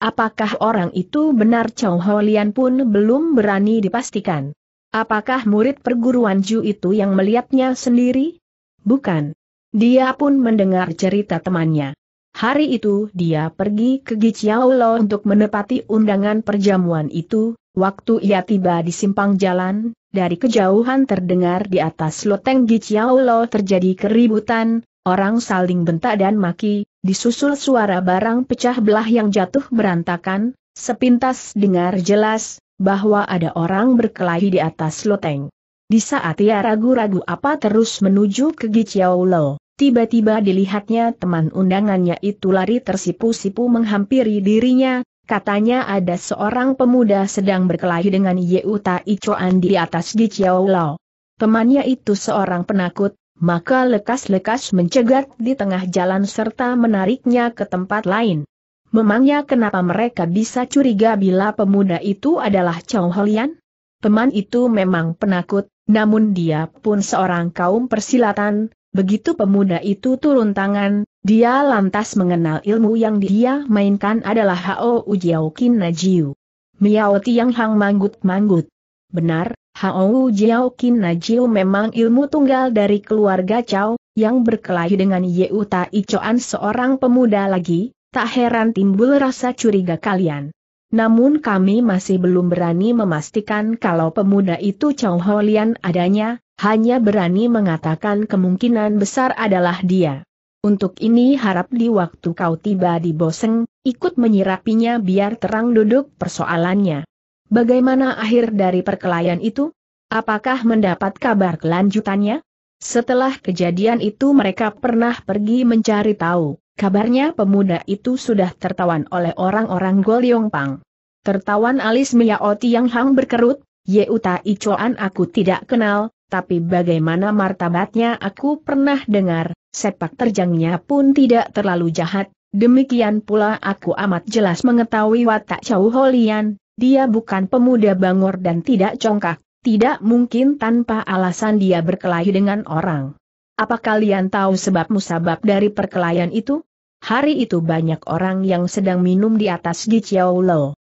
Apakah orang itu benar Chow Ho pun belum berani dipastikan. Apakah murid perguruan Ju itu yang melihatnya sendiri? Bukan. Dia pun mendengar cerita temannya. Hari itu dia pergi ke Giciaolo untuk menepati undangan perjamuan itu, waktu ia tiba di simpang jalan, dari kejauhan terdengar di atas loteng Giciaolo terjadi keributan, Orang saling bentak dan maki, disusul suara barang pecah belah yang jatuh berantakan, sepintas dengar jelas, bahwa ada orang berkelahi di atas loteng. Di saat ia ragu-ragu apa terus menuju ke Giciao Lo, tiba-tiba dilihatnya teman undangannya itu lari tersipu-sipu menghampiri dirinya, katanya ada seorang pemuda sedang berkelahi dengan Yeuta Icoan di atas Giciao Lo. Temannya itu seorang penakut, maka lekas-lekas mencegat di tengah jalan serta menariknya ke tempat lain. Memangnya kenapa mereka bisa curiga bila pemuda itu adalah Chow Holian? Teman itu memang penakut, namun dia pun seorang kaum persilatan, begitu pemuda itu turun tangan, dia lantas mengenal ilmu yang dia mainkan adalah Hao Ujiao Kin Najiu. Miao Tiang Hang Manggut Manggut. Benar, Hao Jiao Kin Najiu memang ilmu tunggal dari keluarga Cao, yang berkelahi dengan Ye Uta Choan seorang pemuda lagi, tak heran timbul rasa curiga kalian. Namun kami masih belum berani memastikan kalau pemuda itu Chao Ho Lian adanya, hanya berani mengatakan kemungkinan besar adalah dia. Untuk ini harap di waktu kau tiba di Boseng, ikut menyirapinya biar terang duduk persoalannya. Bagaimana akhir dari perkelahian itu? Apakah mendapat kabar kelanjutannya? Setelah kejadian itu mereka pernah pergi mencari tahu, kabarnya pemuda itu sudah tertawan oleh orang-orang Pang. Tertawan alis Miao yang Hang berkerut, Uta Icoan aku tidak kenal, tapi bagaimana martabatnya aku pernah dengar, sepak terjangnya pun tidak terlalu jahat, demikian pula aku amat jelas mengetahui watak Chow Holian, dia bukan pemuda bangor dan tidak congkak, tidak mungkin tanpa alasan dia berkelahi dengan orang. Apa kalian tahu sebab musabab dari perkelahian itu? Hari itu banyak orang yang sedang minum di atas di Chiao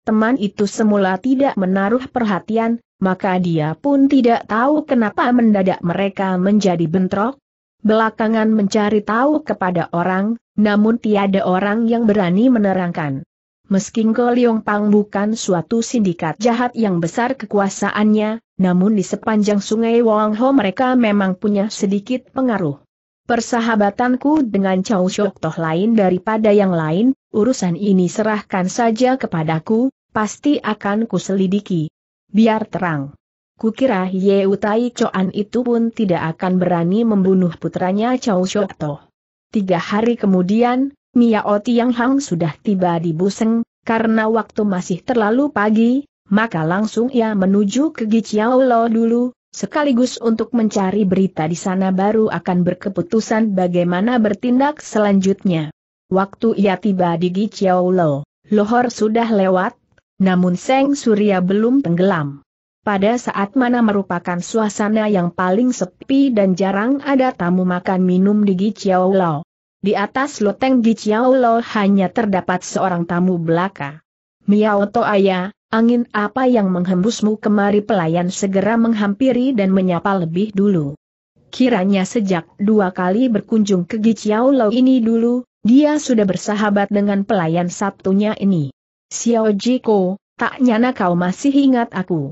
Teman itu semula tidak menaruh perhatian, maka dia pun tidak tahu kenapa mendadak mereka menjadi bentrok. Belakangan mencari tahu kepada orang, namun tiada orang yang berani menerangkan. Meski Goliong Pang bukan suatu sindikat jahat yang besar kekuasaannya, namun di sepanjang sungai Wang Ho mereka memang punya sedikit pengaruh. Persahabatanku dengan Chow Shok Toh lain daripada yang lain, urusan ini serahkan saja kepadaku, pasti akan kuselidiki. Biar terang. Kukira Ye Utai Choan itu pun tidak akan berani membunuh putranya Chow Shok Toh. Tiga hari kemudian, Miao Tiang Hang sudah tiba di Buseng, karena waktu masih terlalu pagi, maka langsung ia menuju ke Giciao Lo dulu, sekaligus untuk mencari berita di sana baru akan berkeputusan bagaimana bertindak selanjutnya. Waktu ia tiba di Giciao Lo, Lohor sudah lewat, namun Seng Surya belum tenggelam. Pada saat mana merupakan suasana yang paling sepi dan jarang ada tamu makan minum di Giciao Lo. Di atas loteng Giciao Lo hanya terdapat seorang tamu belaka. Miao Toaya, angin apa yang menghembusmu kemari pelayan segera menghampiri dan menyapa lebih dulu. Kiranya sejak dua kali berkunjung ke Giciao Lo ini dulu, dia sudah bersahabat dengan pelayan Sabtunya ini. Xiao Jiko, tak nyana kau masih ingat aku.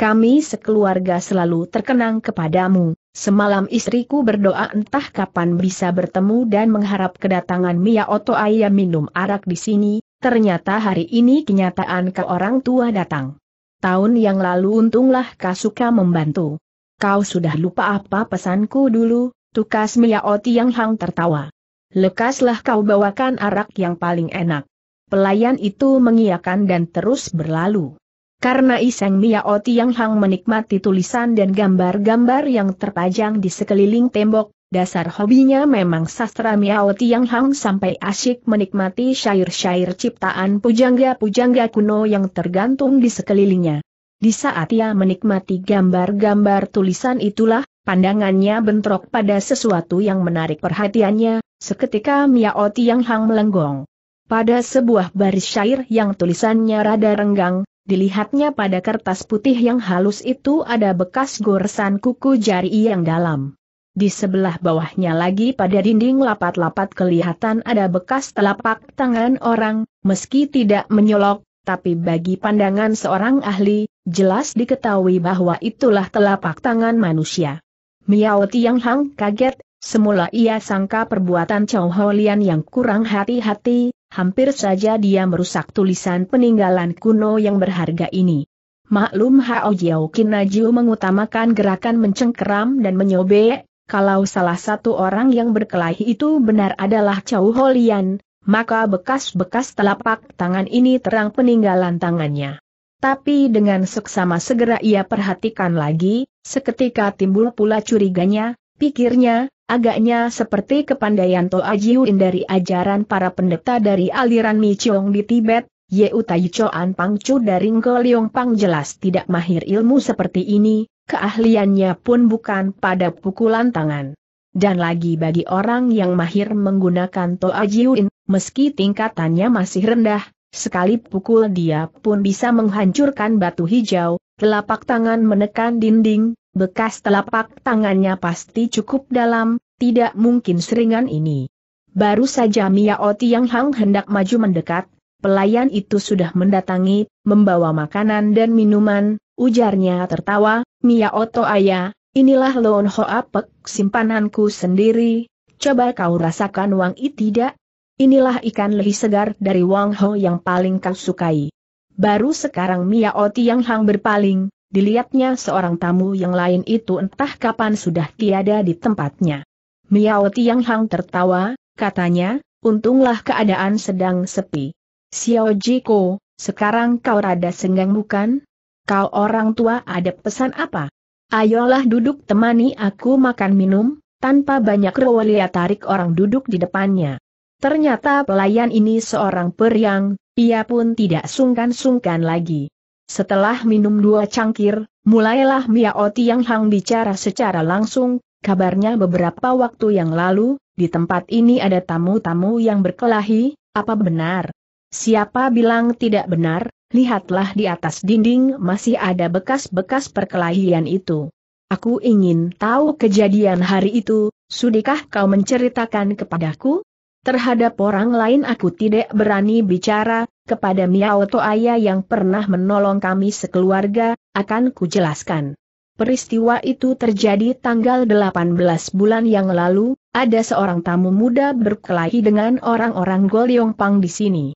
Kami sekeluarga selalu terkenang kepadamu. Semalam istriku berdoa entah kapan bisa bertemu dan mengharap kedatangan Mia Oto Ayah minum arak di sini, ternyata hari ini kenyataan ke orang tua datang. Tahun yang lalu untunglah kau suka membantu. Kau sudah lupa apa pesanku dulu, tukas Mia Oti yang hang tertawa. Lekaslah kau bawakan arak yang paling enak. Pelayan itu mengiakan dan terus berlalu. Karena Iseng Miao Tiang Hang menikmati tulisan dan gambar-gambar yang terpajang di sekeliling tembok, dasar hobinya memang sastra Miao Tiang Hang sampai asyik menikmati syair-syair ciptaan pujangga-pujangga kuno yang tergantung di sekelilingnya. Di saat ia menikmati gambar-gambar tulisan itulah, pandangannya bentrok pada sesuatu yang menarik perhatiannya, seketika Miao Tiang Hang melenggong. Pada sebuah baris syair yang tulisannya rada renggang, dilihatnya pada kertas putih yang halus itu ada bekas goresan kuku jari yang dalam. Di sebelah bawahnya lagi pada dinding lapat-lapat kelihatan ada bekas telapak tangan orang, meski tidak menyolok, tapi bagi pandangan seorang ahli, jelas diketahui bahwa itulah telapak tangan manusia. Miao Tiang Hang kaget, semula ia sangka perbuatan Chow Ho Lian yang kurang hati-hati, hampir saja dia merusak tulisan peninggalan kuno yang berharga ini. Maklum Hao Jiao Kinaju mengutamakan gerakan mencengkeram dan menyobek, kalau salah satu orang yang berkelahi itu benar adalah Chow Holian, maka bekas-bekas telapak tangan ini terang peninggalan tangannya. Tapi dengan seksama segera ia perhatikan lagi, seketika timbul pula curiganya, pikirnya, Agaknya seperti kepandaian Toa Jiuin dari ajaran para pendeta dari aliran Chong di Tibet, Ye Utai Choan Pangcu dari Ngo Pang jelas tidak mahir ilmu seperti ini, keahliannya pun bukan pada pukulan tangan. Dan lagi bagi orang yang mahir menggunakan Toa Jiuin, meski tingkatannya masih rendah, sekali pukul dia pun bisa menghancurkan batu hijau, telapak tangan menekan dinding, Bekas telapak tangannya pasti cukup dalam, tidak mungkin seringan ini. Baru saja Mia Oti yang Hang hendak maju mendekat, pelayan itu sudah mendatangi, membawa makanan dan minuman, ujarnya tertawa, Mia Oto Ayah, inilah Loon Ho Apok simpananku sendiri, coba kau rasakan wang i tidak? Inilah ikan lehi segar dari Wang Ho yang paling kau sukai. Baru sekarang Mia Oti Yang Hang berpaling, dilihatnya seorang tamu yang lain itu entah kapan sudah tiada di tempatnya. Miao Tiang Hang tertawa, katanya, untunglah keadaan sedang sepi. Xiao Jiko, sekarang kau rada senggang bukan? Kau orang tua ada pesan apa? Ayolah duduk temani aku makan minum, tanpa banyak rawalia tarik orang duduk di depannya. Ternyata pelayan ini seorang periang, ia pun tidak sungkan-sungkan lagi. Setelah minum dua cangkir, mulailah Miao yang Hang bicara secara langsung, kabarnya beberapa waktu yang lalu, di tempat ini ada tamu-tamu yang berkelahi, apa benar? Siapa bilang tidak benar, lihatlah di atas dinding masih ada bekas-bekas perkelahian itu. Aku ingin tahu kejadian hari itu, sudikah kau menceritakan kepadaku? Terhadap orang lain aku tidak berani bicara, kepada Miao Toaya yang pernah menolong kami sekeluarga, akan kujelaskan. Peristiwa itu terjadi tanggal 18 bulan yang lalu, ada seorang tamu muda berkelahi dengan orang-orang Pang di sini.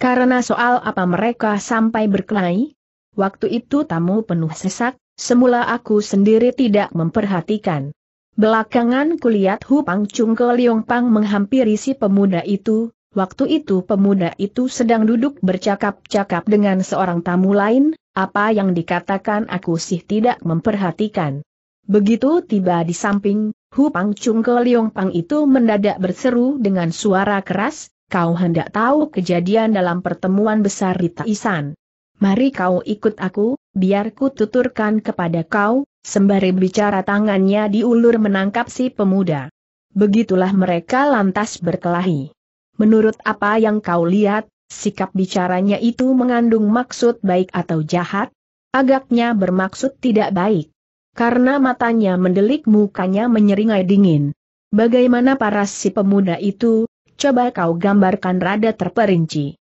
Karena soal apa mereka sampai berkelahi? Waktu itu tamu penuh sesak, semula aku sendiri tidak memperhatikan. Belakangan kulihat Hu Pang Chung Pang menghampiri si pemuda itu, Waktu itu pemuda itu sedang duduk bercakap-cakap dengan seorang tamu lain, apa yang dikatakan aku sih tidak memperhatikan. Begitu tiba di samping, Hu Pang Chung ke Liong Pang itu mendadak berseru dengan suara keras, kau hendak tahu kejadian dalam pertemuan besar di Taisan. Mari kau ikut aku, biar ku tuturkan kepada kau, sembari bicara tangannya diulur menangkap si pemuda. Begitulah mereka lantas berkelahi. Menurut apa yang kau lihat, sikap bicaranya itu mengandung maksud baik atau jahat? Agaknya bermaksud tidak baik. Karena matanya mendelik mukanya menyeringai dingin. Bagaimana paras si pemuda itu, coba kau gambarkan rada terperinci.